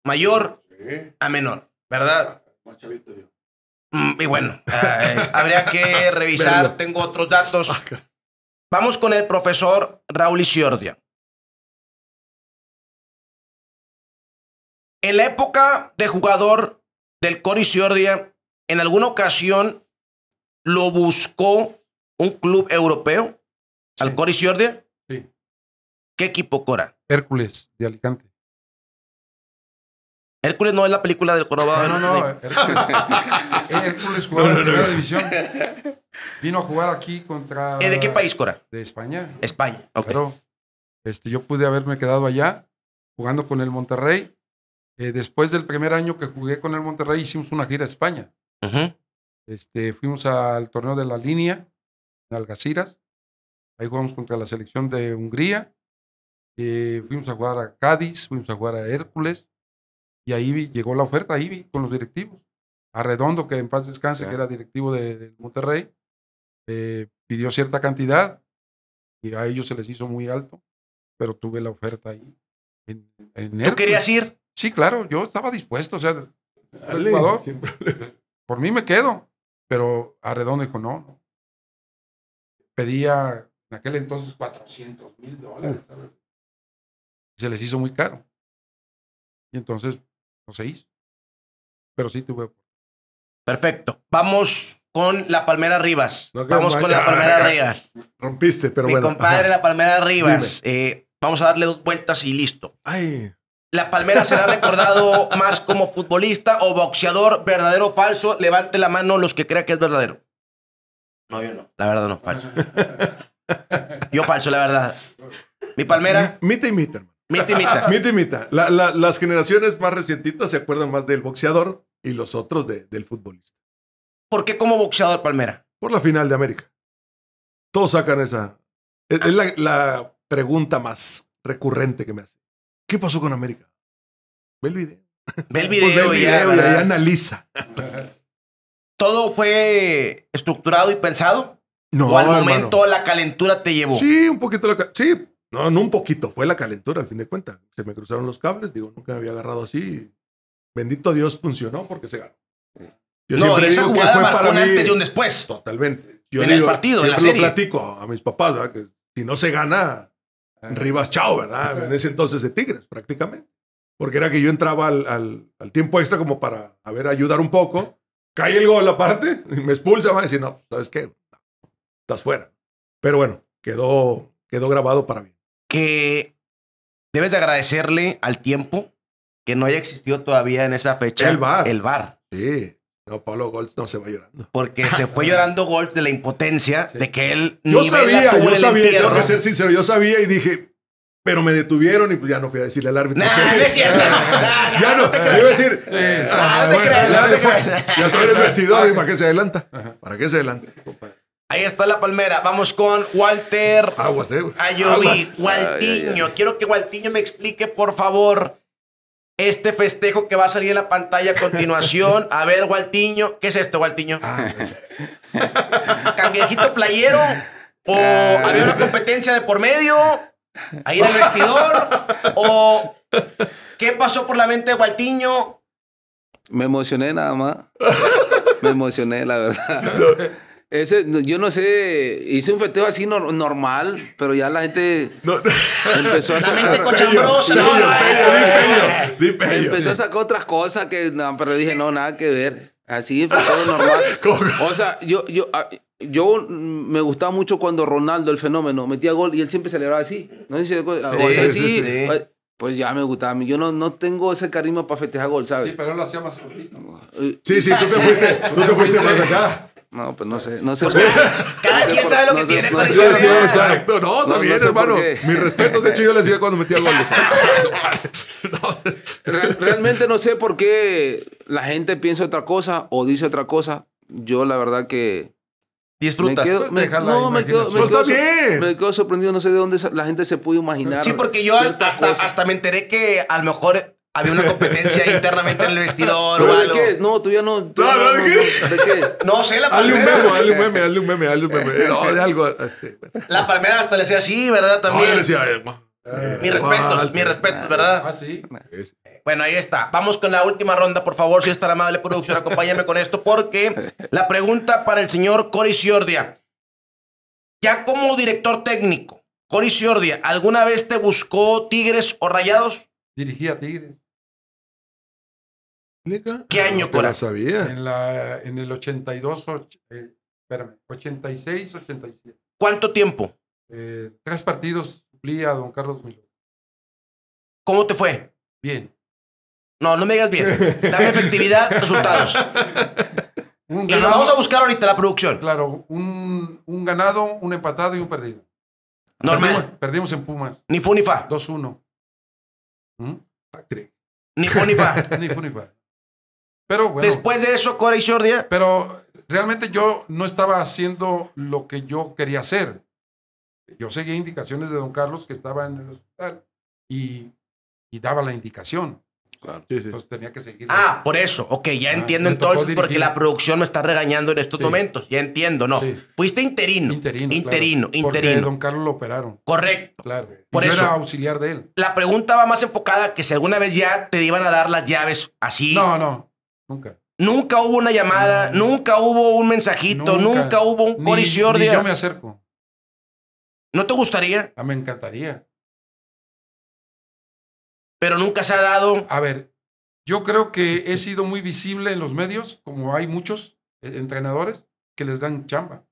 mayor a menor, ¿verdad? Mm, y bueno, <laughs> eh, habría que <laughs> revisar, tengo otros datos. Ah, Vamos con el profesor Raúl Isiordia. En la época de jugador del Cori Isiordia, en alguna ocasión lo buscó un club europeo, al Cori Sí. ¿Qué equipo Cora? Hércules de Alicante. Hércules no es la película del jorobado. No, no, no. Hércules, <laughs> jugó en la primera división. Vino a jugar aquí contra. Eh, ¿De qué país, Cora? De España. España, ok. Pero este, yo pude haberme quedado allá jugando con el Monterrey. Eh, después del primer año que jugué con el Monterrey, hicimos una gira a España. este, fuimos al torneo de la línea en Algeciras. Ahí jugamos contra la selección de Hungría. Eh, fuimos a jugar a Cádiz, fuimos a jugar a Hércules. Y ahí llegó la oferta, ahí con los directivos. Arredondo, que en paz descanse, que era directivo de, Monterrey, eh, pidió cierta cantidad y a ellos se les hizo muy alto, pero tuve la oferta ahí. En, ¿Tú querías ir? Sí, claro, yo estaba dispuesto, o sea, <laughs> por mí me quedo, pero Arredondo dijo no. no. Pedía en aquel entonces 400 mil dólares. Se les hizo muy caro. Y entonces no seis Pero sí tuve. Perfecto. Vamos con la Palmera Rivas. vamos con la Palmera <laughs> Rivas. Rompiste, pero Mi bueno. Mi compadre, la Palmera Rivas. Eh, vamos a darle dos vueltas y listo. Ay. La Palmera será recordado <laughs> más como futbolista o boxeador, verdadero o falso. Levante la mano los que crean que es verdadero. No, yo no. La verdad no, falso. <laughs> yo falso, la verdad. Mi Palmera. Mita y mita, Mitimita. Mitimita. <laughs> las generaciones más recientitas se acuerdan más del boxeador y los otros del futbolista. ¿Por qué como boxeador Palmera? Por la final de América. Todos sacan esa. Es, la, pregunta más recurrente que me hace. ¿Qué pasó con América? Ve el video. Ve el <laughs> pues video, y, analiza. <laughs> ¿Todo fue estructurado y pensado? No. ¿O al momento la calentura te llevó? Sí, un poquito la Sí, no, no un poquito, fue la calentura al fin de cuentas. Se me cruzaron los cables, digo, nunca me había agarrado así. Bendito Dios funcionó porque se ganó. Mm. Yo siempre esa digo que fue para un un después. Totalmente. Yo en partido, lo platico a mis papás, ¿verdad? que si no se gana, ah. Rivas chao, ¿verdad? En ese entonces de Tigres, prácticamente. Porque era que yo entraba al, tiempo extra como para, a ver, ayudar un poco. Cae el gol aparte, y <laughs> me expulsa, Y y no, ¿sabes qué? estás fuera. Pero bueno, quedó, quedó grabado para mí que debes de agradecerle al tiempo que no haya existido todavía en esa fecha el bar. El bar. Sí. No, Pablo Golds no se va llorando. Porque se fue <laughs> llorando golf de la impotencia de que él. Yo sabía, yo sabía, tengo que ser sincero, yo sabía y dije, pero me detuvieron y pues ya no fui a decirle al árbitro. no es <laughs> cierto. ya no, te Iba a decir, sí. Ah, no, ya, se fue, ya estoy en el vestidor y ¿para qué se adelanta? ¿Para qué se adelanta? Compadre? Ahí está la palmera. Vamos con Walter. Aguas, eh. Ah, Quiero que Waltiño me explique, por favor, este festejo que va a salir en la pantalla a continuación. A ver, Waltiño. ¿Qué es esto, Waltiño? Ah. <laughs> ¿Cangrejito playero? ¿O había una competencia de por medio? ¿Ahí en el vestidor? ¿O qué pasó por la mente de Waltiño? Me emocioné nada más. Me emocioné, la verdad. Ese, yo no sé, hice un festejo así normal, pero ya la gente empezó a sacar. Empezó a sacar otras cosas que, pero dije, no, nada que ver. Así, feteo normal. <laughs> O sea, yo, yo, ah, yo me gustaba mucho cuando Ronaldo, el fenómeno, metía gol y él siempre celebraba así. No sé si pues, pues ya me gustaba Yo no, no tengo ese carisma para festejar gol, ¿sabes? Sí, pero él lo hacía más solito. Sí, sí, tú te fuiste, tú te fuiste acá. No, pues no sé, no sé. Pues cada quien sabe lo que tiene no sí, Exacto, no, también, hermano. Mis respetos, de hecho, yo les decía cuando metía gol. <laughs> realmente no sé por qué la gente piensa otra cosa o dice otra cosa. Yo, la verdad, que. Disfrutas. Me quedo, pues no, me quedo, me pues sorprendido. No sé de dónde la gente se puede imaginar. Sí, porque yo hasta me enteré que a lo mejor había una competencia <laughs> internamente en el vestidor o algo. ¿De qué es? No, tú ya no. no, ¿de qué <laughs> No sé, la palmera. Dale un meme, dale un meme, dale un meme, <laughs> No, de algo. Así. Este, la palmera hasta le decía así, ¿verdad? También. le decía, eh, ah. eh, mis ah, respetos, mis respetos, ¿verdad? Ah, sí. Bueno, ahí está. Vamos con la última ronda, por favor, si es tan amable producción, acompáñame con esto, porque la pregunta para el señor Cori Ciordia. Ya como director técnico, Cori Ciordia, ¿alguna vez te buscó Tigres o Rayados? Dirigía Tigres. ¿Qué ah, año, Cora? La sabía. En, la, en el 82, 86, 87. ¿Cuánto tiempo? Eh, tres partidos suplía a don Carlos Milo. ¿Cómo te fue? Bien. No, no me digas bien. <laughs> Dame efectividad, resultados. y lo vamos a buscar ahorita la producción. Claro, un, un ganado, un empatado y un perdido. Normal. Perdimos, en Pumas. Ni fu ni fa. 2-1. ¿Mm? Ah, ni fu ni fa. <laughs> ni fu ni fa. Pero bueno. Después de eso, Cora y Shordia. Pero realmente yo no estaba haciendo lo que yo quería hacer. Yo seguía indicaciones de don Carlos que estaba en el hospital y, daba la indicación. Claro. Entonces tenía que seguir. Ah, por eso. Ok, ya ah, entiendo entonces porque la producción me está regañando en estos momentos. Ya entiendo, no. Fuiste interino. Interino. Interino, interino. Porque don Carlos lo operaron. Correcto. Claro. Por eso. Yo era auxiliar de él. La pregunta va más enfocada que si alguna vez ya te iban a dar las llaves así. No, no. Nunca. hubo una llamada, nunca hubo un mensajito, nunca, hubo un coricior de. Yo me acerco. ¿No te gustaría? Ah, me encantaría. Pero nunca se ha dado. A ver, yo creo que he sido muy visible en los medios, como hay muchos eh, entrenadores que les dan chamba.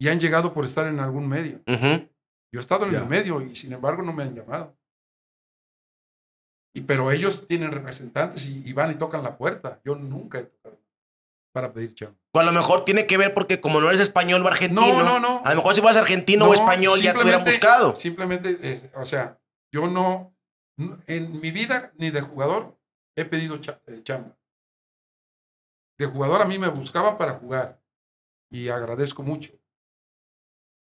Y han llegado por estar en algún medio. Yo he estado en el medio y sin embargo no me han llamado pero ellos tienen representantes y, van y tocan la puerta. Yo nunca he tocado para pedir chamba. Pues a lo mejor tiene que ver porque como no eres español o argentino. No, no, no. A lo mejor si fueras argentino o español ya te hubieran buscado. Simplemente, eh, o sea, yo no, en mi vida ni de jugador he pedido eh, chamba. De jugador a mí me buscaban para jugar y agradezco mucho.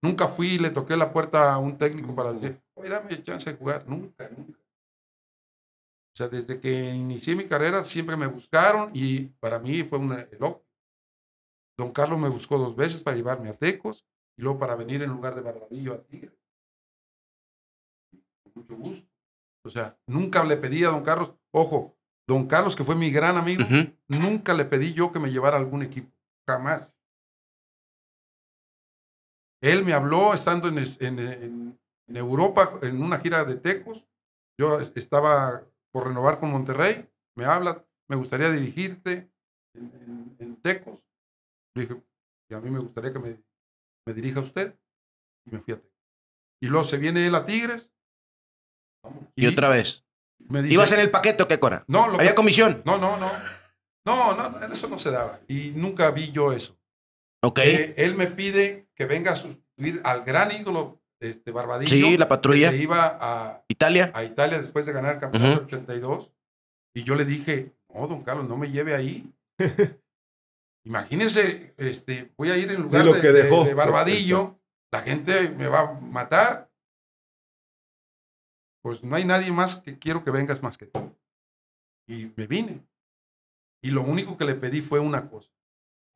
Nunca fui y le toqué la puerta a un técnico para decir, oye, dame chance de jugar. Nunca, nunca. O sea, desde que inicié mi carrera siempre me buscaron y para mí fue un elogio. Don Carlos me buscó dos veces para llevarme a Tecos y luego para venir en lugar de Barbadillo a Tigre. Con mucho gusto. O sea, nunca le pedí a Don Carlos, ojo, Don Carlos, que fue mi gran amigo, nunca le pedí yo que me llevara a algún equipo, jamás. Él me habló estando en, en, en Europa, en una gira de Tecos. Yo estaba por renovar con Monterrey, me habla, me gustaría dirigirte en, Tecos. Le dije, y a mí me gustaría que me, me dirija usted. Y me fui a Tecos. Y luego se viene él a Tigres. Y, otra vez. Me ¿Ibas en el paquete o qué, Cora? No, ¿Había comisión? No, no, no. No, no, eso no se daba. Y nunca vi yo eso. Ok. Eh, él me pide que venga a sustituir al gran ídolo este, Barbadillo. la patrulla. se iba a Italia. A Italia después de ganar el campeonato 82. Y yo le dije, no, don Carlos, no me lleve ahí. <laughs> Imagínese, este, voy a ir en lugar que dejó, de, Barbadillo. La gente me va a matar. Pues no hay nadie más que quiero que vengas más que tú. Y me vine. Y lo único que le pedí fue una cosa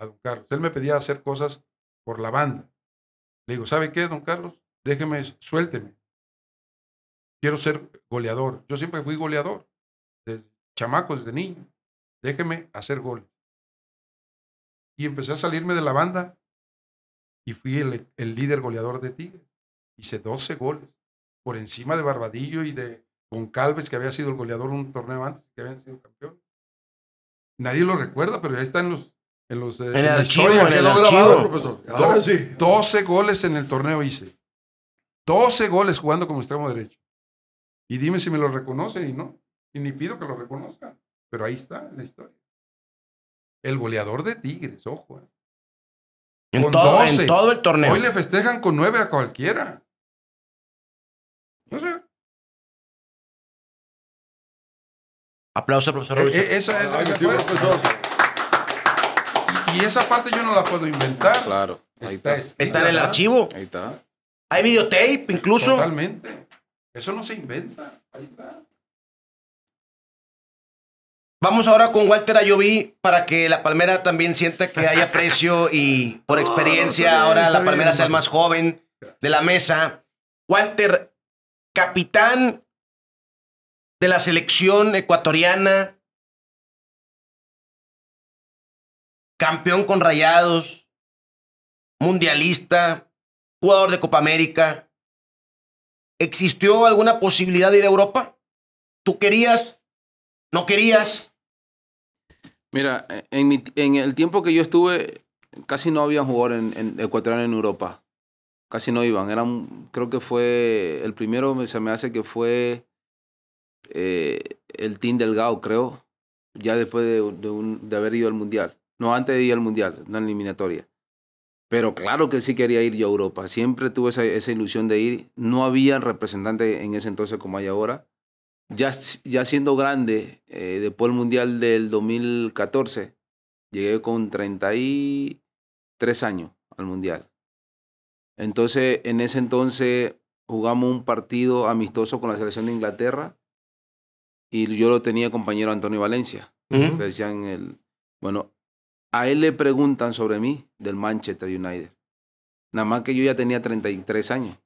a don Carlos. Él me pedía hacer cosas por la banda. Le digo, ¿sabe qué, don Carlos? déjeme, suélteme. Quiero ser goleador. Yo siempre fui goleador, desde chamaco, desde niño. Déjeme hacer goles. Y empecé a salirme de la banda y fui el, líder goleador de Tigres. Hice 12 goles por encima de Barbadillo y de Goncalves, que había sido el goleador un torneo antes, que habían sido campeón. Nadie lo recuerda, pero ahí está en los... En, los, el eh, archivo, en el archivo. profesor. 12 goles en el torneo hice. 12 goles jugando como extremo derecho. Y dime si me lo reconoce y no. Y ni pido que lo reconozcan. Pero ahí está la historia. El goleador de Tigres, ojo. Eh. En, todo, el torneo. Hoy le festejan con 9 a cualquiera. No sé. Aplauso, profesor. E, e, esa, es. Y, esa parte yo no la puedo inventar. Claro. Ahí está, está. está, en el archivo. Ahí está. Hay videotape incluso. Totalmente. Eso no se inventa. Ahí está. Vamos ahora con Walter Ayoví para que la palmera también sienta que haya precio y por <laughs> experiencia ahora la palmera sea el más joven de la mesa. Walter, capitán de la selección ecuatoriana, campeón con rayados, mundialista, jugador de Copa América. ¿Existió alguna posibilidad de ir a Europa? ¿Tú querías? ¿No querías? Mira, en, el tiempo que yo estuve, casi no había jugador en, en ecuatoriano en Europa. Casi no iban. Eran, creo que fue, el primero se me hace que fue eh, el Team Delgado, creo, ya después de, de haber ido al Mundial. No, antes de ir al Mundial, una eliminatoria. Pero claro que sí quería ir yo a Europa. Siempre tuve esa, ilusión de ir. No había representante en ese entonces como hay ahora. Ya, ya siendo grande, después eh, del Mundial del 2014, llegué con 33 años al Mundial. Entonces, en ese entonces jugamos un partido amistoso con la selección de Inglaterra y yo lo tenía compañero Antonio Valencia. decían el, bueno, a él le preguntan sobre mí del Manchester United. Nada más que yo ya tenía 33 años.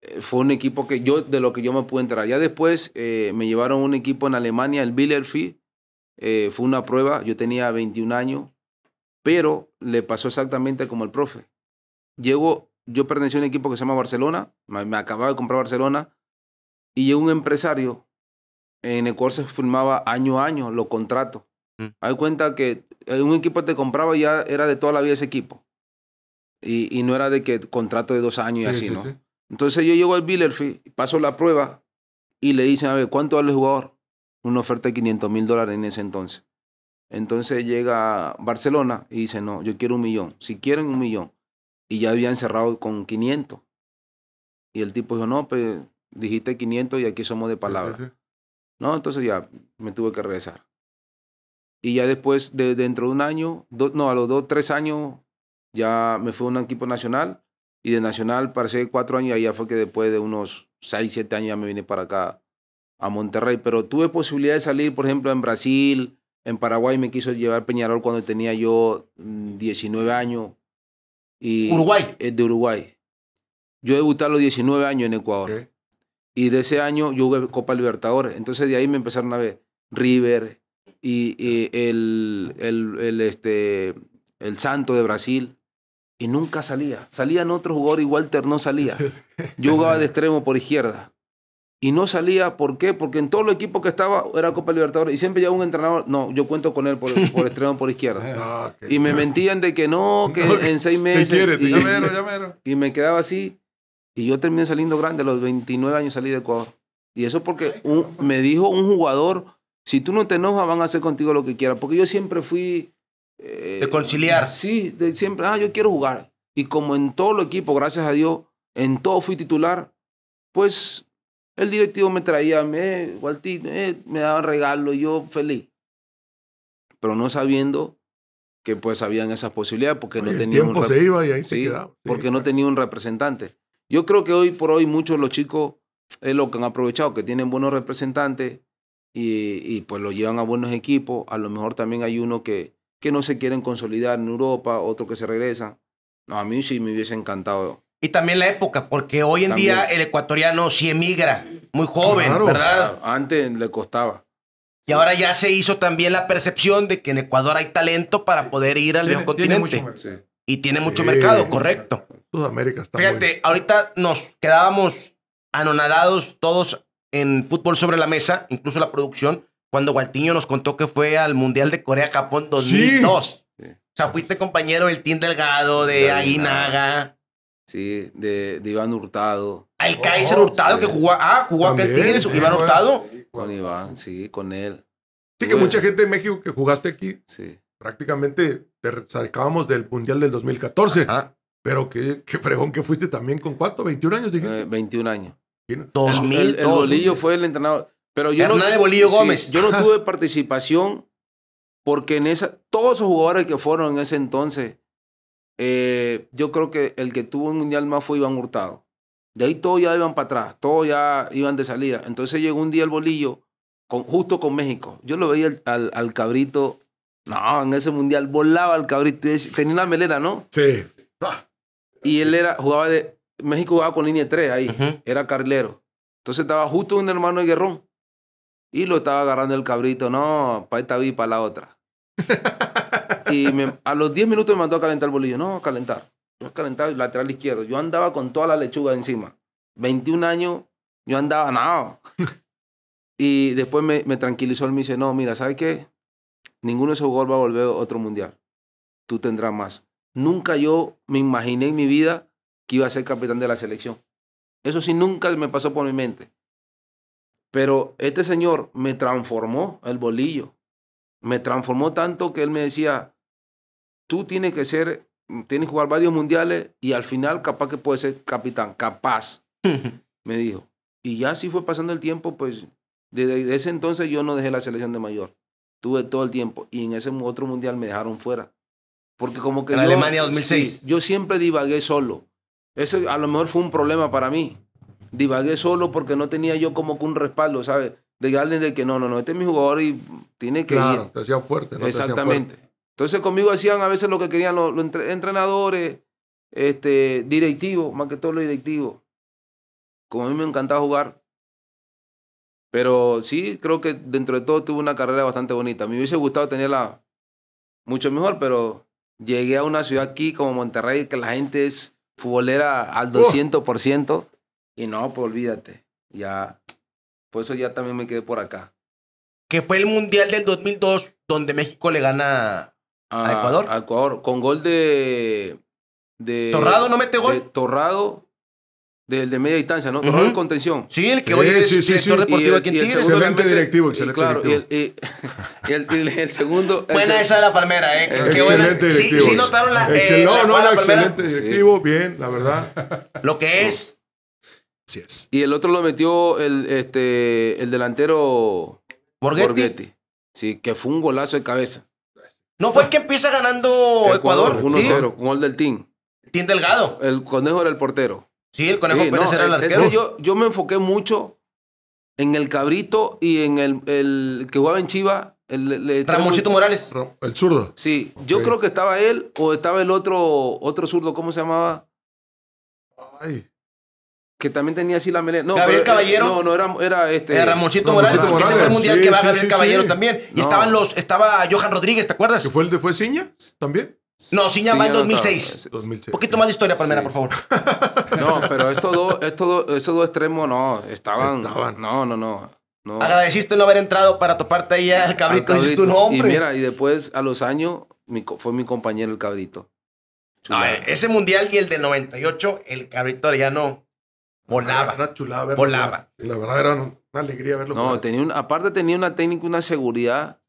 Eh, fue un equipo que yo, de lo que yo me pude entrar. Ya después eh, me llevaron un equipo en Alemania, el Bielefeld. Eh, fue una prueba, yo tenía 21 años, pero le pasó exactamente como el profe. Llegó, yo pertenecía a un equipo que se llama Barcelona, me, acababa de comprar Barcelona, y llegó un empresario. En el cual se firmaba año a año los contratos. Mm. Hay cuenta que eh, un equipo te compraba ya era de toda la vida ese equipo. Y, no era de que contrato de dos años y así, ¿no? Entonces yo llego al Billerfield, paso la prueba y le dicen, a ver, ¿cuánto vale el jugador? Una oferta de 500 mil dólares en ese entonces. Entonces llega Barcelona y dice, no, yo quiero un millón. Si quieren un millón. Y ya habían cerrado con 500. Y el tipo dijo, no, pues dijiste 500 y aquí somos de palabra. No, entonces ya me tuve que regresar. Y ya después, de, dentro de un año, no, a los dos, tres años, ya me fui a un equipo nacional. Y de nacional pasé cuatro años y allá fue que después de unos seis, siete años ya me vine para acá, a Monterrey. Pero tuve posibilidad de salir, por ejemplo, en Brasil, en Paraguay me quiso llevar Peñarol cuando tenía yo 19 mm, años. Y ¿Uruguay? Es de Uruguay. Yo debuté a los 19 años en Ecuador. Y de ese año yo jugué Copa Libertadores. Entonces de ahí me empezaron a ver River, y, el, el, este, el Santo de Brasil. Y nunca salía. Salían otros jugadores y Walter no salía. <laughs> Yo jugaba de extremo por izquierda. Y no salía, ¿por qué? Porque en todo el equipo que estaba era Copa Libertadores. Y siempre llegaba un entrenador, no, yo cuento con él por, <laughs> extremo, por izquierda. Ah, y me mentían de que no, que en seis meses. y, me quedaba así. Y yo terminé saliendo grande, a los 29 años salí de Ecuador. Y eso porque me dijo un jugador si tú no te enojas, van a hacer contigo lo que quieran. Porque yo siempre fui... Eh, de conciliar. Sí, de siempre, ah, yo quiero jugar. Y como en todo el equipo, gracias a Dios, en todo fui titular, pues el directivo me traía, me, eh, me daba regalo, yo feliz. Pero no sabiendo que pues habían esas posibilidades porque no tenía un se iba y ahí se quedaba. porque no tenía un representante. Yo creo que hoy por hoy muchos de los chicos es lo que han aprovechado, que tienen buenos representantes y, pues lo llevan a buenos equipos. A lo mejor también hay uno que, que no se quieren consolidar en Europa, otro que se regresa. No, a mí sí me hubiese encantado. Y también la época, porque hoy en día el ecuatoriano sí emigra, muy joven, ¿verdad? Antes le costaba. Y ahora ya se hizo también la percepción de que en Ecuador hay talento para poder ir al viejo continente. y tiene mucho mercado, correcto. Sudamérica está Fíjate, ahorita nos quedábamos anonadados todos en Fútbol sobre la Mesa, incluso la producción, cuando Gualtiño nos contó que fue al Mundial de Corea-Japón 2002. O sea, fuiste compañero del Team Delgado, de Aguinaga. Sí, de, Iván Hurtado. Al oh, Kaiser Hurtado que jugó, ah, jugó acá Tigres, Iván Hurtado. Con Iván, sí, con él. Sí, que mucha gente de México que jugaste aquí, sí. prácticamente te sacábamos del Mundial del 2014. Pero qué, fregón que fuiste también con cuánto, 21 años dijiste. 21 eh, años. Dos El, Bolillo fue el entrenador. Pero yo no no, Bolillo Gómez. yo no <laughs> tuve participación porque en esa, todos esos jugadores que fueron en ese entonces, eh, yo creo que el que tuvo un mundial más fue Iván Hurtado. De ahí todos ya iban para atrás, todos ya iban de salida. Entonces llegó un día el Bolillo, justo con México. Yo lo veía al, cabrito, no, en ese mundial volaba el cabrito. Tenía una melena, ¿no? Sí. Y él era, jugaba de, México jugaba con línea 3 ahí, era carrilero. Entonces estaba justo un hermano de Guerrón y lo estaba agarrando el cabrito, no, para esta vi, para la otra. <laughs> y me, a los 10 minutos me mandó a calentar el bolillo, no, a calentar. Yo calentar el lateral izquierdo, yo andaba con toda la lechuga encima. 21 años, yo andaba nada. <laughs> y después me, tranquilizó, él me dice, no, mira, ¿sabes qué? Ninguno de esos gol va a volver a otro mundial. Tú tendrás más. Nunca yo me imaginé en mi vida que iba a ser capitán de la selección. Eso sí, nunca me pasó por mi mente. Pero este señor me transformó el bolillo. Me transformó tanto que él me decía, tú tienes que ser, tienes que jugar varios mundiales y al final capaz que puedes ser capitán, capaz, <laughs> me dijo. Y ya así fue pasando el tiempo, pues desde ese entonces yo no dejé la selección de mayor. Tuve todo el tiempo y en ese otro mundial me dejaron fuera. Porque como que... En Alemania 2006. yo siempre divagué solo. Ese a lo mejor fue un problema para mí. Divagué solo porque no tenía yo como que un respaldo, ¿sabes? De alguien de que no, no, no, este es mi jugador y tiene que claro, ir. Te fuerte, ¿no? Exactamente. Entonces conmigo hacían a veces lo que querían los, entrenadores, este, directivos, más que todo los directivos. Como a mí me encantaba jugar. Pero sí, creo que dentro de todo tuve una carrera bastante bonita. Me hubiese gustado tenerla mucho mejor, pero llegué a una ciudad aquí como Monterrey que la gente es futbolera al 200% y no, pues olvídate. Ya, por eso ya también me quedé por acá. Que fue el Mundial del 2002 donde México le gana a, ah, Ecuador. A Ecuador, con gol de... de ¿Torrado no mete gol? Torrado del de media distancia, ¿no? Uh contención. Sí, el que hoy es director deportivo aquí en Tigres. Excelente directivo, excelente y claro, Y el, <laughs> segundo... buena esa de la palmera, ¿eh? eh excelente directivo. Sí, notaron la... Eh, no, no, excelente directivo, bien, la verdad. Lo que es. Sí es. Y el otro lo metió el, este, el delantero... Borghetti. Sí, que fue un golazo de cabeza. ¿No fue el que empieza ganando Ecuador? 1-0, gol del team. Team Delgado. El conejo era el portero. Sí, el Conejo el eh, arquero. Es que yo, yo me enfoqué mucho en el Cabrito y en el, el que jugaba en Chiva El, Ramoncito Morales. El zurdo. Sí, yo creo que estaba él o estaba el otro, otro zurdo, ¿cómo se llamaba? Ay. Que también tenía así la melena. No, Gabriel eh, Caballero. No, no, era, era este. Era Ramoncito, Morales. Ese fue el mundial que va a Gabriel Caballero también. Y estaban los, estaba Johan Rodríguez, ¿te acuerdas? Que fue el de fue Ciña también. No, Sin llamar, en 2006. Un Poquito más de historia, Palmera, por favor. <laughs> No, pero estos dos, dos, extremos no, estaban, No, no, no. Agradeciste no haber entrado para toparte ahí al cabrito, tu nombre. Y mira, y después a los años fue mi compañero el cabrito. ese mundial y el de 98, el cabrito ya no volaba. Volaba. La verdad era una alegría verlo. No, aparte tenía una técnica, una seguridad.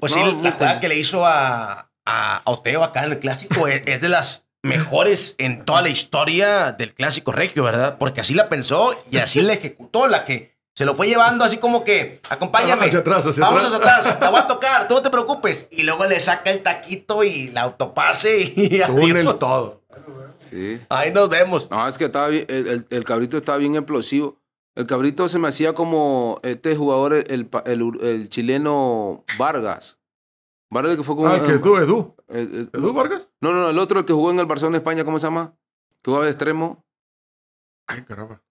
Pues sí, la que le hizo a, a Oteo acá en el clásico e-, es, de las mejores en toda la historia del clásico regio, ¿verdad? Porque así la pensó y así la ejecutó, la que se lo fue llevando así como que, acompáñame. Hacia atrás, vamos hacia atrás, la voy a tocar, tú no te preocupes. Y luego le saca el taquito y la autopase y <laughs> el todo. Sí. Ahí nos vemos. No, es que estaba el, cabrito estaba bien explosivo. El cabrito se me hacía como este jugador, el, el chileno Vargas. Vargas que fue con. Ah, tú, Edu. Edu. Eh, eh, ¿Edu Vargas? No, no, el otro, que jugó en el Barcelona de España, ¿cómo se llama? Que jugaba de extremo. Ay, caramba.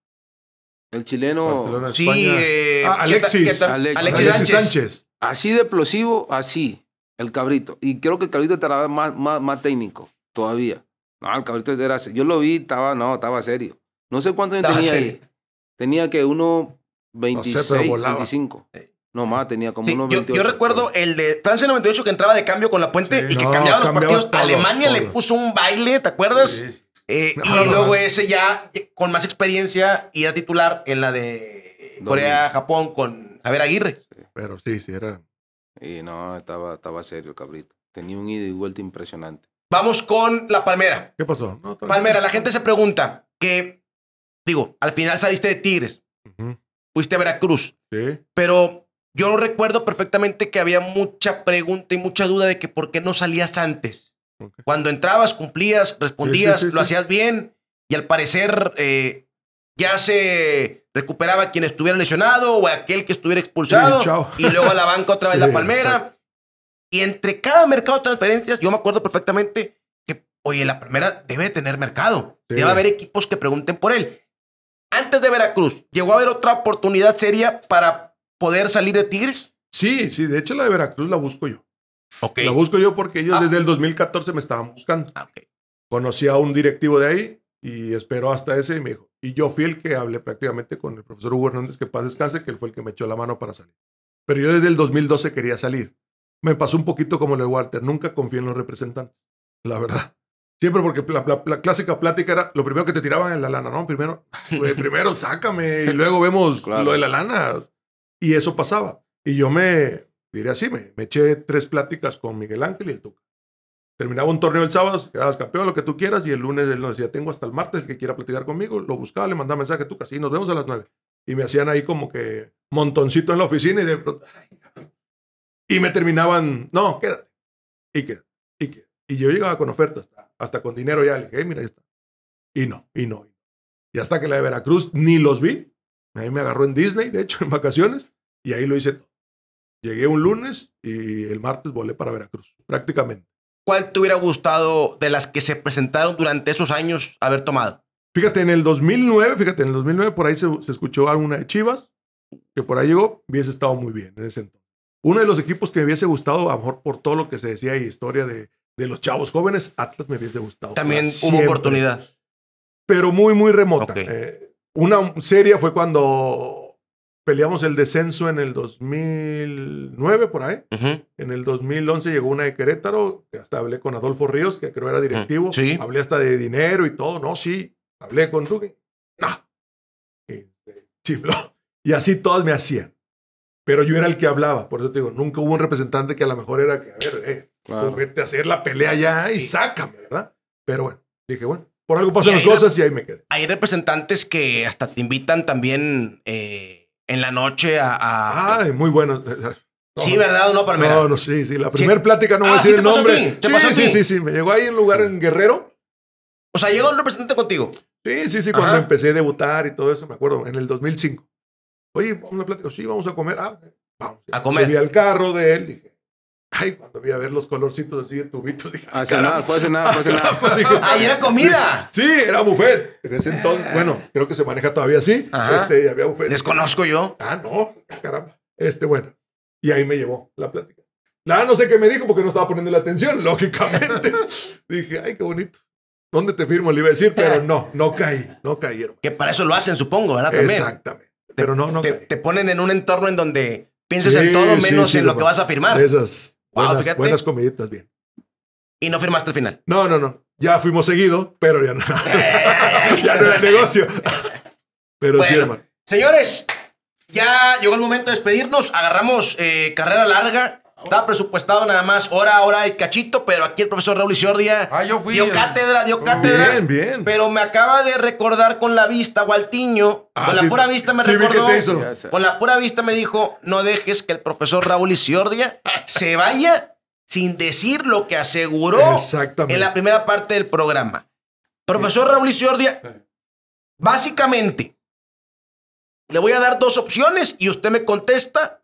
El chileno. Sí, eh, ah, Alexis. Alexis. Sánchez. Así de explosivo, así. El cabrito. Y creo que el cabrito estaba más, más, más técnico todavía. No, el cabrito era. Yo lo vi, estaba, no, estaba serio. No sé cuánto tenía ahí. Tenía que uno 26, 25. No más, tenía como unos Yo, recuerdo el de Francia 98 que entraba de cambio con la puente y que cambiaba los partidos. Alemania le puso un baile, ¿te acuerdas? Sí. Eh, y luego ese ya con más experiencia y a titular en la de Corea-Japón con ver Aguirre. Pero sí, sí era. Y no, estaba, estaba serio el cabrito. Tenía un ida y vuelta impresionante. Vamos con la Palmera. ¿Qué pasó? palmera, la gente se pregunta que, digo, al final saliste de Tigres, fuiste a Veracruz. Sí. Pero yo recuerdo perfectamente que había mucha pregunta y mucha duda de que por qué no salías antes. Cuando entrabas, cumplías, respondías, lo hacías bien y al parecer eh, ya se recuperaba quien estuviera lesionado o aquel que estuviera expulsado y luego a la banca otra vez la <laughs> palmera. Y entre cada mercado de transferencias, yo me acuerdo perfectamente que, oye, la primera debe tener mercado. Debe haber equipos que pregunten por él. Antes de Veracruz, llegó a haber otra oportunidad seria para poder salir de Tigres? Sí, sí, de hecho la de Veracruz la busco yo. La busco yo porque ellos ah. desde el 2014 me estaban buscando. Ah, Conocí a un directivo de ahí y esperó hasta ese y me dijo. Y yo fui el que hablé prácticamente con el profesor Hugo Hernández, que paz descanse, que él fue el que me echó la mano para salir. Pero yo desde el 2012 quería salir. Me pasó un poquito como lo de Walter, nunca confié en los representantes, la verdad. Siempre porque la, clásica plática era lo primero que te tiraban en la lana, ¿no? Primero, <laughs> primero sácame y luego vemos lo de la lana. Y eso pasaba. Y yo me, diré así, me, me, eché tres pláticas con Miguel Ángel y el Tuca. Terminaba un torneo el sábado, quedabas campeón, lo que tú quieras, y el lunes él nos decía, tengo hasta el martes, que quiera platicar conmigo, lo buscaba, le mandaba mensaje, Tuca, sí, nos vemos a las nueve. Y me hacían ahí como que montoncito en la oficina y de pronto, y me terminaban, no, quédate, y quédate, y Y yo llegaba con ofertas, hasta, con dinero ya, le dije, mira, está. Y no, y no. Y hasta que la de Veracruz ni los vi, Ahí me agarró en Disney, de hecho, en vacaciones, y ahí lo hice todo. Llegué un lunes y el martes volé para Veracruz, prácticamente. ¿Cuál te hubiera gustado de las que se presentaron durante esos años haber tomado? Fíjate, en el 2009, fíjate, en el 2009 por ahí se, escuchó alguna de Chivas, que por ahí llegó, hubiese estado muy bien en ese entonces. Uno de los equipos que me hubiese gustado, a lo mejor por todo lo que se decía y historia de, de los chavos jóvenes, Atlas me hubiese gustado. También hubo oportunidad. Pero muy, muy remota. Eh, una seria fue cuando peleamos el descenso en el 2009, por ahí. En el 2011 llegó una de Querétaro, hasta hablé con Adolfo Ríos, que creo era directivo. sí. Hablé hasta de dinero y todo. No, sí, hablé con tú. No. Y, este, Y así todas me hacían. Pero yo era el que hablaba, por eso te digo, nunca hubo un representante que a lo mejor era que, a ver, eh, pues vete a hacer la pelea ya y sácame, ¿verdad? Pero bueno, dije, bueno, por algo pasan las cosas y ahí me quedé. Hay representantes que hasta te invitan también eh, en la noche a. Ah, muy bueno. sí, ¿verdad o no, Palmera? No, no, sí, sí. La primera plática no voy a decir el nombre. sí, sí, sí, sí, Me llegó ahí en lugar en Guerrero. O sea, llegó un representante contigo. Sí, sí, sí. Cuando empecé a debutar y todo eso, me acuerdo, en el 2005. Oye, vamos a platicar. Sí, vamos a comer. Ah, vamos. A comer. Vi al carro de él. Dije, Ay, cuando vi a ver los colorcitos así de tubito, dije. Ah, nada, fue hace nada, fue hace nada. <laughs> Pues ¡Ahí era comida! Sí, era buffet. En ese entonces, ah. bueno, creo que se maneja todavía así. Este, había buffet. Desconozco yo. Ah, no, caramba. Este, bueno. Y ahí me llevó la plática. Nada, no sé qué me dijo porque no estaba poniendo la atención, <laughs> lógicamente. dije, ay, qué bonito. ¿Dónde te firmo? Le iba a decir, pero no, no caí, no cayeron. Que para eso lo hacen, supongo, ¿verdad? Exactamente. pero no, no. Te, te, ponen en un entorno en donde pienses en todo menos en lo que vas a firmar. es buenas, comiditas, bien. Y no firmaste el final. No, no, no. Ya fuimos seguido, pero ya no, <laughs> eh, eh, <laughs> ya no era eh. negocio. pero sí, hermano. Señores, ya llegó el momento de despedirnos. Agarramos carrera larga. Estaba presupuestado nada más hora, hora el cachito, pero aquí el profesor Raúl Isiordia ah, dio cátedra, dio cátedra. Bien, Pero me acaba de recordar con la vista, Gualtiño, ah, con la pura vista me recordó. Con la pura vista me dijo, no dejes que el profesor Raúl Isiordia se vaya sin decir lo que aseguró en la primera parte del programa. Profesor Raúl Isiordia, básicamente, le voy a dar dos opciones y usted me contesta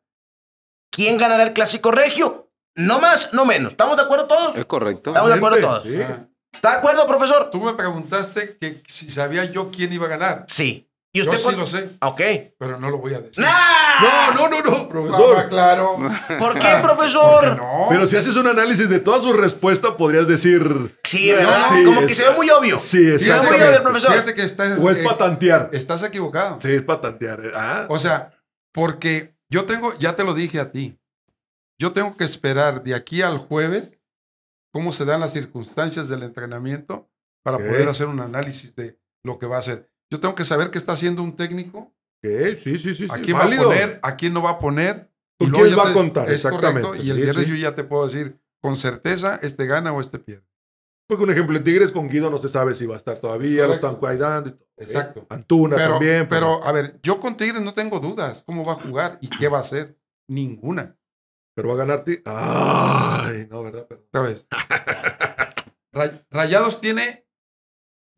¿Quién ganará el clásico regio? No más, no menos. ¿Estamos de acuerdo todos? Es correcto. ¿Estamos de acuerdo todos? Sí. Ah. ¿Está de acuerdo, profesor? Tú me preguntaste que si sabía yo quién iba a ganar. Sí. ¿Y usted Yo sí lo sé. Ah, ok. Pero no lo voy a decir. No, no, no, no, profesor. claro. ¿Por qué, profesor? no? Pero si haces un análisis de toda su respuesta, podrías decir. Sí, ¿verdad? Como que se ve muy obvio. Sí, exacto. Se ve muy obvio profesor. Fíjate que estás. O es eh, patantear. Estás equivocado. Sí, es patantear. Eh, ah. O sea, porque yo tengo, ya te lo dije a ti, yo tengo que esperar de aquí al jueves cómo se dan las circunstancias del entrenamiento para poder hacer un análisis de lo que va a hacer. Yo tengo que saber qué está haciendo un técnico. Sí, sí, sí. ¿A quién va a poner? ¿A quién no va a poner? ¿Y quién va a contar? Exactamente. y el viernes yo ya te puedo decir con certeza este gana o este pierde. Porque un ejemplo, el Tigres con Guido no se sabe si va a estar todavía, lo están cuidando y todo. Exacto. Antuna pero, también. Pero... a ver, yo con Tigres no tengo dudas cómo va a jugar y qué va a hacer. Ninguna. Pero va a ganar Tigres. Ay, no, ¿verdad? Pero... ¿Sabes? <laughs> Rayados tiene.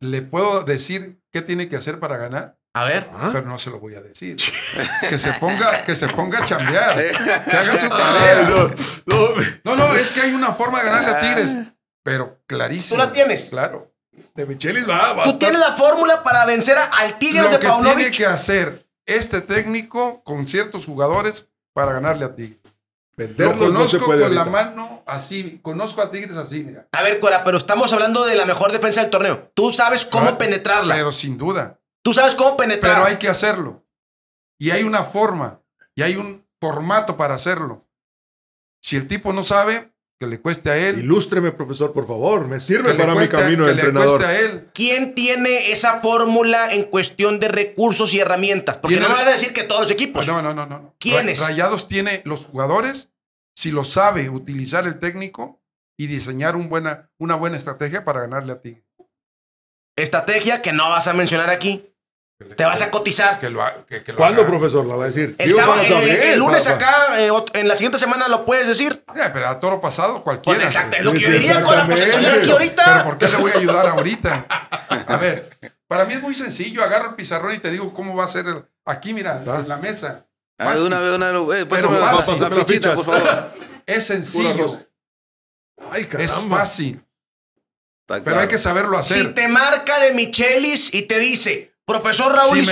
Le puedo decir qué tiene que hacer para ganar. A ver. Ah. Pero no se lo voy a decir. <laughs> que se ponga, que se ponga a chambear. Eh. Que haga su tarea. no, no, es que hay una forma de ganarle a Tigres. Pero clarísimo. ¿Tú la tienes? Claro. De Michelis va, Tú tienes la fórmula para vencer al Tigres de Paunovic. Lo que tiene que hacer este técnico con ciertos jugadores para ganarle a Tigres. Venderlo. lo conozco con la mano así, conozco a Tigres así, mira. A ver, Cora, pero estamos hablando de la mejor defensa del torneo. Tú sabes cómo penetrarla. Pero sin duda. Tú sabes cómo penetrarla. Pero hay que hacerlo. Y hay una forma, y hay un formato para hacerlo. Si el tipo no sabe, que le cueste a él. Ilústreme, profesor, por favor. Me sirve para mi camino de entrenador. A él. ¿Quién tiene esa fórmula en cuestión de recursos y herramientas? Porque no me vas a decir que todos los equipos. Ah, no, no, no. no. ¿Quiénes? Rayados tiene los jugadores, si lo sabe utilizar el técnico y diseñar buena, una buena estrategia para ganarle a ti. Estrategia que no vas a mencionar aquí. Te vas a cotizar. ¿Cuándo, profesor? lo va a decir. El, eh, lunes acá, eh, en la siguiente semana lo puedes decir. pero a toro pasado, cualquiera. Pues exacto, es lo que yo diría con la posibilidad aquí ahorita. Pero ¿por qué le voy a ayudar ahorita? A ver, para mí es muy sencillo. Agarro el pizarrón y te digo cómo va a ser el, aquí, mira, ah. en la mesa. A una vez, una vez. Eh, por favor. Es sencillo. Ay, es fácil. Pero hay que saberlo hacer. Si te marca de Michelis y te dice, Profesor Raúl si y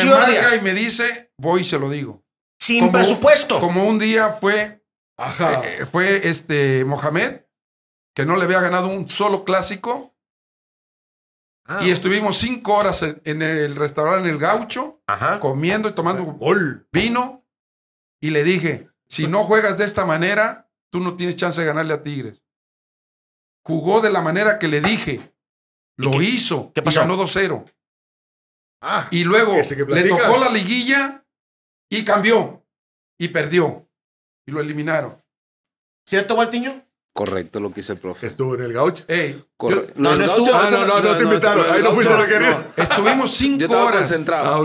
me dice, voy y se lo digo. Sin presupuesto. Como un día fue, eh, eh, fue este Mohamed, que no le había ganado un solo clásico. Ah, y pues. estuvimos cinco horas en, el restaurante en El Gaucho, comiendo y tomando ah, vino. Y le dije, si no juegas de esta manera, tú no tienes chance de ganarle a Tigres. Jugó de la manera que le dije. Lo hizo. que pasó? Y ganó 2-0. Ah, y luego le tocó la liguilla y cambió y perdió y lo eliminaron. ¿Cierto, Gualtiño? Correcto lo que dice el profe. Estuvo en el gaucho. no, no, no, te invitaron. Ahí no fuiste Estuvimos <laughs> cinco horas. Ah,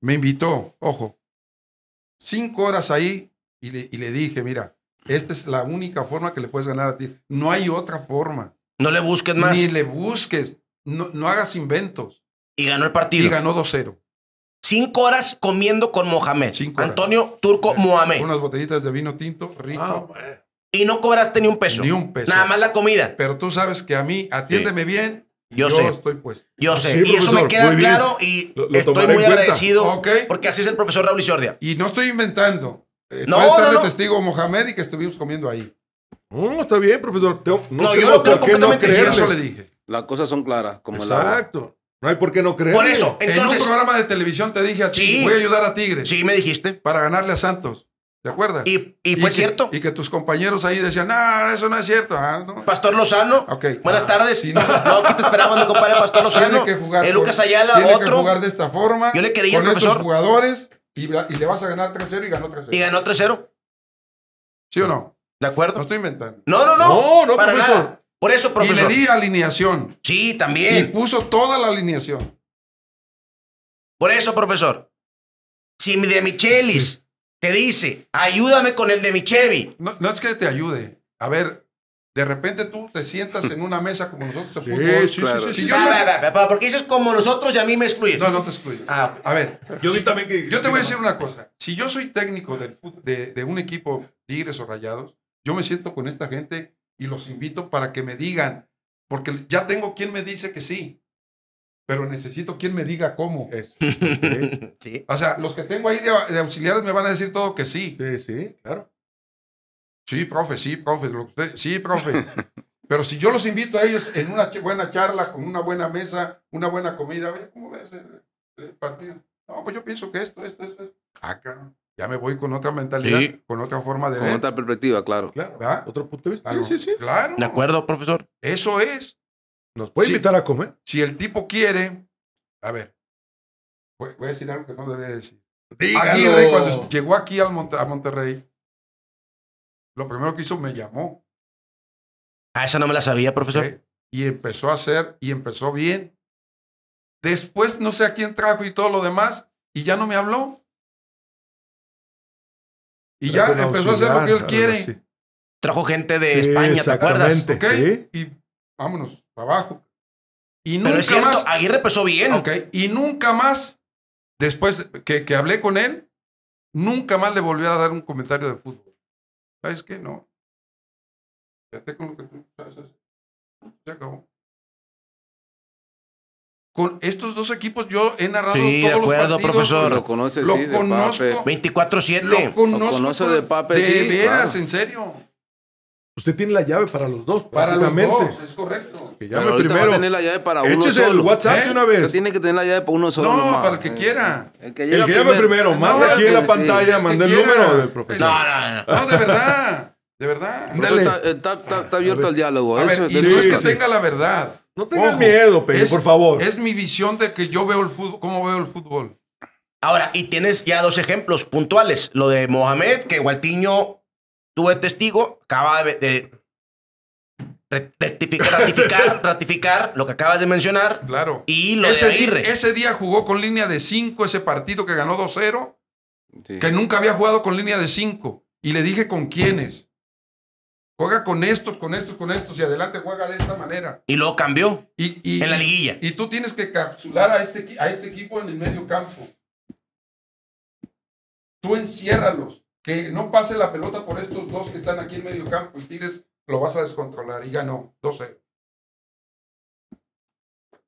Me invitó, ojo. Cinco horas ahí y le, y le dije, mira, esta es la única forma que le puedes ganar a ti. No hay otra forma. No le busques más. Ni le busques. No, no hagas inventos. Y ganó el partido. Y ganó 2-0. Cinco horas comiendo con Mohamed. Antonio Turco Mohamed. Unas botellitas de vino tinto, rico. Ah, y no cobraste ni un peso. Ni un peso. Nada más la comida. Pero tú sabes que a mí, atiéndeme bien. Yo, sé. estoy puesto. Yo sé. y eso me queda claro y estoy muy agradecido. Porque así es el profesor Raúl Isordia. Y no estoy inventando. Eh, no, estar no, de testigo Mohamed y que estuvimos comiendo ahí. No, está bien, profesor. no, yo lo creo completamente. No eso le dije. Las cosas son claras. Como Exacto. No hay por qué no creer. Por eso, En un programa de televisión te dije a ti, voy a ayudar a Tigre. Sí, me dijiste. Para ganarle a Santos. ¿Te acuerdas? Y, y fue cierto. y que tus compañeros ahí decían, no, eso no es cierto. Ah, Pastor Lozano. Buenas ah, tardes. no. no, te esperamos, mi compadre Pastor Lozano. Tiene que jugar. El eh, Lucas Ayala, tiene otro. que jugar de esta forma. Yo le quería, al profesor. Estos jugadores y, le vas a ganar 3-0 y ganó 3-0. Y ganó 3-0. ¿Sí o no? ¿De acuerdo? No estoy inventando. No, no, no. No, no, para eso. Por eso, profesor. Y le di alineación. Sí, también. Y puso toda la alineación. Por eso, profesor. Si mi de Michelis te dice, ayúdame con el de No, es que te ayude. A ver, de repente tú te sientas en una mesa como nosotros Sí, sí, sí, ah, porque dices como nosotros y a mí me excluyen. No, no te excluyen. Ah, a ver, yo, también que, yo te voy a decir una cosa. Si yo soy técnico de, de, un equipo Tigres o Rayados, yo me siento con esta gente y los invito para que me digan, porque ya tengo quien me dice que sí, pero necesito quien me diga cómo. Es, <laughs> O sea, los que tengo ahí de, auxiliares me van a decir todo que sí. Sí, sí, claro. Sí, profe, sí, profe, sí, profe. <laughs> pero si yo los invito a ellos en una buena charla, con una buena mesa, una buena comida, ¿cómo ves el, partido? No, pues yo pienso que esto, esto, esto, esto. Ah, ya me voy con otra mentalidad, con otra forma de ver. Con otra perspectiva, claro. claro Otro punto de vista. Sí, sí, sí. Claro. De acuerdo, profesor. Eso es. ¿Nos puede invitar a comer? Si el tipo quiere, a ver, voy, a decir algo que no debía decir. Dígalo. cuando llegó aquí a Monterrey, lo primero que hizo me llamó. Ah, esa no me la sabía, profesor. Y empezó a hacer, y empezó bien. Después no sé a quién trajo y todo lo demás, y ya no me habló. Y ya empezó a hacer lo que él quiere. Trajo gente de España, ¿te acuerdas? Okay. Y vámonos, para abajo. Y nunca Pero es más. Aguirre empezó bien. Okay. Y nunca más, después que, que hablé con él, nunca más le volví a dar un comentario de fútbol. ¿Sabes qué? No. con lo que tú sabes. Se acabó. Con estos dos equipos yo he narrado sí, todos de acuerdo, profesor. Lo conoce, lo sí, de conozco. 24-7. Lo conozco. conoce de pape, De sí, veras, en serio. Usted tiene la llave para los dos. Para los dos, es correcto. Que llame Pero primero. Va a tener la llave para uno Échese solo. el WhatsApp ¿Eh? de una vez. Usted tiene que tener la llave para uno solo. No, para el que quiera. Eh, el que, llame primero. Mande aquí en la pantalla, mande el número del profesor. No, no, no. No, de verdad. De verdad. Está, está, está, abierto al diálogo. Eso, y no es que tenga la verdad. No tengas miedo, pey, por favor. Es mi visión de que yo veo el fútbol, cómo veo el fútbol. Ahora, y tienes ya dos ejemplos puntuales. Lo de Mohamed, que Gualtiño tuve testigo, acaba de, <laughs> ratificar, ratificar lo que acabas de mencionar. Claro. Y lo ese ese día jugó con línea de 5 ese partido que ganó 2-0, que nunca había jugado con línea de cinco. Y le dije con quiénes. Juega con estos, con estos, con estos y adelante juega de esta manera. Y luego cambió y, en la liguilla. Y, tú tienes que capsular a este, a este equipo en el medio campo. Tú enciérralos. Que no pase la pelota por estos dos que están aquí en medio campo y tires, lo vas a descontrolar. Y ganó 12.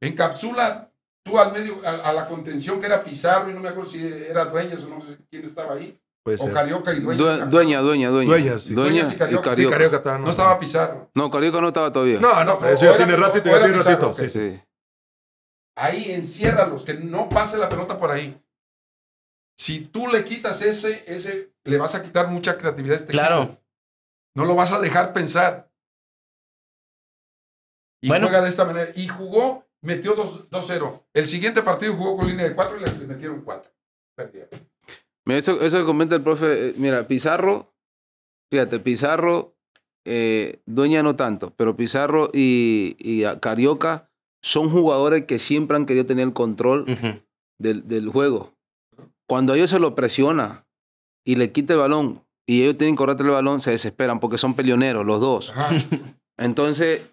Encapsula tú al medio, a, a, la contención que era Pizarro y no me acuerdo si era Dueñas o no sé quién estaba ahí o Carioca y Dueña. Dueña, Dueña, Dueña. y Carioca. no, estaba Pizarro. No, Carioca no estaba todavía. No, no, eso ya tiene ratito, ya tiene ratito. Sí, Ahí enciérralos, que no pase la pelota por ahí. Si tú le quitas ese, ese, le vas a quitar mucha creatividad a este Claro. No lo vas a dejar pensar. Y juega de esta manera. Y jugó, metió 2-0. El siguiente partido jugó con línea de 4 y le metieron 4. Perdieron eso, comenta el profe, eh, mira, Pizarro, fíjate, Pizarro, eh, dueña no tanto, pero Pizarro y, Carioca son jugadores que siempre han querido tener el control del, juego. Cuando a ellos se lo presiona y le quita el balón y ellos tienen que correr el balón, se desesperan porque son pelioneros los dos. Entonces,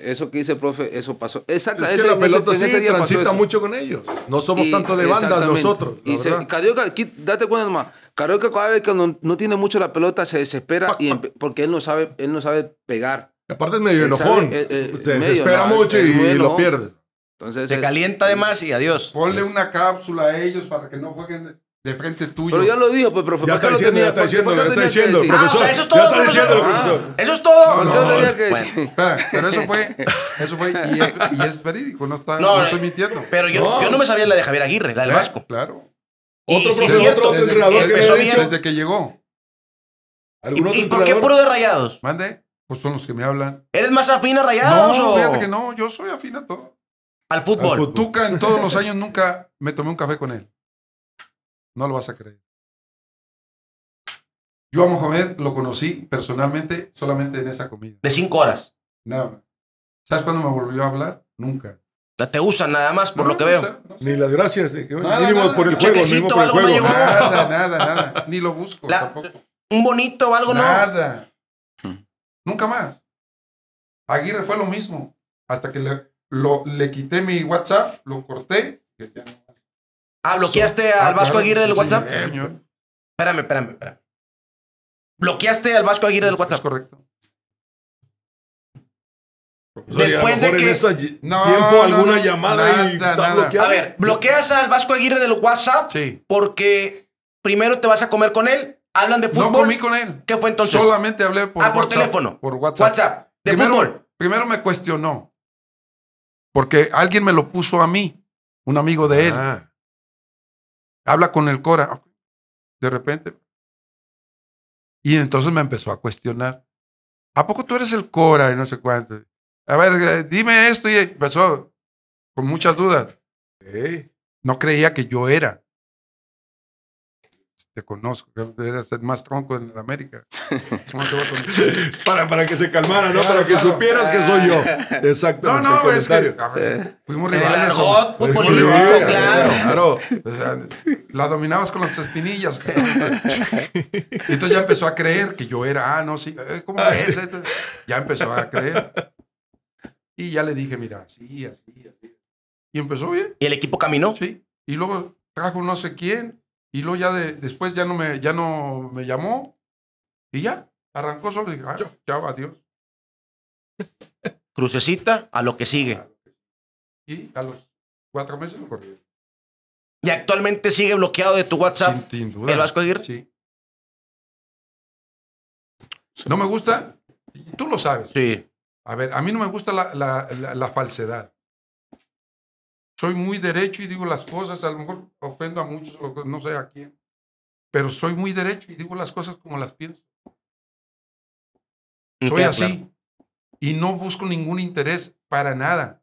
eso que dice el profe, eso pasó. Exacto, es que la pelota transita mucho con ellos. No somos tanto de bandas nosotros. Y se, Carioca, date cuenta nomás. Carioca cada vez que no, no tiene mucho la pelota se desespera Y porque él no sabe, él no sabe pegar. aparte es medio enojón. Eh, eh, se desespera mucho y, lo pierde. Entonces, se calienta de más y adiós. Ponle una cápsula a ellos para que no jueguen de frente tuyo. Pero ya lo dijo, pues, profesor. Ya está diciendo, ya está diciendo, ya está diciendo, profesor. Ah, eso es todo, ya está diciendo, profesor. Eso es todo. qué lo tenía que decir? pero eso fue, <laughs> eso fue, y es, y es no, está, no, eh, estoy mintiendo. Pero yo no. yo no me sabía la de Javier Aguirre, la del Vasco. Claro. Otro profesor, otro entrenador que desde que llegó. ¿Y, por qué puro de rayados? Mande, pues son los que me hablan. ¿Eres más afín a rayados? No, fíjate que no, yo soy afín a todo. Al fútbol. Tuca en todos los años nunca me tomé un café con él. No lo vas a creer. Yo a Mohamed lo conocí personalmente solamente en esa comida. De cinco horas. Nada ¿Sabes cuándo me volvió a hablar? Nunca. Te usan nada más, por lo que veo. Ni las gracias. por el juego. Nada, nada, Ni lo busco tampoco. Un bonito o algo, no. Nada. Hmm. Nunca más. Aguirre fue lo mismo. Hasta que le, le quité mi WhatsApp, lo corté. Ah, bloqueaste ah, al Vasco Aguirre del WhatsApp. Espérame, espérame, espérame. Bloqueaste al Vasco Aguirre del WhatsApp. Es correcto. Después de que. No, tiempo alguna llamada y A ver, bloqueas al Vasco Aguirre del WhatsApp. Sí. Porque primero te vas a comer con él. Hablan de fútbol. No comí con él. ¿Qué fue entonces? Solamente hablé por. Ah, por teléfono. Por WhatsApp. De fútbol. Primero me cuestionó. Porque alguien me lo puso a mí. Un amigo de él. Ah. Habla con el Cora. De repente. Y entonces me empezó a cuestionar. ¿A poco tú eres el Cora? Y no sé cuánto. A ver, eh, dime esto. Y empezó con muchas dudas. No creía que yo era. Pues, te conozco, eras el más tronco en América. <laughs> para, para que se calmara, ¿no? para que supieras que soy yo. <laughs> Exacto. No, no, es que eh, fuimos rivales. claro. claro. O sea, la dominabas con las espinillas. entonces ya empezó a creer que yo era, ah, no, sí, eh, ¿cómo es esto? Ya empezó a creer. Y ya le dije, mira, así, así, así. Y empezó bien. ¿Y el equipo caminó? Sí. Y luego trajo no sé quién y luego ya de, después ya no, me, ya no me llamó. Y ya, arrancó solo. Y dije, ah, chao, adiós. Crucecita a lo que sigue. Y a los cuatro meses lo corrió. ¿Y actualmente sigue bloqueado de tu WhatsApp? Sin, duda. ¿El Vasco Sí. No me gusta, tú lo sabes. Sí. A ver, a mí no me gusta la falsedad soy muy derecho y digo las cosas, a lo mejor ofendo a muchos, no sé a quién, pero soy muy derecho y digo las cosas como las pienso. Mm, soy así y no busco ningún interés para nada.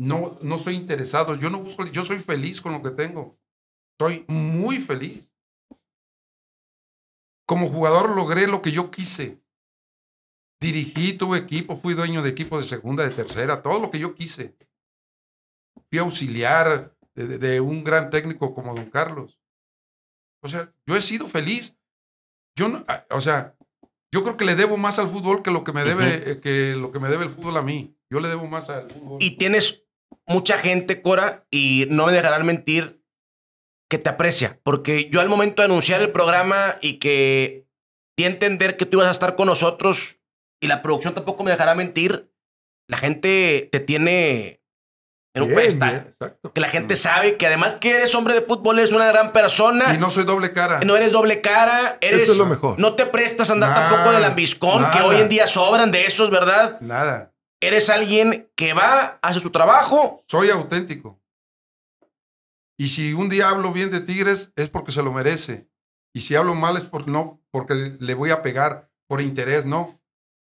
No, no soy interesado, yo no busco, yo soy feliz con lo que tengo. Soy muy feliz. Como jugador logré lo que yo quise. Dirigí, tuve equipo, fui dueño de equipos de segunda, de tercera, todo lo que yo quise fui auxiliar de, un gran técnico como don Carlos. O sea, yo he sido feliz. Yo, o sea, yo creo que le debo más al fútbol que lo que me debe, eh, que lo que me debe el fútbol a mí. Yo le debo más al fútbol. Y tienes mucha gente, Cora, y no me dejarán mentir, que te aprecia. Porque yo al momento de anunciar el programa y que di entender que tú ibas a estar con nosotros y la producción tampoco me dejará mentir, la gente te tiene en un que la gente sabe que además que eres hombre de fútbol, eres una gran persona. Y no soy doble cara. No eres doble cara. Eres, Eso es lo mejor. No te prestas a andar tampoco en el ambiscón, que hoy en día sobran de esos, ¿verdad? Nada. Eres alguien que va, hace su trabajo. Soy auténtico. Y si un día hablo bien de Tigres, es porque se lo merece. Y si hablo mal es porque no, porque le voy a pegar por interés, no.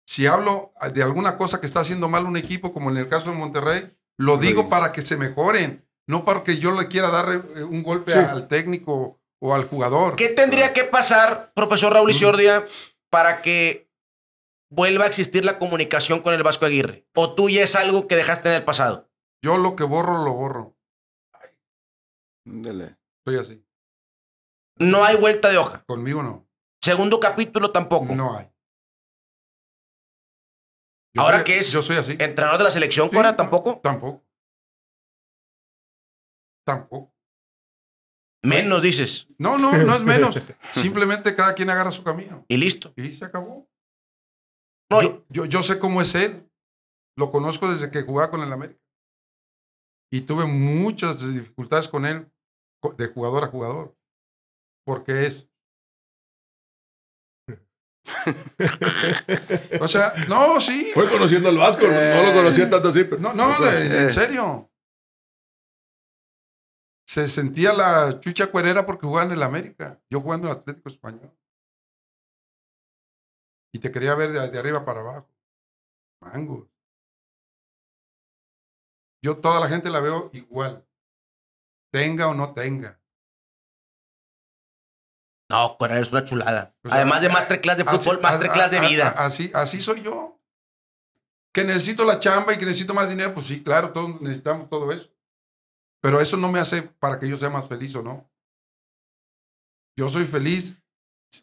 Si hablo de alguna cosa que está haciendo mal un equipo, como en el caso de Monterrey, lo digo para que se mejoren, no para que yo le quiera dar eh, un golpe al técnico o al jugador. ¿Qué tendría que pasar, profesor Raúl Isiordia, para que vuelva a existir la comunicación con el Vasco Aguirre? ¿O tú ya es algo que dejaste en el pasado? Yo lo que borro, lo borro. Dele. Estoy así. No hay vuelta de hoja. Conmigo no. Segundo capítulo tampoco. No hay. Ahora que es. soy así. ¿Entrenador de la selección, ¿Tampoco? Tampoco. Tampoco. Menos, dices. No, no, no es menos. <laughs> Simplemente cada quien agarra su camino. Y listo. Y se acabó. yo, yo, yo, sé cómo es él. Lo conozco desde que jugaba con el América. Y tuve muchas dificultades con él de jugador a jugador. Porque es <laughs> o sea, no, sí. Fue conociendo al Vasco, no lo eh, conocía tanto así. Pero, no, no, en eh. serio. Se sentía la chucha cuerera porque jugaba en el América. Yo jugando en el Atlético Español. Y te quería ver de, de arriba para abajo. Mangos. Yo toda la gente la veo igual. Tenga o no tenga. No, correr es una chulada. Además de eh, masterclass de fútbol, master masterclass de vida. Así, así soy yo. Que necesito la chamba y que necesito más dinero, pues sí, claro, todos necesitamos todo eso. Pero eso no me hace para que yo sea más feliz o no. Yo soy feliz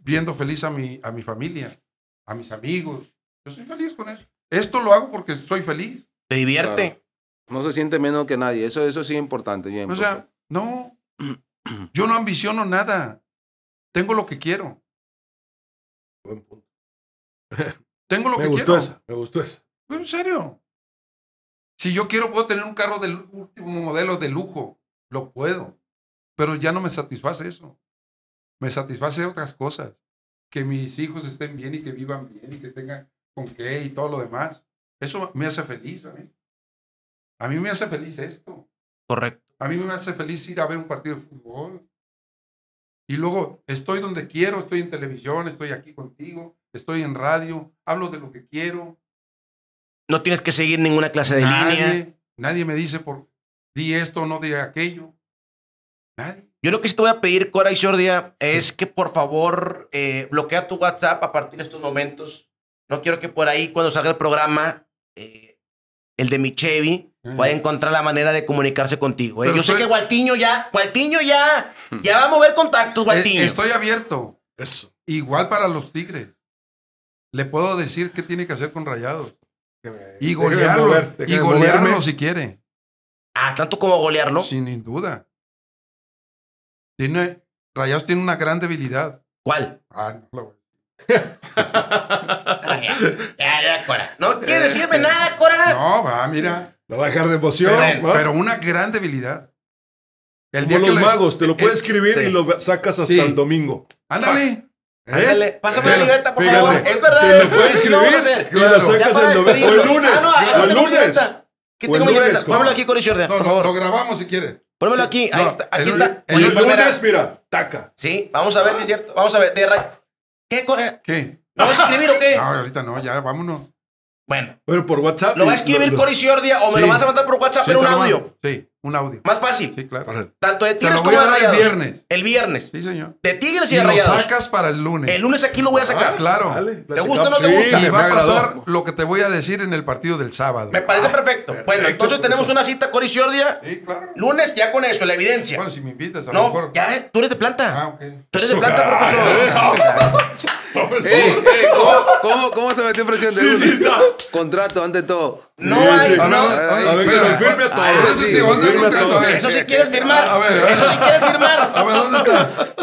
viendo feliz a mi, a mi familia, a mis amigos. Yo soy feliz con eso. Esto lo hago porque soy feliz. Te divierte. No se siente menos que nadie. Eso, eso sí es importante. o sea, no. Yo no ambiciono nada. Tengo lo que quiero. Buen punto. Tengo lo que quiero. me gustó esa. Pues, en serio. Si yo quiero, puedo tener un carro del último modelo de lujo. Lo puedo. Pero ya no me satisface eso. Me satisface otras cosas. Que mis hijos estén bien y que vivan bien y que tengan con qué y todo lo demás. Eso me hace feliz a mí. A mí me hace feliz esto. Correcto. A mí me hace feliz ir a ver un partido de fútbol. Y luego estoy donde quiero, estoy en televisión, estoy aquí contigo, estoy en radio, hablo de lo que quiero. No tienes que seguir ninguna clase de línea. Nadie me dice por di esto, no di aquello. Nadie. Yo lo que sí te voy a pedir, Cora y Shordia, es que por favor eh, bloquea tu WhatsApp a partir de estos momentos. No quiero que por ahí, cuando salga el programa, eh, el de mi Chevy, Voy a encontrar la manera de comunicarse contigo. ¿eh? Yo sé que Gualtiño ya, Gualtiño ya, ya va a mover contactos, Gualtiño. Eh, estoy abierto. Eso. Igual para los Tigres. Le puedo decir qué tiene que hacer con Rayados. Y golearlo. y golearlo si quiere. Ah, tanto como golearlo. Sin duda. Tiene, Rayados tiene una gran debilidad. ¿Cuál? Ah, no lo voy a decir. <laughs> Ah, no quiere eh, decirme nada, Cora. No, va, mira. No va a dejar de emoción. Pero, pero una gran debilidad. El día de los magos, te lo eh, puedes eh, escribir y lo sacas hasta el domingo. Ándale. Ah. ¿Eh? Ándale, pásame la libreta, por favor. Es verdad. Te lo puedes escribir y lo sacas el domingo. Ah, o el lunes. o el lunes. ¿Qué tengo mi libreta? Pónmelo aquí, el Herrera, por favor. Lo grabamos si quiere. Pónmelo aquí. Ahí está. Aquí está. El lunes, mira, taca. Sí, vamos a ver si es cierto. Vamos a ver. ¿Qué, Corea? ¿Qué? ¿No a escribir o qué? No, ahorita no, ya, vámonos. Bueno. Pero por WhatsApp. Lo va a escribir lo, o me lo vas a mandar por WhatsApp en un audio. Sí, un audio. Más fácil. Sí, claro. Tanto de Tigres como de Rayados. El viernes. El viernes. Sí, señor. De Tigres y, de Rayados. Lo sacas para el lunes. El lunes aquí lo voy a ah, sacar. claro. ¿Te gusta o no te gusta? Y va a pasar lo que te voy a decir en el partido del sábado. Me parece ah, perfecto. Bueno, entonces tenemos una cita Cory Sí, claro. Lunes ya con eso, la evidencia. Bueno, si me invitas a lo mejor. Ya, tú eres de planta. Ah, ok. Tú eres de planta, profesor. <laughs> Profesor. ¿cómo, cómo, cómo se metió en presión de sí, uno? Sí, está. Contrato, ante todo. No hay, no. A ver, que nos firme a todos. Eso sí, todo? Eh. Eso sí quieres firmar. A ver, Eso sí quieres firmar. A ver, ¿dónde estás?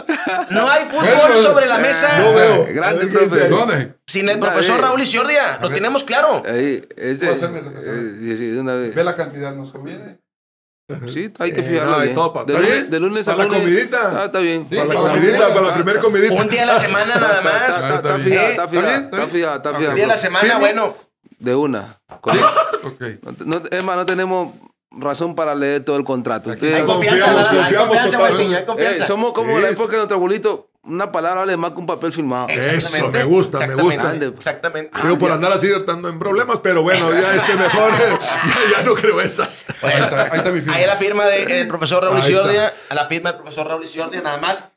No hay fútbol sobre la mesa. No veo. Grande, profe. ¿Dónde? Sin el profesor Raúl Isiordia. Lo tenemos claro. Ahí, ese. Puedo hacerme el eh, Ve la cantidad, nos conviene. Sí, hay que eh, fijarlo. Eh, De, lunes, de, lunes, a ¿Para la comidita? Ah, está bien. Sí, para la comidita, para la primera comidita. Un día a la semana nada más. Está, está, está fijado, Está fijado, está Un día a la semana, bueno. De una. Correcto. es más, no tenemos razón para leer todo el contrato. hay confianza, confianza, Martín, eh, somos como en la época de nuestro abuelito. Una palabra vale más que un papel firmado. Eso, me gusta, me gusta. Exactamente. Creo ah, por andar así estando en problemas, pero bueno, ya es que mejor, <laughs> ya, no creo esas. ahí, está, mi firma. Ahí la firma del profesor Raúl la firma del profesor Raúl Isiordia, nada más.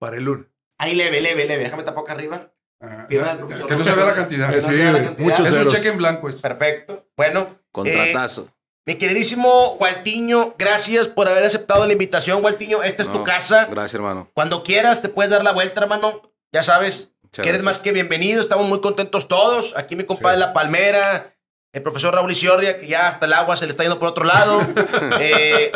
Para el lunes. Ahí leve, leve, leve, déjame acá arriba. Ah, que no se vea la cantidad. Sí, no Muchos es un cheque en blanco. Perfecto. Bueno. Eh, Contratazo. Mi queridísimo Gualtiño, gracias por haber aceptado la invitación, Gualtiño. Esta es tu casa. Gracias, hermano. Cuando quieras, te puedes dar la vuelta, hermano. Ya sabes, que eres más que bienvenido. Estamos muy contentos todos. Aquí mi compadre La Palmera, el profesor Raúl Isiordia, que ya hasta el agua se le está yendo por otro lado. <laughs> Eh,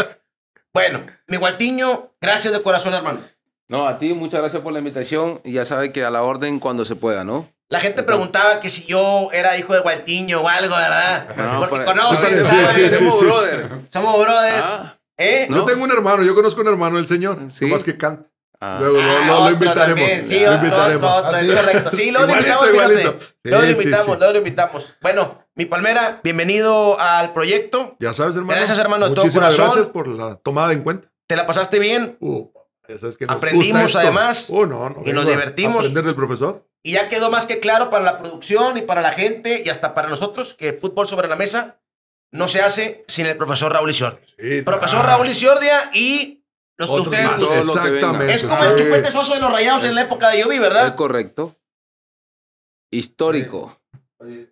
bueno, mi Gualtiño, gracias de corazón, hermano. No, a ti muchas gracias por la invitación y ya sabes que a la orden cuando se pueda, ¿no? La gente preguntaba que si yo era hijo de Gualtiño o algo, ¿verdad? Porque conoces, sí, somos brother. Somos brother. Ah. ¿Eh? ¿No? Yo tengo un hermano, yo conozco un hermano del señor, más que canta. Ah. Luego lo, ah, invitaremos. Sí, lo invitaremos. Sí, lo invitamos, fíjate. lo invitamos, lo invitamos. Bueno, mi palmera, bienvenido al proyecto. Ya sabes, hermano. Gracias, hermano, de todo corazón. Gracias por la tomada en cuenta. ¿Te la pasaste bien? Uh, ya sabes que nos Aprendimos, además. Uh, no, no, y nos divertimos. Aprender del profesor. Y ya quedó más que claro para la producción y para la gente y hasta para nosotros que fútbol sobre la mesa no se hace sin el profesor Raúl Isordia. profesor Raúl Isordia y los que ustedes Es como el chupete soso de los rayados en la época de Yubi, ¿verdad? Es correcto. Histórico. Eh,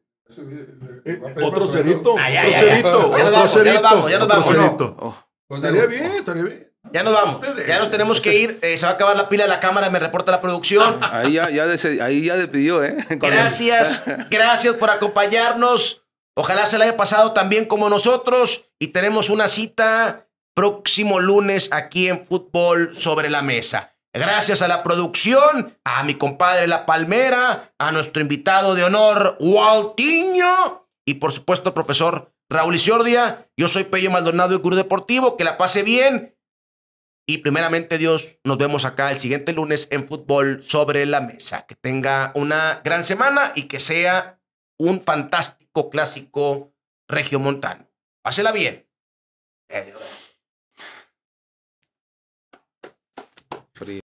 otro cerito. Ah, otro cerito. Otro cerito. Ya nos vamos, ya nos vamos. Oh. Pues estaría bien, estaría bien. Ya nos vamos. Ya nos tenemos que ir. Eh, se va a acabar la pila de la cámara, me reporta la producción. <laughs> Ahí ya, ya despidió, ¿eh? <laughs> Gracias, <laughs> gracias por acompañarnos. Ojalá se la haya pasado también como nosotros. Y tenemos una cita próximo lunes aquí en Fútbol sobre la Mesa. Gracias a la producción, a mi compadre La Palmera, a nuestro invitado de honor, Waltinho y por supuesto, profesor Raúl Isiordia. Yo soy Pello Maldonado del club Deportivo. Que la pase bien y primeramente Dios, nos vemos acá el siguiente lunes en Fútbol sobre la Mesa. Que tenga una gran semana y que sea un fantástico clásico regiomontano. Pásela bien.